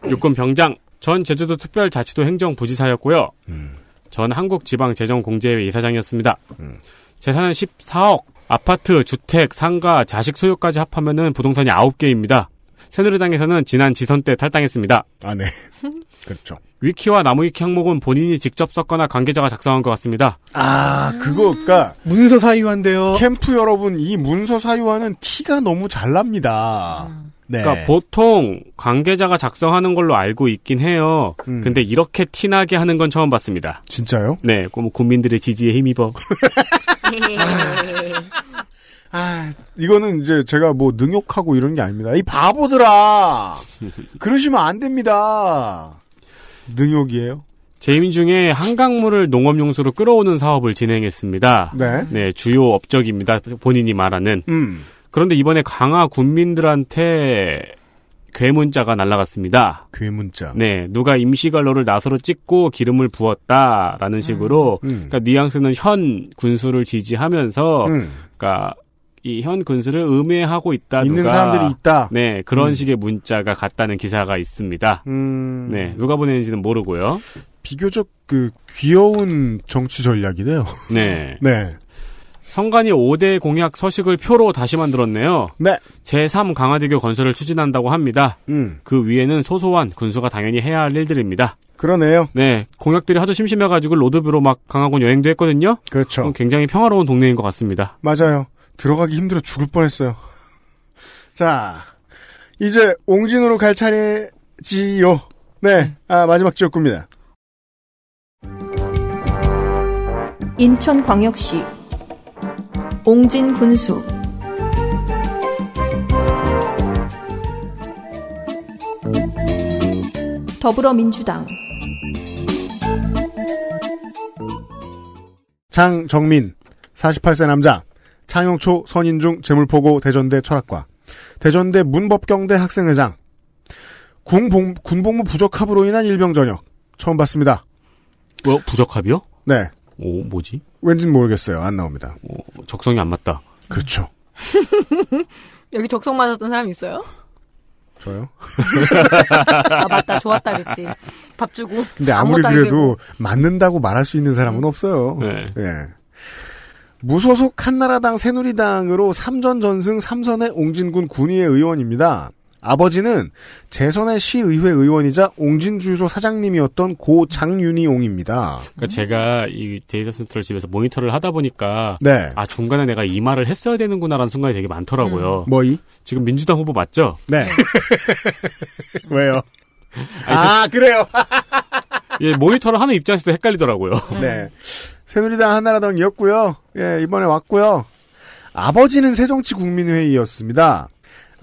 육군 병장, 전 제주도 특별자치도 행정부지사였고요. 음. 전 한국지방재정공제회 이사장이었습니다. 음. 재산은 14억 아파트, 주택, 상가, 자식 소유까지 합하면은 부동산이 9개입니다. 새누리당에서는 지난 지선 때 탈당했습니다. 아, 네. 그렇죠. 위키와 나무위키 항목은 본인이 직접 썼거나 관계자가 작성한 것 같습니다. 아, 그거가 음. 아. 문서 사유한데요 캠프 여러분, 이 문서 사유화는 티가 너무 잘 납니다. 음. 네. 그니까 보통 관계자가 작성하는 걸로 알고 있긴 해요. 음. 근데 이렇게 티나게 하는 건 처음 봤습니다. 진짜요? 네, 뭐 국민들의 지지에 힘입어. 아, 이거는 이제 제가 뭐 능욕하고 이런 게 아닙니다. 이 바보들아! 그러시면 안 됩니다. 능욕이에요? 재임 중에 한강물을 농업용수로 끌어오는 사업을 진행했습니다. 네. 네, 주요 업적입니다. 본인이 말하는. 음. 그런데 이번에 강화 군민들한테 괴문자가 날라갔습니다. 괴문자. 네, 누가 임시갈로를 나서로 찍고 기름을 부었다라는 음. 식으로 음. 그러니까 뉘앙스는 현 군수를 지지하면서 음. 그러니까 이 현 군수를 음해하고 있다 있는 누가, 사람들이 있다. 네, 그런 음. 식의 문자가 갔다는 기사가 있습니다. 음. 네, 누가 보내는지는 모르고요. 비교적 그 귀여운 정치 전략이네요. 네. 네. 성관이 5대 공약 서식을 표로 다시 만들었네요. 네. 제3 강화대교 건설을 추진한다고 합니다. 음. 그 위에는 소소한 군수가 당연히 해야 할 일들입니다. 그러네요. 네. 공약들이 하도 심심해가지고 로드뷰로 막 강화군 여행도 했거든요. 그렇죠. 어, 굉장히 평화로운 동네인 것 같습니다. 맞아요. 들어가기 힘들어 죽을 뻔했어요. 자, 이제 옹진으로 갈 차례지요. 네. 아, 마지막 지역구입니다. 인천광역시 옹진 군수 더불어민주당 장정민 48세 남자 창영초 선인중 재물포고 대전대 철학과 대전대 문법경대 학생회장 군복, 군복무 부적합으로 인한 일병 전역 처음 봤습니다. 뭐 부적합이요? 네. 오, 뭐지? 왠진 모르겠어요. 안 나옵니다. 오, 적성이 안 맞다. 그렇죠. 여기 적성 맞았던 사람 있어요? 저요? 아, 맞다. 좋았다 그랬지. 밥 주고. 근데 아무리 그래도 맞는다고 말할 수 있는 사람은 음. 없어요. 네. 예. 무소속 한나라당 새누리당으로 3전 전승 3선의 옹진군 군의회 의원입니다. 아버지는 재선의 시의회 의원이자 옹진주유소 사장님이었던 고 장윤희옹입니다. 그러니까 제가 이 데이터 센트럴 집에서 모니터를 하다 보니까 네. 아 중간에 내가 이 말을 했어야 되는구나라는 순간이 되게 많더라고요. 음. 뭐이? 지금 민주당 후보 맞죠? 네. 왜요? 아아 그 그래요. 예 모니터를 하는 입장에서도 헷갈리더라고요. 네. 새누리당 한나라당이었고요. 예 이번에 왔고요. 아버지는 새정치국민회의였습니다.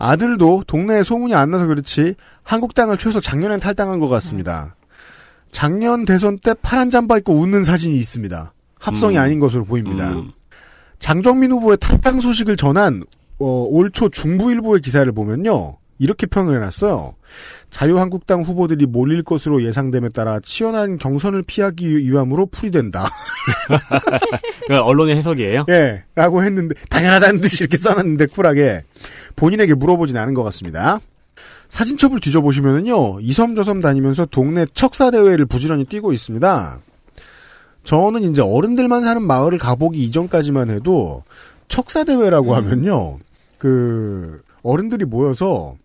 아들도 동네에 소문이 안 나서 그렇지 한국당을 최소 작년엔 탈당한 것 같습니다. 작년 대선 때 파란 잠바 입고 웃는 사진이 있습니다. 합성이 음. 아닌 것으로 보입니다. 음. 장정민 후보의 탈당 소식을 전한 어, 올초 중부일보의 기사를 보면요. 이렇게 평을 해놨어요. 자유한국당 후보들이 몰릴 것으로 예상됨에 따라 치열한 경선을 피하기 위함으로 풀이된다. 그러니 언론의 해석이에요? 예. 라고 했는데, 당연하다는 듯이 이렇게 써놨는데 쿨하게 본인에게 물어보진 않은 것 같습니다. 사진첩을 뒤져보시면은요, 이섬저섬 다니면서 동네 척사대회를 부지런히 뛰고 있습니다. 저는 이제 어른들만 사는 마을을 가보기 이전까지만 해도 척사대회라고 음. 하면요, 그, 어른들이 모여서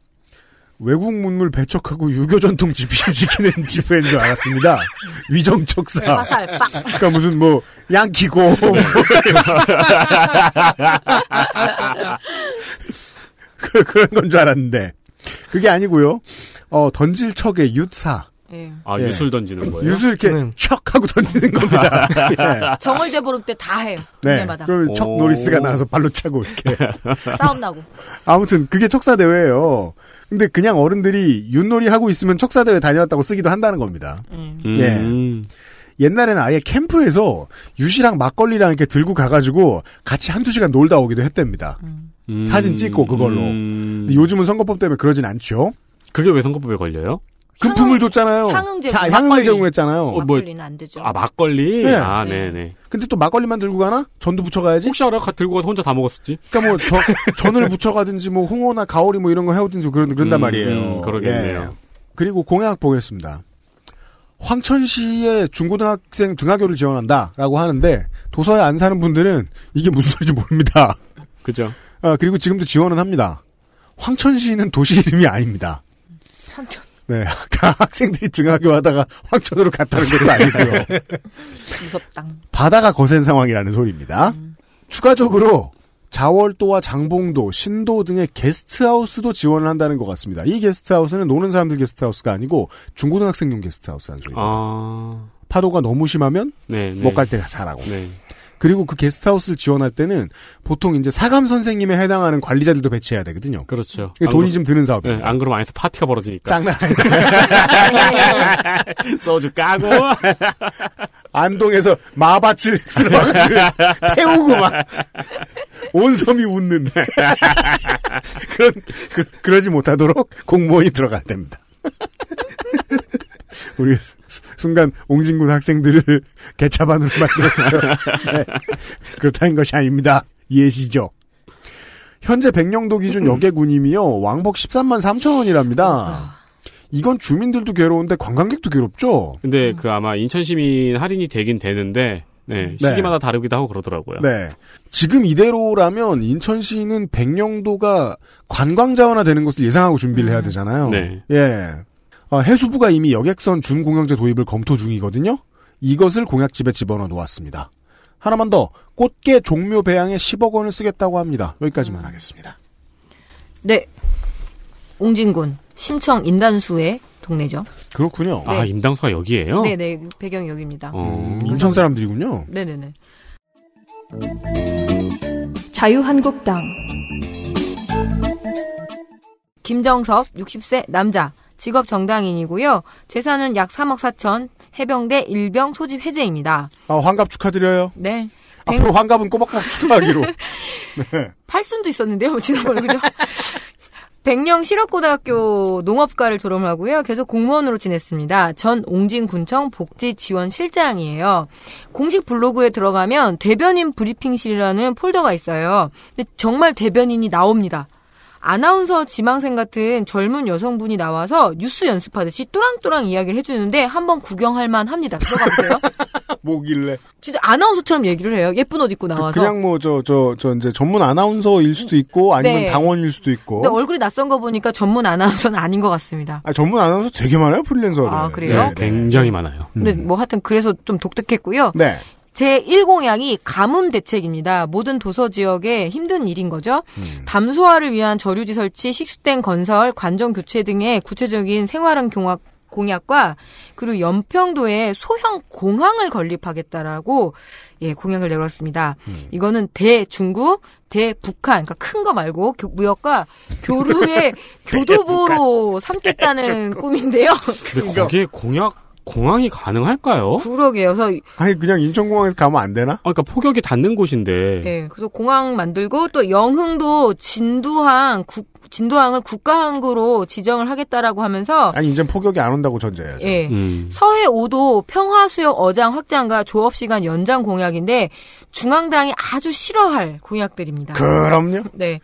외국 문물 배척하고 유교 전통 집시 지키는 집회인 줄 알았습니다. 위정척사. 네, 화살 빵. 그러니까 무슨 뭐 양키고. 뭐. 그런 건 줄 알았는데 그게 아니고요. 어 던질 척의 유사 예. 아 예. 유술 던지는 거예요? 유술 이렇게 네. 촥 하고 던지는 겁니다. 예. 정월대 보름 때 다 해요. 네. 그럼 척 노리스가 나와서 발로 차고 이렇게 싸움 나고. 아무튼 그게 척사 대회예요. 근데 그냥 어른들이 윷놀이 하고 있으면 척사대회 다녀왔다고 쓰기도 한다는 겁니다. 음. 예. 음. 옛날에는 아예 캠프에서 유시랑 막걸리랑 이렇게 들고 가가지고 같이 한두 시간 놀다 오기도 했답니다. 음. 사진 찍고 그걸로. 음. 근데 요즘은 선거법 때문에 그러진 않죠. 그게 왜 선거법에 걸려요? 금품을 줬잖아요. 향응 제공. 향을 제공했잖아요. 어, 뭐, 막걸리는 안 되죠. 아 막걸리. 네. 아 네네. 네. 근데 또 막걸리만 들고 가나? 전도 붙여가야지 혹시 알아? 들고 가서 혼자 다 먹었을지. 그니까뭐 저, 전을 붙여가든지뭐 홍어나 가오리 뭐 이런 거 해오든지 뭐 그런 그런단 음, 말이에요. 음, 그러겠네요. 예. 그리고 공약 보겠습니다. 황천시에 중고등학생 등하교를 지원한다라고 하는데 도서에 안 사는 분들은 이게 무슨 소리인지 모릅니다. 그죠. 아, 그리고 지금도 지원은 합니다. 황천시는 도시 이름이 아닙니다. 상처. 네, 학생들이 등하교 하다가 황천으로 갔다는 것도 아니고요. 무섭다. 바다가 거센 상황이라는 소리입니다. 음. 추가적으로 자월도와 장봉도, 신도 등의 게스트하우스도 지원을 한다는 것 같습니다. 이 게스트하우스는 노는 사람들 게스트하우스가 아니고 중고등학생용 게스트하우스라는 소리입니다. 아... 파도가 너무 심하면 못 갈때잘하고 네. 네. 네. 그리고 그 게스트하우스를 지원할 때는 보통 이제 사감 선생님에 해당하는 관리자들도 배치해야 되거든요. 그렇죠. 돈이 그, 좀 드는 사업이에요. 네, 예, 안 그러면 안에서 파티가 벌어지니까. 장난 아니다. 소주 까고. 안동에서 마밭을 쓸어가 태우고 막. 온 섬이 웃는. 그런, 그, 그러지 못하도록 공무원이 들어가야 됩니다. 우리 순간 옹진군 학생들을 개차반으로 만들었어요. 네. 그렇다는 것이 아닙니다. 이해시죠? 현재 백령도 기준 여객운임이요. 왕복 13만 3천 원이랍니다. 이건 주민들도 괴로운데 관광객도 괴롭죠? 근데 그 아마 인천시민 할인이 되긴 되는데, 네, 네. 시기마다 네. 다르기도 하고 그러더라고요. 네. 지금 이대로라면 인천시는 백령도가 관광 자원화 되는 것을 예상하고 준비를 해야 음. 되잖아요. 네. 예. 어, 해수부가 이미 여객선 준공영제 도입을 검토 중이거든요. 이것을 공약집에 집어넣어 놓았습니다. 하나만 더 꽃게 종묘 배양에 10억 원을 쓰겠다고 합니다. 여기까지만 음. 하겠습니다. 네. 옹진군 심청 인단수의 동네죠. 그렇군요. 아, 네. 아 임당수가 여기에요? 네네 배경 여기입니다. 어. 음, 인천 사람들이군요. 네네네. 자유한국당 김정섭 60세 남자 직업 정당인이고요. 재산은 약 3억 4천, 해병대 일병 소집 해제입니다. 아, 환갑 축하드려요. 네. 100... 앞으로 환갑은 꼬박꼬박 축하하기로. 네. 팔순도 있었는데요, 뭐 지난번에, 그죠? 백령 실업고등학교 농업과를 졸업하고요. 계속 공무원으로 지냈습니다. 전 옹진군청 복지지원실장이에요. 공식 블로그에 들어가면 대변인 브리핑실이라는 폴더가 있어요. 근데 정말 대변인이 나옵니다. 아나운서 지망생 같은 젊은 여성분이 나와서 뉴스 연습하듯이 또랑또랑 이야기를 해주는데 한번 구경할 만 합니다. 들어가보세요. 뭐길래? 진짜 아나운서처럼 얘기를 해요. 예쁜 옷 입고 나와서. 그, 냥뭐 저 저 저 이제 전문 아나운서일 수도 있고 아니면 네. 당원일 수도 있고. 근데 얼굴이 낯선 거 보니까 전문 아나운서는 아닌 것 같습니다. 아 전문 아나운서 되게 많아요 프리랜서들. 아 그래요? 네, 굉장히 많아요. 근데 뭐 하여튼 그래서 좀 독특했고요. 네. 제1공약이 가뭄 대책입니다. 모든 도서 지역에 힘든 일인 거죠. 음. 담소화를 위한 저류지 설치, 식수댐 건설, 관정 교체 등의 구체적인 생활형 공약 공약과 그리고 연평도에 소형 공항을 건립하겠다라고 예, 공약을 내놓았습니다 음. 이거는 대중국, 대북한, 그러니까 큰거 말고 교, 무역과 교류의 교두보로 삼겠다는 꿈인데요. 근데 그러니까 거기 공약 공항이 가능할까요? 그러게요. 그래서 아니 그냥 인천공항에서 가면 안 되나? 아, 그러니까 폭격이 닿는 곳인데. 네, 그래서 공항 만들고 또 영흥도 진두항 국 진도항을 국가항구로 지정을 하겠다라고 하면서 아니 이제 폭격이 안 온다고 전제해야죠. 예. 음. 서해 5도 평화수역 어장 확장과 조업시간 연장 공약인데 중앙당이 아주 싫어할 공약들입니다. 그럼요. 네.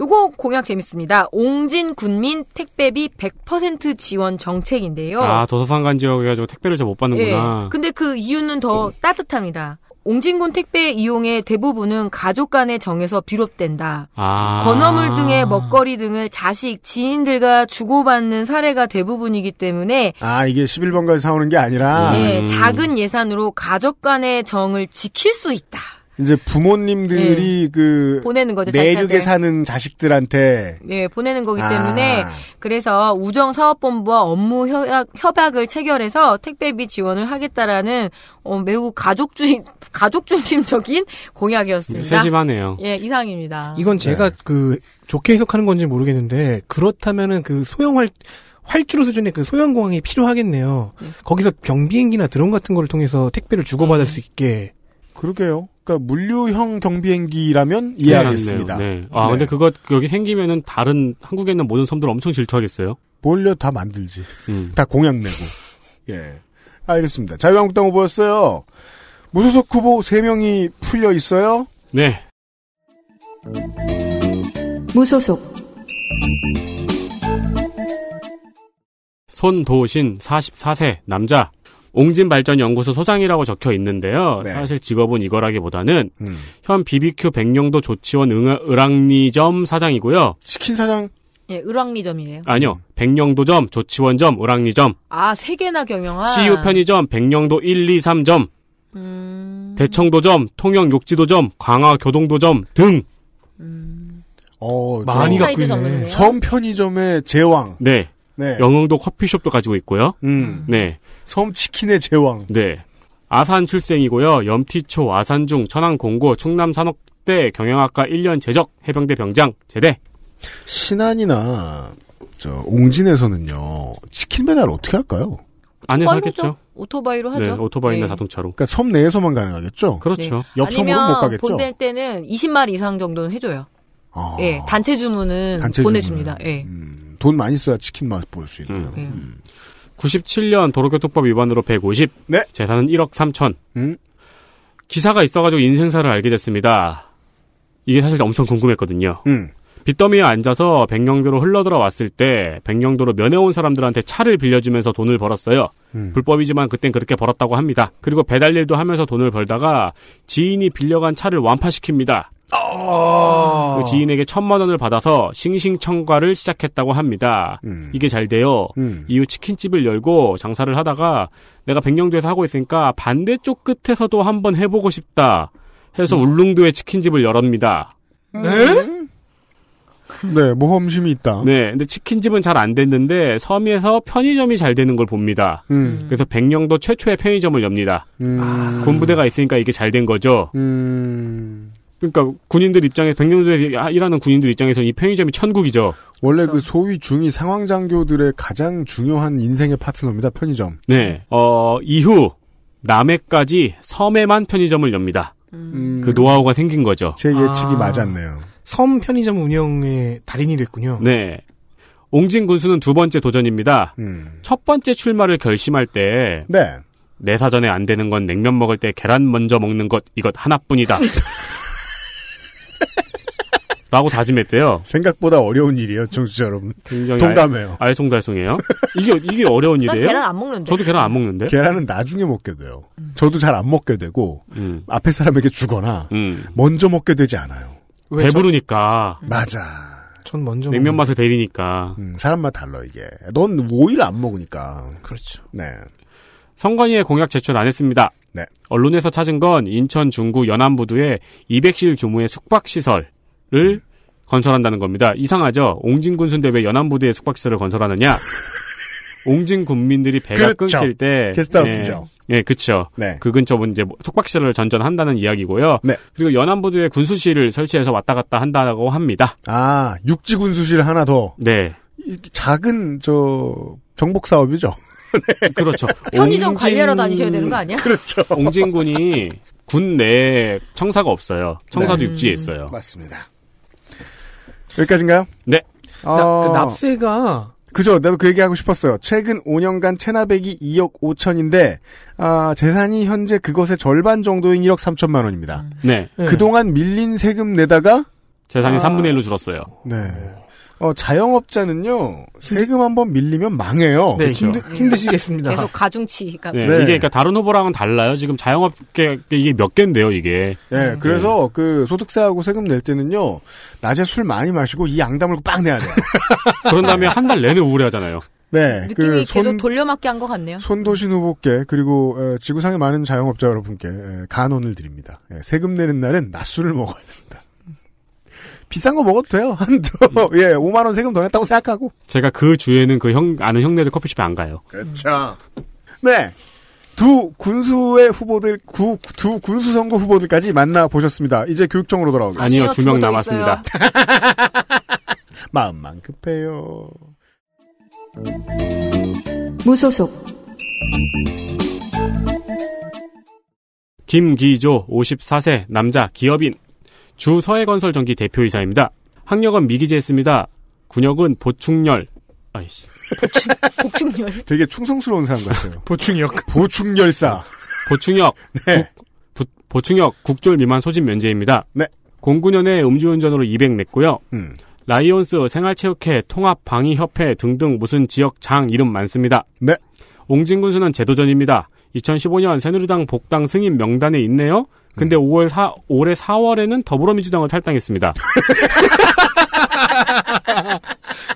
요거 공약 재밌습니다. 옹진 군민 택배비 100% 지원 정책인데요. 아, 도서상관지역에가지고 택배를 잘 못 받는구나. 예. 근데 그 이유는 더 음. 따뜻합니다. 옹진군 택배 이용의 대부분은 가족 간에 정해서 비롯된다. 아~ 건어물 등의 먹거리 등을 자식, 지인들과 주고받는 사례가 대부분이기 때문에 아 이게 1 1번가지 사오는 게 아니라 예, 음. 작은 예산으로 가족 간의 정을 지킬 수 있다. 이제 부모님들이 네. 그 보내는 거죠. 내륙에 자식한테. 사는 자식들한테 네, 보내는 거기 때문에 아. 그래서 우정 사업본부와 업무 협약, 협약을 체결해서 택배비 지원을 하겠다라는 어, 매우 가족주의 가족 중심적인 공약이었습니다. 세심하네요. 예, 이상입니다. 이건 제가 네. 그 좋게 해석하는 건지 모르겠는데 그렇다면은 그 소형할 활주로 수준의 그 소형 공항이 필요하겠네요. 네. 거기서 경비행기나 드론 같은 거를 통해서 택배를 주고받을 네. 수 있게. 그러게요. 그러니까 물류형 경비행기라면 이해하겠습니다. 네. 아 네. 근데 그거 여기 생기면은 다른 한국에 있는 모든 섬들 엄청 질투하겠어요. 몰려 다 만들지. 음. 다 공약 내고. 예. 알겠습니다. 자유한국당 후보였어요. 무소속 후보 3명이 풀려 있어요? 네. 무소속 손도신 44세 남자 옹진발전연구소 소장이라고 적혀 있는데요. 네. 사실 직업은 이거라기보다는 음. 현 BBQ 백령도 조치원 응, 을왕리점 사장이고요. 치킨 사장? 예, 을왕리점이에요. 아니요. 백령도점, 조치원점, 을왕리점. 아, 세 개나 경영한. CU 편의점, 백령도 1, 2, 3점. 음... 대청도점, 통영욕지도점, 광화교동도점 등. 음... 어, 많이 갖고 있네. 전문이에요? 섬 편의점의 제왕. 네. 네. 영흥도 커피숍도 가지고 있고요. 음. 네. 섬 치킨의 제왕. 네. 아산 출생이고요. 염티초, 아산중, 천안공고, 충남산업대 경영학과 1년 재적, 해병대 병장, 제대. 신안이나 저 옹진에서는요. 치킨 배달 어떻게 할까요? 안에서 하겠죠. 오토바이로 네, 하죠. 네, 오토바이나 네. 자동차로. 그러니까 섬 내에서만 가능하겠죠. 그렇죠. 네. 옆 섬으로 못 가겠죠. 보낼 때는 20마리 이상 정도는 해줘요. 아. 예, 아... 네, 단체 주문은 단체 보내줍니다. 예. 음... 돈 많이 써야 치킨 맛 볼 수 있네요. 음. 음. 97년 도로교통법 위반으로 150. 네. 재산은 1억 3천. 음. 기사가 있어가지고 인생사를 알게 됐습니다. 이게 사실 엄청 궁금했거든요. 음. 빚더미에 앉아서 백령도로 흘러들어왔을 때 백령도로 면회온 사람들한테 차를 빌려주면서 돈을 벌었어요. 음. 불법이지만 그땐 그렇게 벌었다고 합니다. 그리고 배달일도 하면서 돈을 벌다가 지인이 빌려간 차를 완파시킵니다. 아. 그 지인에게 천만 원을 받아서 싱싱청과를 시작했다고 합니다. 음. 이게 잘 돼요. 음. 이후 치킨집을 열고 장사를 하다가 내가 백령도에서 하고 있으니까 반대쪽 끝에서도 한번 해보고 싶다 해서 음. 울릉도에 치킨집을 열었습니다. 음. 네? 네, 모험심이 있다. 네, 근데 치킨집은 잘 안 됐는데 섬에서 편의점이 잘 되는 걸 봅니다. 음. 그래서 백령도 최초의 편의점을 엽니다. 음. 군부대가 있으니까 이게 잘 된 거죠. 음. 그러니까 군인들 입장에 백년도에 아, 일하는 군인들 입장에서는 이 편의점이 천국이죠. 원래 그 소위 중위 상황 장교들의 가장 중요한 인생의 파트너입니다. 편의점. 네. 어 이후 남해까지 섬에만 편의점을 엽니다. 음... 그 노하우가 생긴 거죠. 제 예측이 아... 맞았네요. 섬 편의점 운영의 달인이 됐군요. 네. 옹진 군수는 두 번째 도전입니다. 음... 첫 번째 출마를 결심할 때. 네. 내 사전에 안 되는 건 냉면 먹을 때 계란 먼저 먹는 것, 이것 하나뿐이다. 라고 다짐했대요. 생각보다 어려운 일이에요, 청취자 여러분. 굉장히 동감해요. 알, 송달송해요 이게, 이게 어려운 일이에요? 계란 안 먹는데. 저도 계란 안 먹는데. 계란은 나중에 먹게 돼요. 음. 저도 잘 안 먹게 되고, 음. 앞에 사람에게 주거나, 음. 먼저 먹게 되지 않아요. 배부르니까. 전... 맞아. 전 먼저. 냉면 맛을 배리니까. 음, 사람마다 달라, 이게. 넌 오일 안 먹으니까. 그렇죠. 네. 선관위의 공약 제출 안 했습니다. 네. 언론에서 찾은 건 인천 중구 연안부두에 200실 규모의 숙박시설을 음. 건설한다는 겁니다. 이상하죠? 옹진군 순대왜 연안부두에 숙박시설을 건설하느냐? 옹진 군민들이 배가 그쵸. 그렇죠. 끊길 때 게스트하우스죠. 예, 네. 예그쵸 네, 네. 그 근처 이제 속박시설을 전전한다는 이야기고요. 네. 그리고 연안부두에 군수실을 설치해서 왔다 갔다 한다고 합니다. 아, 육지 군수실 하나 더. 네. 작은 저 정복 사업이죠. 네. 그렇죠. 편의점 옹진... 관리하러 다니셔야 되는 거 아니야? 그렇죠. 옹진군이 군내 청사가 없어요. 청사도 네. 육지에 있어요. 음, 맞습니다. 여기까지인가요? 네. 어... 그 납세가 그죠. 나도 그 얘기하고 싶었어요. 최근 5년간 체납액이 2억 5천인데 아, 재산이 현재 그것의 절반 정도인 1억 3천만 원입니다. 네. 음. 네. 그동안 밀린 세금 내다가 재산이 아... 3분의 1로 줄었어요. 네. 어, 자영업자는요 세금 한번 밀리면 망해요. 네, 그렇죠. 힘드, 시겠습니다 계속 가중치가. 그러니까 네, 네. 이게 그러니까 다른 후보랑은 달라요. 지금 자영업계 이게 몇 개인데요, 이게. 네, 음. 그래서 네. 그 소득세하고 세금 낼 때는요 낮에 술 많이 마시고 이 양담을 빵 내야 돼요. 그런 다음에 한 달 내내 우울해하잖아요. 네, 느낌이 그 계속 돌려막기 한 것 같네요. 손도신 후보께 그리고 에, 어, 지구상의 많은 자영업자 여러분께 에, 예, 간언을 드립니다. 에, 예, 세금 내는 날은 낮술을 먹어야 된다. 비싼 거 먹어도 돼요. 한두 예, 5만 원 세금 더 냈다고 생각하고. 제가 그 주에는 그 형 아는 형네들 커피숍에 안 가요. 그렇죠. 네. 두 군수의 후보들, 구, 두 군수 선거 후보들까지 만나 보셨습니다. 이제 교육청으로 돌아오겠습니다. 아니요, 두 명 남았습니다. 마음만 급해요. 무소속 김기조 54세 남자 기업인 주 서해건설전기 대표이사입니다. 학력은 미기재했습니다. 군역은 보충열. 아이씨. 보충, 보충열. 되게 충성스러운 사람 같아요. 보충역. 보충열사. 보충역. 네. 국, 부, 보충역 국졸 미만 소집 면제입니다. 네. 09년에 음주운전으로 200 냈고요. 음. 라이온스 생활체육회 통합방위협회 등등 무슨 지역 장 이름 많습니다. 네. 옹진군수는 제도전입니다. 2015년 새누리당 복당 승인 명단에 있네요. 근데 음. 5월 4 올해 4월에는 더불어민주당을 탈당했습니다.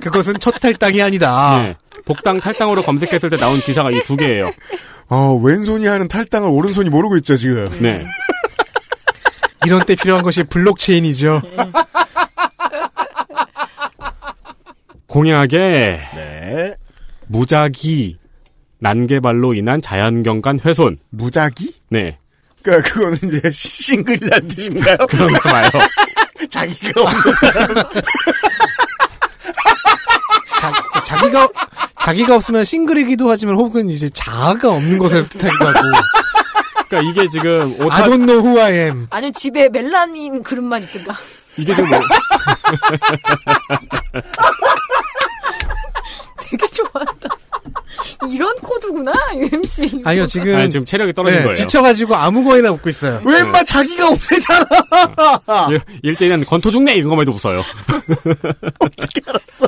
그것은 첫 탈당이 아니다. 네. 복당 탈당으로 검색했을 때 나온 기사가 이 두 개예요. 어, 왼손이 하는 탈당을 오른손이 모르고 있죠, 지금. 네. 이런 때 필요한 것이 블록체인이죠. 공약에 네. 무작위 난개발로 인한 자연경관 훼손. 무작위? 네. 그러니까 그거는 이제 싱글이란 뜻인가요? 그런 거 말요. 자기가 없는 사람. 자, 자기가 자기가 없으면 싱글이기도 하지만 혹은 이제 자아가 없는 것을 뜻하기도 하고. 그러니까 이게 지금 오타... I don't know who I am. 아니 집에 멜라닌 그릇만 있던가. 이게 지금 뭐... 되게 좋아한다. 이런 코드구나 UMC. 아니요 지금 아니, 지금 체력이 떨어진 네, 거예요. 지쳐가지고 아무거나 웃고 있어요. 네. 웬마 자기가 없애잖아. 일대는 건토 중네 이런 것만 해도 웃어요. 어떻게 알았어?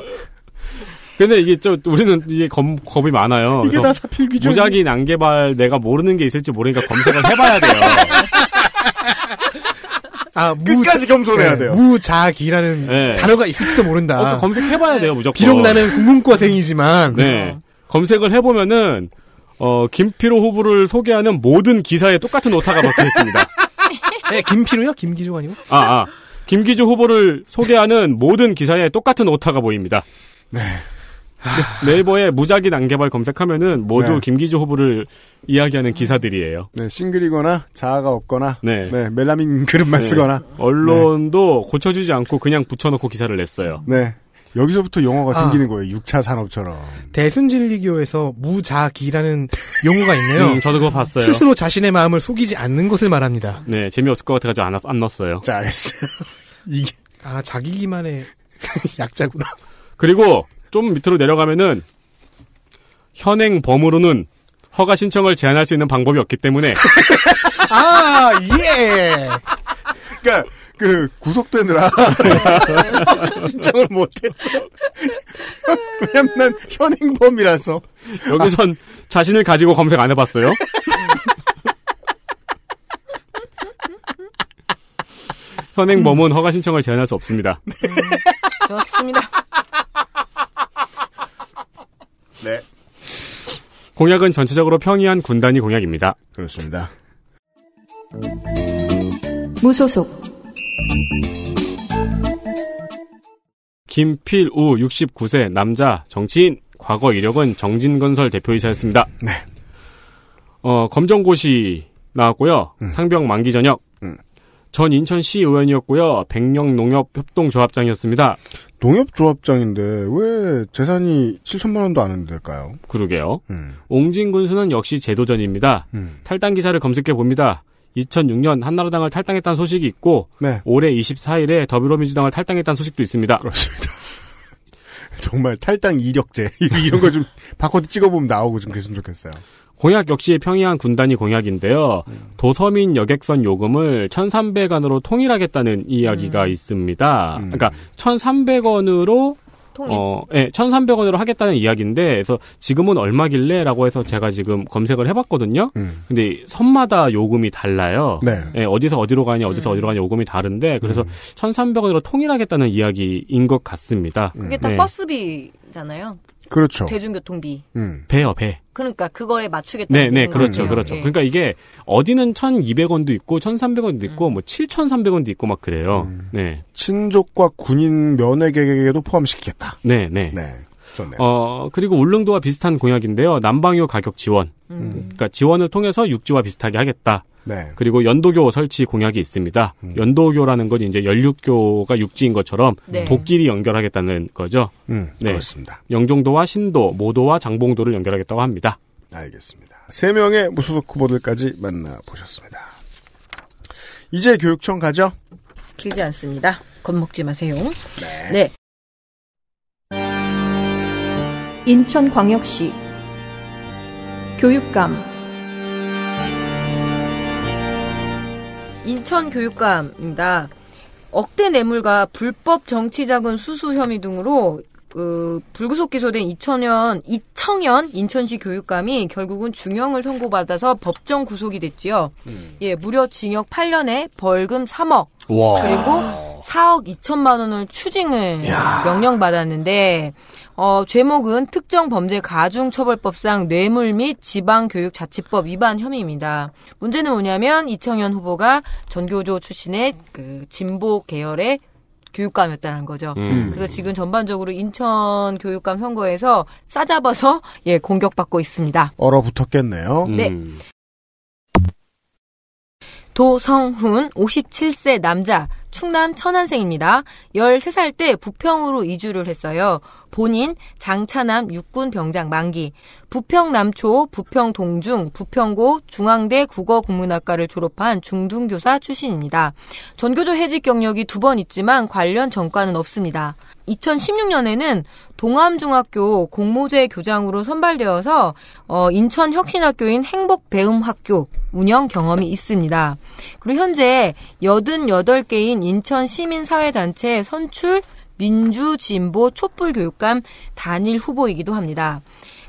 근데 이게 좀 우리는 이게 겁, 겁이 많아요. 이게 다 사필 규정. 무작위 난개발 내가 모르는 게 있을지 모르니까 검색을 해봐야 돼요. 아, 무, 끝까지 겸손해야 네, 돼요. 무자기라는 네. 단어가 있을지도 모른다. 검색해봐야 돼요, 무조건. 비록 나는 국문과생이지만. 네. 검색을 해보면은 어, 김필호 후보를 소개하는 모든 기사에 똑같은 오타가 박혀 있습니다. 네, 김필호요? 김기주 아니고? 아, 아. 김기주 후보를 소개하는 모든 기사에 똑같은 오타가 보입니다. 네. 네. 네이버에 무작위 난개발 검색하면은 모두 네. 김기주 후보를 이야기하는 기사들이에요. 네, 싱글이거나 자아가 없거나 네, 네 멜라민 그릇만 네. 쓰거나 언론도 고쳐주지 않고 그냥 붙여놓고 기사를 냈어요. 네. 여기서부터 용어가 아, 생기는 거예요. 6차 산업처럼. 대순진리교에서 무자기라는 용어가 있네요. 음, 저도 그거 봤어요. 스스로 자신의 마음을 속이지 않는 것을 말합니다. 네, 재미없을 것 같아가지고 안, 안 넣었어요. 자, 알겠어요. 이게. 아, 자기기만의 약자구나. 그리고 좀 밑으로 내려가면은 현행 범으로는 허가 신청을 제한할 수 있는 방법이 없기 때문에. 아, 예! 그니까 그 구속되느라 신청을 못했어. 왜냐면 현행범이라서 여기선 아. 자신을 가지고 검색 안 해봤어요. 현행범은 허가 신청을 제한할 수 없습니다. 음, 네, 좋습니다. 네. 공약은 전체적으로 평이한 군단이 공약입니다. 그렇습니다. 무소속 김필우 69세 남자 정치인 과거 이력은 정진건설 대표이사였습니다. 네. 어, 검정고시 나왔고요. 음. 상병 만기 전역. 음. 전 인천시 의원이었고요. 백령 농협 협동조합장이었습니다. 농협조합장인데 왜 재산이 7천만 원도 안 될까요? 그러게요. 음. 옹진 군수는 역시 제도전입니다. 음. 탈당 기사를 검색해 봅니다. 2006년 한나라당을 탈당했다는 소식이 있고 네. 올해 24일에 더불어민주당을 탈당했다는 소식도 있습니다. 그렇습니다. 정말 탈당 이력제 이런 거 좀 바코드 찍어보면 나오고 좀 그랬으면 좋겠어요. 공약 역시 평이한 군단이 공약인데요. 음. 도서민 여객선 요금을 1,300원으로 통일하겠다는 이야기가 음. 있습니다. 음. 그러니까 1,300원으로 통일. 어, 예, 1,300원으로 하겠다는 이야기인데 그래서 지금은 얼마길래라고 해서 제가 지금 검색을 해 봤거든요. 음. 근데 선마다 요금이 달라요. 네. 예, 어디서 어디로 가냐, 어디서 음. 어디로 가냐 요금이 다른데 그래서 음. 1,300원으로 통일하겠다는 이야기인 것 같습니다. 그게 딱 네. 버스비잖아요. 그렇죠. 대중교통비. 음. 배요, 배. 그러니까 그거에 맞추겠다. 네, 네, 그렇죠. 거네요. 그렇죠. 네. 그러니까 이게 어디는 1,200원도 있고 1,300원도 있고 음. 뭐 7,300원도 있고 막 그래요. 음. 네. 친족과 군인 면회객에게도 포함시키겠다. 네, 네. 네. 좋네요. 어, 그리고 울릉도와 비슷한 공약인데요. 난방료 가격 지원. 음. 그러니까 지원을 통해서 육지와 비슷하게 하겠다. 네. 그리고 연도교 설치 공약이 있습니다. 음. 연도교라는 건 이제 연륙교가 육지인 것처럼 네. 도끼리 연결하겠다는 거죠. 음, 네. 그렇습니다. 영종도와 신도, 모도와 장봉도를 연결하겠다고 합니다. 알겠습니다. 세 명의 무소속 후보들까지 만나보셨습니다. 이제 교육청 가죠? 길지 않습니다. 겁먹지 마세요. 네. 네. 인천광역시 교육감 인천교육감입니다. 억대 뇌물과 불법 정치자금 수수 혐의 등으로 그 불구속 기소된 이0현 이청현 인천시 교육감이 결국은 중형을 선고받아서 법정 구속이 됐지요. 음. 예, 무려 징역 8년에 벌금 3억 와. 그리고 4억 2천만 원을 추징을 명령 받았는데 어, 죄목은 특정 범죄 가중처벌법상 뇌물 및 지방교육자치법 위반 혐의입니다. 문제는 뭐냐면 이청현 후보가 전교조 출신의 그 진보 계열의 교육감이었다는 거죠. 음. 그래서 지금 전반적으로 인천 교육감 선거에서 싸잡아서 예 공격받고 있습니다. 얼어붙었겠네요. 네. 음. 네. 도성훈 57세 남자 충남 천안생입니다. 13살 때 부평으로 이주를 했어요. 본인 장차남 육군 병장 만기, 부평 남초, 부평 동중, 부평고, 중앙대 국어국문학과를 졸업한 중등교사 출신입니다. 전교조 해직 경력이 두 번 있지만 관련 전과는 없습니다. 2016년에는 동암중학교 공모제 교장으로 선발되어서 어, 인천혁신학교인 행복배움학교 운영 경험이 있습니다. 그리고 현재 88개인 대표 인천 시민사회단체 선출 민주진보 촛불교육감 단일 후보이기도 합니다.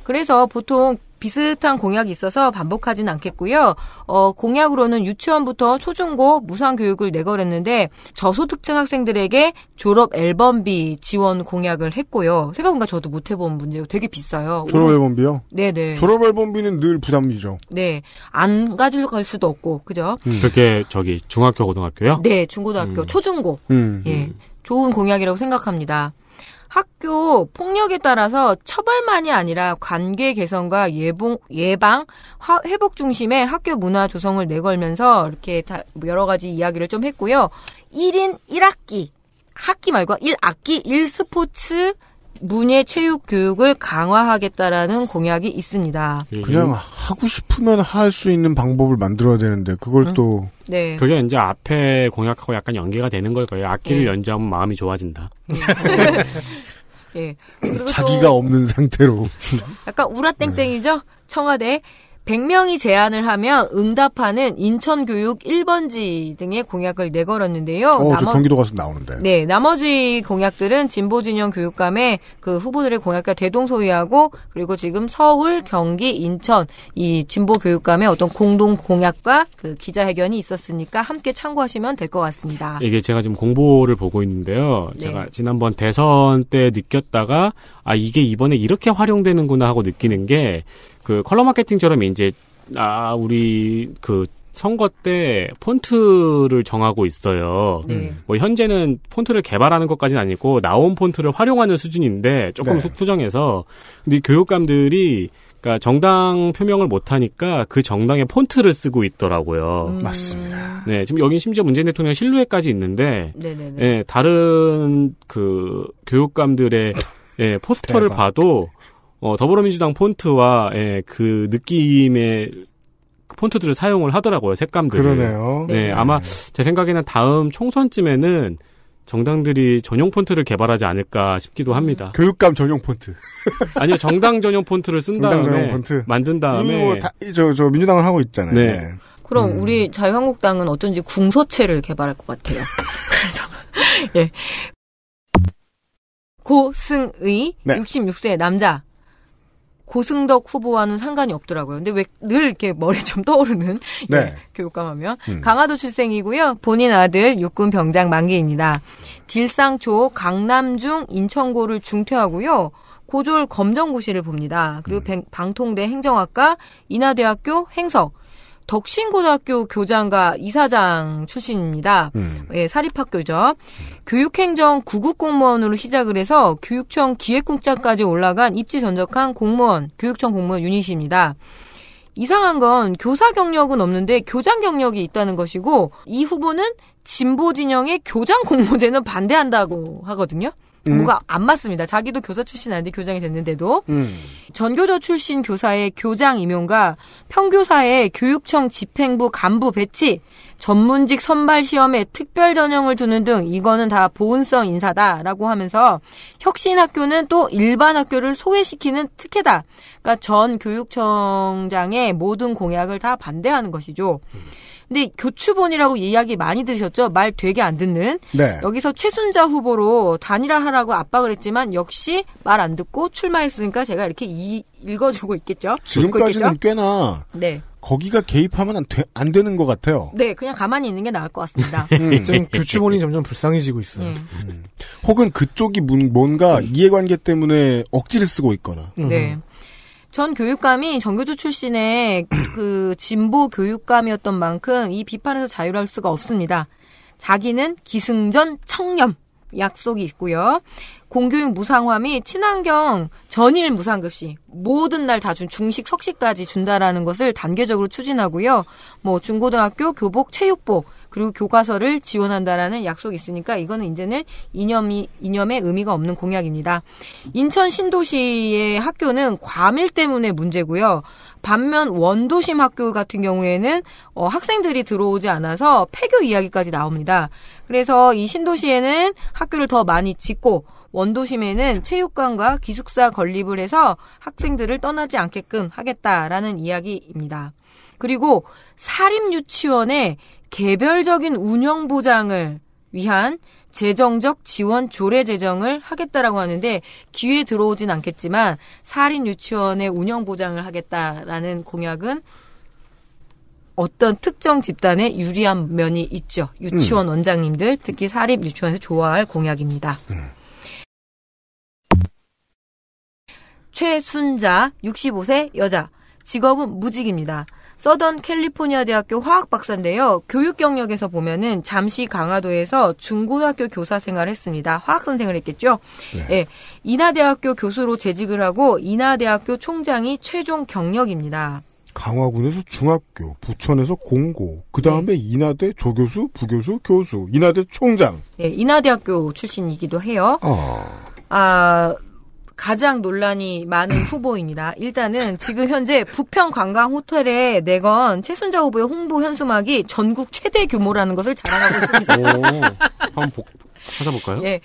그래서 보통 비슷한 공약이 있어서 반복하진 않겠고요. 어, 공약으로는 유치원부터 초중고 무상 교육을 내걸었는데 저소득층 학생들에게 졸업 앨범비 지원 공약을 했고요. 생각보다 저도 못 해본 문제요 되게 비싸요. 졸업 앨범비요? 네네. 졸업 앨범비는 늘 부담이죠. 네, 안 가져갈 수도 없고 그죠? 음. 그게 저기 중학교 고등학교요? 네, 중고등학교 음. 초중고. 음. 예, 좋은 공약이라고 생각합니다. 학교 폭력에 따라서 처벌만이 아니라 관계 개선과 예봉, 예방, 화, 회복 중심의 학교 문화 조성을 내걸면서 이렇게 다 여러 가지 이야기를 좀 했고요. 1인 1학기, 학기 말고 1학기 1스포츠 문예 체육 교육을 강화하겠다라는 공약이 있습니다. 예. 그냥 하고 싶으면 할 수 있는 방법을 만들어야 되는데 그걸 응? 음. 또 네. 그게 이제 앞에 공약하고 약간 연계가 되는 걸 거예요. 악기를 네. 연주하면 마음이 좋아진다. 네. 예. 네. 자기가 없는 상태로. 약간 우라땡땡이죠? 청와대 100명이 제안을 하면 응답하는 인천교육 1번지 등의 공약을 내걸었는데요. 어, 나머... 경기도 가서 나오는데. 네, 나머지 공약들은 진보진영 교육감의 그 후보들의 공약과 대동소이하고 그리고 지금 서울, 경기, 인천 이 진보교육감의 어떤 공동 공약과 그 기자회견이 있었으니까 함께 참고하시면 될 것 같습니다. 이게 제가 지금 공보를 보고 있는데요. 네. 제가 지난번 대선 때 느꼈다가 아 이게 이번에 이렇게 활용되는구나 하고 느끼는 게그 컬러 마케팅처럼 이제 아 우리 그 선거 때 폰트를 정하고 있어요. 네. 뭐 현재는 폰트를 개발하는 것까지는 아니고 나온 폰트를 활용하는 수준인데 조금 네. 수정해서 근데 교육감들이 그니까 정당 표명을 못 하니까 그 정당의 폰트를 쓰고 있더라고요. 음. 맞습니다. 네, 지금 여긴 심지어 문재인 대통령 실루엣까지 있는데 네 다른 그 교육감들의 예, 포스터를 대박. 봐도 어, 더불어민주당 폰트와 예, 그 느낌의 폰트들을 사용을 하더라고요 색감들을. 그러네요. 네, 네, 아마 제 생각에는 다음 총선쯤에는 정당들이 전용 폰트를 개발하지 않을까 싶기도 합니다. 교육감 전용 폰트. 아니요, 정당 전용 폰트를 쓴 다음에 폰트. 만든 다음에 뭐 다, 저, 저 민주당을 하고 있잖아요. 네. 네. 그럼 음. 우리 자유한국당은 어쩐지 궁서체를 개발할 것 같아요. 그래서 예. 고승의 네. 66세 남자 고승덕 후보와는 상관이 없더라고요. 근데 왜 늘 이렇게 머리 좀 떠오르는 네. 예, 교육감하면 음. 강화도 출생이고요. 본인 아들 육군 병장 만기입니다. 길상초 강남중 인천고를 중퇴하고요. 고졸 검정고시를 봅니다. 그리고 음. 방통대 행정학과 인하대학교 행석 덕신고등학교 교장과 이사장 출신입니다. 음. 예, 사립학교죠. 음. 교육행정 구급공무원으로 시작을 해서 교육청 기획국장까지 올라간 입지 전적한 공무원, 교육청 공무원 유닛입니다. 이상한 건 교사 경력은 없는데 교장 경력이 있다는 것이고 이 후보는 진보 진영의 교장 공모제는 반대한다고 하거든요. 음. 부가안 맞습니다. 자기도 교사 출신 아닌데 교장이 됐는데도 음. 전교조 출신 교사의 교장 임용과 평교사의 교육청 집행부 간부 배치, 전문직 선발 시험에 특별 전형을 두는 등 이거는 다 보은성 인사다라고 하면서 혁신 학교는 또 일반 학교를 소외시키는 특혜다. 그러니까 전 교육청장의 모든 공약을 다 반대하는 것이죠. 음. 근데 교추본이라고 이야기 많이 들으셨죠? 말 되게 안 듣는. 네. 여기서 최순자 후보로 단일화하라고 압박을 했지만 역시 말 안 듣고 출마했으니까 제가 이렇게 이, 읽어주고 있겠죠. 지금까지는 꽤나 네. 거기가 개입하면 안, 되, 안 되는 것 같아요. 네, 그냥 가만히 있는 게 나을 것 같습니다. 음. 지금 교추본이 점점 불쌍해지고 있어요. 네. 음. 혹은 그쪽이 뭔가 이해관계 때문에 억지를 쓰고 있거나. 음. 전 교육감이 정교조 출신의 그 진보 교육감이었던 만큼 이 비판에서 자유로울 수가 없습니다. 자기는 기승전 청렴 약속이 있고요. 공교육 무상화 및 친환경 전일 무상급식 모든 날 다 준 중식 석식까지 준다라는 것을 단계적으로 추진하고요. 뭐 중고등학교 교복 체육복 그리고 교과서를 지원한다라는 약속이 있으니까 이거는 이제는 이념이 이념의 의미가 없는 공약입니다. 인천 신도시의 학교는 과밀 때문에 문제고요. 반면 원도심 학교 같은 경우에는 어, 학생들이 들어오지 않아서 폐교 이야기까지 나옵니다. 그래서 이 신도시에는 학교를 더 많이 짓고 원도심에는 체육관과 기숙사 건립을 해서 학생들을 떠나지 않게끔 하겠다라는 이야기입니다. 그리고 사립 유치원에 개별적인 운영 보장을 위한 재정적 지원 조례 제정을 하겠다라고 하는데 귀에 들어오진 않겠지만 사립 유치원의 운영 보장을 하겠다라는 공약은 어떤 특정 집단에 유리한 면이 있죠. 유치원 음. 원장님들 특히 사립 유치원에서 좋아할 공약입니다. 음. 최순자 65세 여자 직업은 무직입니다. 서던 캘리포니아 대학교 화학 박사인데요. 교육 경력에서 보면은 잠시 강화도에서 중고등학교 교사 생활을 했습니다. 화학 선생을 했겠죠. 네. 예. 인하대학교 교수로 재직을 하고 이나대학교 총장이 최종 경력입니다. 강화군에서 중학교, 부천에서 공고, 그 다음에 네. 인하대 조교수, 부교수, 교수, 이나대 총장. 네, 인하대학교 출신이기도 해요. 어... 아, 아 가장 논란이 많은 후보입니다. 일단은 지금 현재 북평 관광 호텔에 내건 최순자 후보의 홍보 현수막이 전국 최대 규모라는 것을 자랑하고 있습니다. 오, 한번 복, 찾아볼까요? 예.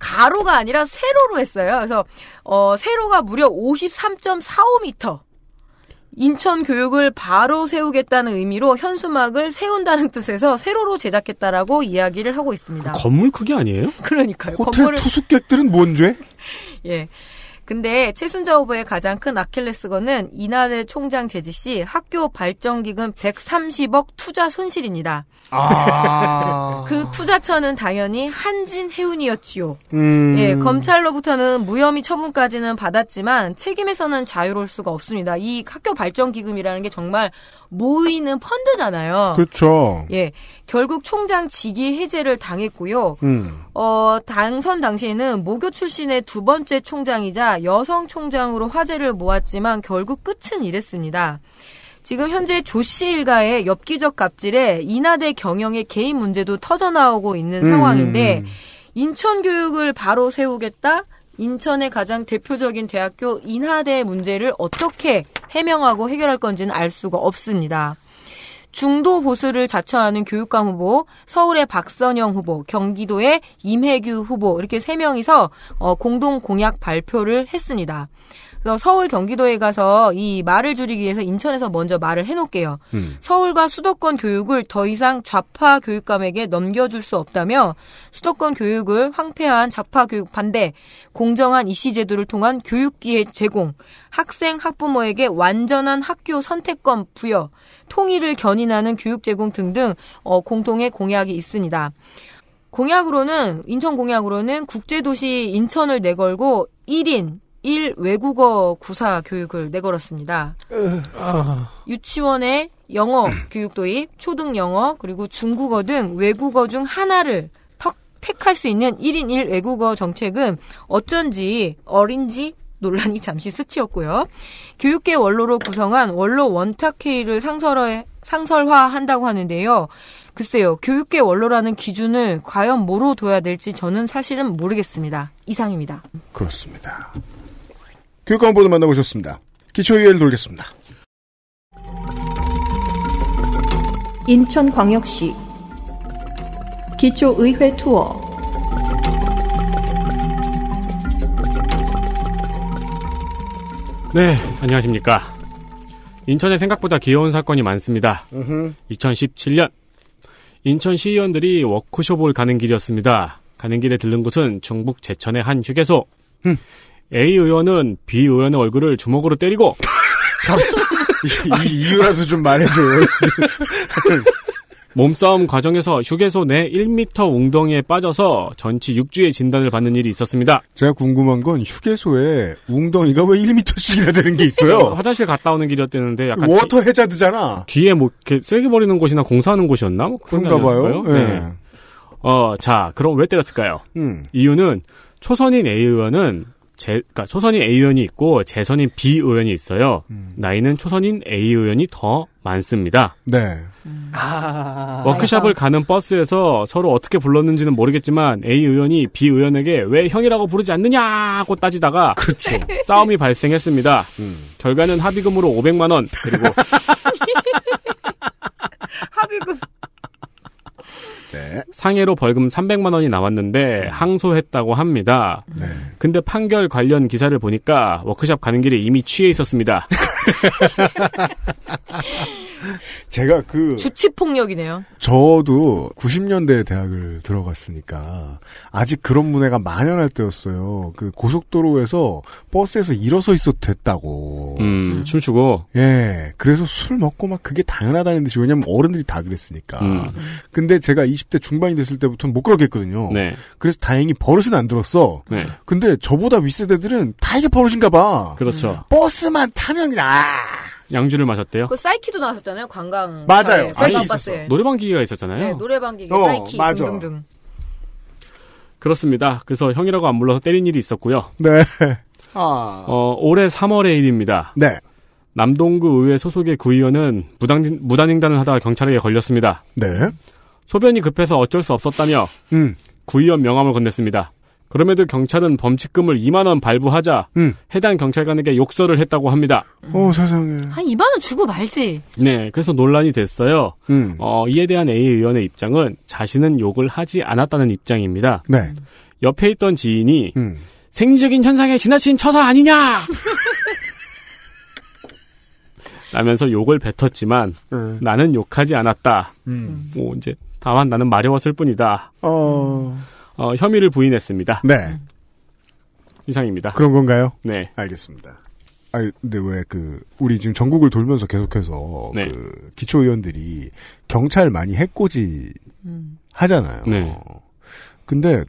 가로가 아니라 세로로 했어요. 그래서 어, 세로가 무려 53.45m. 인천 교육을 바로 세우겠다는 의미로 현수막을 세운다는 뜻에서 세로로 제작했다라고 이야기를 하고 있습니다. 건물 크기 아니에요? 그러니까요. 호텔 건물을... 투숙객들은 뭔 죄? 예. 근데 최순자 후보의 가장 큰 아킬레스건은 이날의 총장 제지 시 학교 발전기금 130억 투자 손실입니다. 아. 그 투자처는 당연히 한진해운이었지요. 음. 예, 검찰로부터는 무혐의 처분까지는 받았지만 책임에서는 자유로울 수가 없습니다. 이 학교 발전기금이라는 게 정말 모이는 펀드잖아요. 그렇죠. 예. 결국 총장 직위 해제를 당했고요. 음. 어, 당선 당시에는 모교 출신의 두 번째 총장이자 여성 총장으로 화제를 모았지만 결국 끝은 이랬습니다. 지금 현재 조씨 일가의 엽기적 갑질에 인하대 경영의 개인 문제도 터져나오고 있는 음. 음 상황인데 음. 인천 교육을 바로 세우겠다. 인천의 가장 대표적인 대학교 인하대 문제를 어떻게 해명하고 해결할 건지는 알 수가 없습니다. 중도 보수를 자처하는 교육감 후보, 서울의 박선영 후보, 경기도의 임혜규 후보 이렇게 세 명이서 어, 공동 공약 발표를 했습니다. 그래서 서울 경기도에 가서 이 말을 줄이기 위해서 인천에서 먼저 말을 해놓을게요. 음. 서울과 수도권 교육을 더 이상 좌파 교육감에게 넘겨줄 수 없다며 수도권 교육을 황폐한 좌파 교육 반대, 공정한 이씨 제도를 통한 교육 기회 제공, 학생 학부모에게 완전한 학교 선택권 부여, 통일을 견인하는 교육 제공 등등 어, 공통의 공약이 있습니다. 공약으로는 인천 공약으로는 국제도시 인천을 내걸고 1인 1 외국어 구사 교육을 내걸었습니다. 유치원에 영어 교육 도입, 초등 영어, 그리고 중국어 등 외국어 중 하나를 택할 수 있는 1인 1 외국어 정책은 어쩐지 어린지 논란이 잠시 스치었고요. 교육계 원로로 구성한 원로 원탁회의를 상설해, 상설화한다고 하는데요. 글쎄요, 교육계 원로라는 기준을 과연 뭐로 둬야 될지 저는 사실은 모르겠습니다. 이상입니다. 그렇습니다. 교육감 보도 만나보셨습니다. 기초의회를 돌겠습니다. 인천광역시 기초의회 투어 네, 안녕하십니까. 인천에 생각보다 귀여운 사건이 많습니다. 으흠. 2017년 인천 시의원들이 워크숍을 가는 길이었습니다. 가는 길에 들른 곳은 중북 제천의 한 휴게소. 흠. A 의원은 B 의원의 얼굴을 주먹으로 때리고 이, 이유라도 좀말해줘 몸싸움 과정에서 휴게소 내 1m 웅덩이에 빠져서 전치 6주의 진단을 받는 일이 있었습니다. 제가 궁금한 건 휴게소에 웅덩이가 왜 1m씩이나 되는 게 있어요? 화장실 갔다 오는 길이었대는데 약간 워터 해자드잖아. 뒤에 뭐 이렇게 쐐기 버리는 곳이나 공사하는 곳이었나? 뭐 그런가 봐요. 네. 네. 어, 자, 그럼 왜 때렸을까요? 음. 이유는 초선인 A 의원은 제, 그러니까 초선인 A 의원이 있고 재선인 B 의원이 있어요. 음. 나이는 초선인 A 의원이 더 많습니다. 네. 음. 아, 워크샵을 알 가는 버스에서 서로 어떻게 불렀는지는 모르겠지만 A 의원이 B 의원에게 왜 형이라고 부르지 않느냐고 따지다가 그렇죠. 싸움이 발생했습니다. 음. 결과는 합의금으로 500만 원 그리고 합의금 네. 상해로 벌금 300만 원이 나왔는데 네. 항소했다고 합니다. 네. 근데 판결 관련 기사를 보니까 워크샵 가는 길에 이미 취해 있었습니다. 제가 그 주치 폭력이네요. 저도 90년대 대학을 들어갔으니까 아직 그런 문화가 만연할 때였어요. 그 고속도로에서 버스에서 일어서 있어도 됐다고. 음, 춤추고. 음. 예. 그래서 술 먹고 막 그게 당연하다는 듯이 왜냐면 어른들이 다 그랬으니까. 음. 근데 제가 20대 중반이 됐을 때부터는 못 그렇게 했거든요. 네. 그래서 다행히 버릇은 안 들었어. 네. 근데 저보다 윗세대들은 다 이게 버릇인가 봐. 그렇죠. 버스만 타면 아 양주를 마셨대요. 그 사이키도 나왔었잖아요. 관광 맞아요. 사이키 있었어. 노래방 기계가 있었잖아요. 네, 노래방 기계, 어, 사이키 맞아. 등등 그렇습니다. 그래서 형이라고 안 불러서 때린 일이 있었고요. 네. 아. 어, 올해 3월의 일입니다. 네. 남동구 의회 소속의 구의원은 무당, 무단횡단을 하다가 경찰에게 걸렸습니다. 네. 소변이 급해서 어쩔 수 없었다며 음. 구의원 명함을 건넸습니다. 그럼에도 경찰은 범칙금을 2만 원 발부하자 음. 해당 경찰관에게 욕설을 했다고 합니다. 어 음. 세상에. 한 2만 원 주고 말지. 네, 그래서 논란이 됐어요. 음. 어, 이에 대한 A 의원의 입장은 자신은 욕을 하지 않았다는 입장입니다. 네. 옆에 있던 지인이 음. 생리적인 현상에 지나친 처사 아니냐. 라면서 욕을 뱉었지만 네. 나는 욕하지 않았다. 음. 뭐 이제 다만 나는 마려웠을 뿐이다. 어. 음. 어, 혐의를 부인했습니다. 네. 이상입니다. 그런 건가요? 네. 알겠습니다. 아 근데 왜 그 우리 지금 전국을 돌면서 계속해서 네. 그 기초 의원들이 경찰 많이 해꼬지 하잖아요. 네. 근데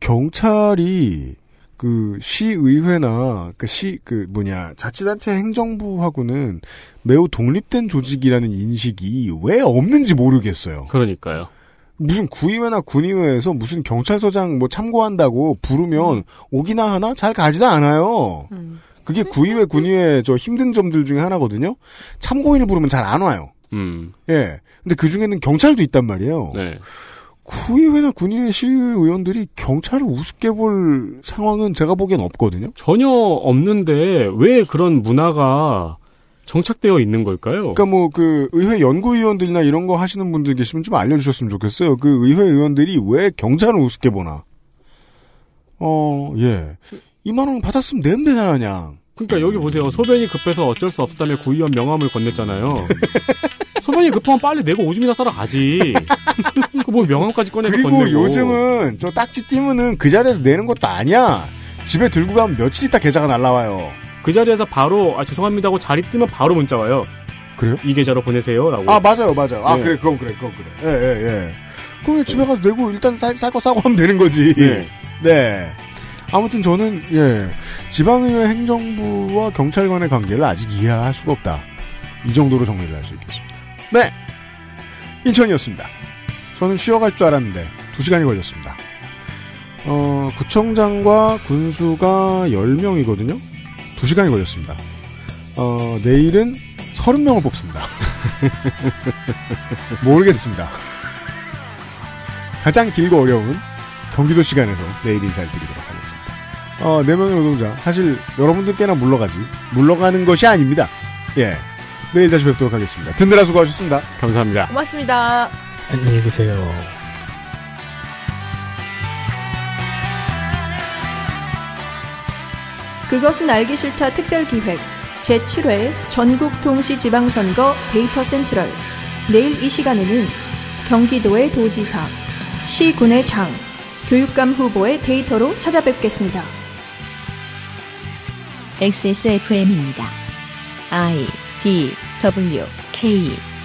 경찰이 그 시의회나 그 시그 그 뭐냐 자치단체 행정부하고는 매우 독립된 조직이라는 인식이 왜 없는지 모르겠어요. 그러니까요. 무슨 구의회나 군의회에서 무슨 경찰서장 뭐 참고한다고 부르면 오기나 하나 잘 가지도 않아요. 음. 그게 구의회 군의회 저 힘든 점들 중에 하나거든요. 참고인을 부르면 잘 안 와요. 음. 예. 근데 그 중에는 경찰도 있단 말이에요. 네. 구의회나 군의회 시의회 의원들이 경찰을 우습게 볼 상황은 제가 보기엔 없거든요. 전혀 없는데 왜 그런 문화가 정착되어 있는 걸까요? 그러니까 뭐 그 의회 연구위원들이나 이런 거 하시는 분들 계시면 좀 알려주셨으면 좋겠어요. 그 의회 의원들이 왜 경찰을 우습게 보나? 어, 예. 2만 원 받았으면 내면 되잖아, 그냥. 그러니까 여기 보세요. 소변이 급해서 어쩔 수 없었다며 구의원 명함을 건넸잖아요. 소변이 급하면 빨리 내고 오줌이나 싸러 가지. 그 뭐 명함까지 꺼내서 그리고 건네고. 요즘은 저 딱지 띠면은 그 자리에서 내는 것도 아니야. 집에 들고 가면 며칠 있다 계좌가 날라와요. 그 자리에서 바로 아 죄송합니다고 자리 뜨면 바로 문자 와요. 그래요? 이 계좌로 보내세요라고. 아 맞아요, 맞아요. 아 네. 그래, 그건 그래, 그건 그래. 예, 예, 예. 그럼 집에 가서 내고 일단 살거 싸고 하면 되는 거지. 네. 네. 아무튼 저는 예 지방의회 행정부와 경찰 관의 관계를 아직 이해할 수가 없다. 이 정도로 정리를 할 수 있겠습니다. 네. 인천이었습니다. 저는 쉬어갈 줄 알았는데 2시간이 걸렸습니다. 어, 구청장과 군수가 10명이거든요. 2시간이 걸렸습니다. 어, 내일은 30명을 뽑습니다. 모르겠습니다. 가장 길고 어려운 경기도 시간에서 내일 인사를 드리도록 하겠습니다. 어, 4명의 노동자, 사실 여러분들께나 물러가지, 물러가는 것이 아닙니다. 예. 내일 다시 뵙도록 하겠습니다. 든든한 수고하셨습니다. 감사합니다. 고맙습니다. 안녕히 계세요. 그것은 알기 싫다 특별기획 제7회 전국동시지방선거 데이터 센트럴 내일 이 시간에는 경기도의 도지사, 시군의 장, 교육감 후보의 데이터로 찾아뵙겠습니다. XSFM입니다. I D W K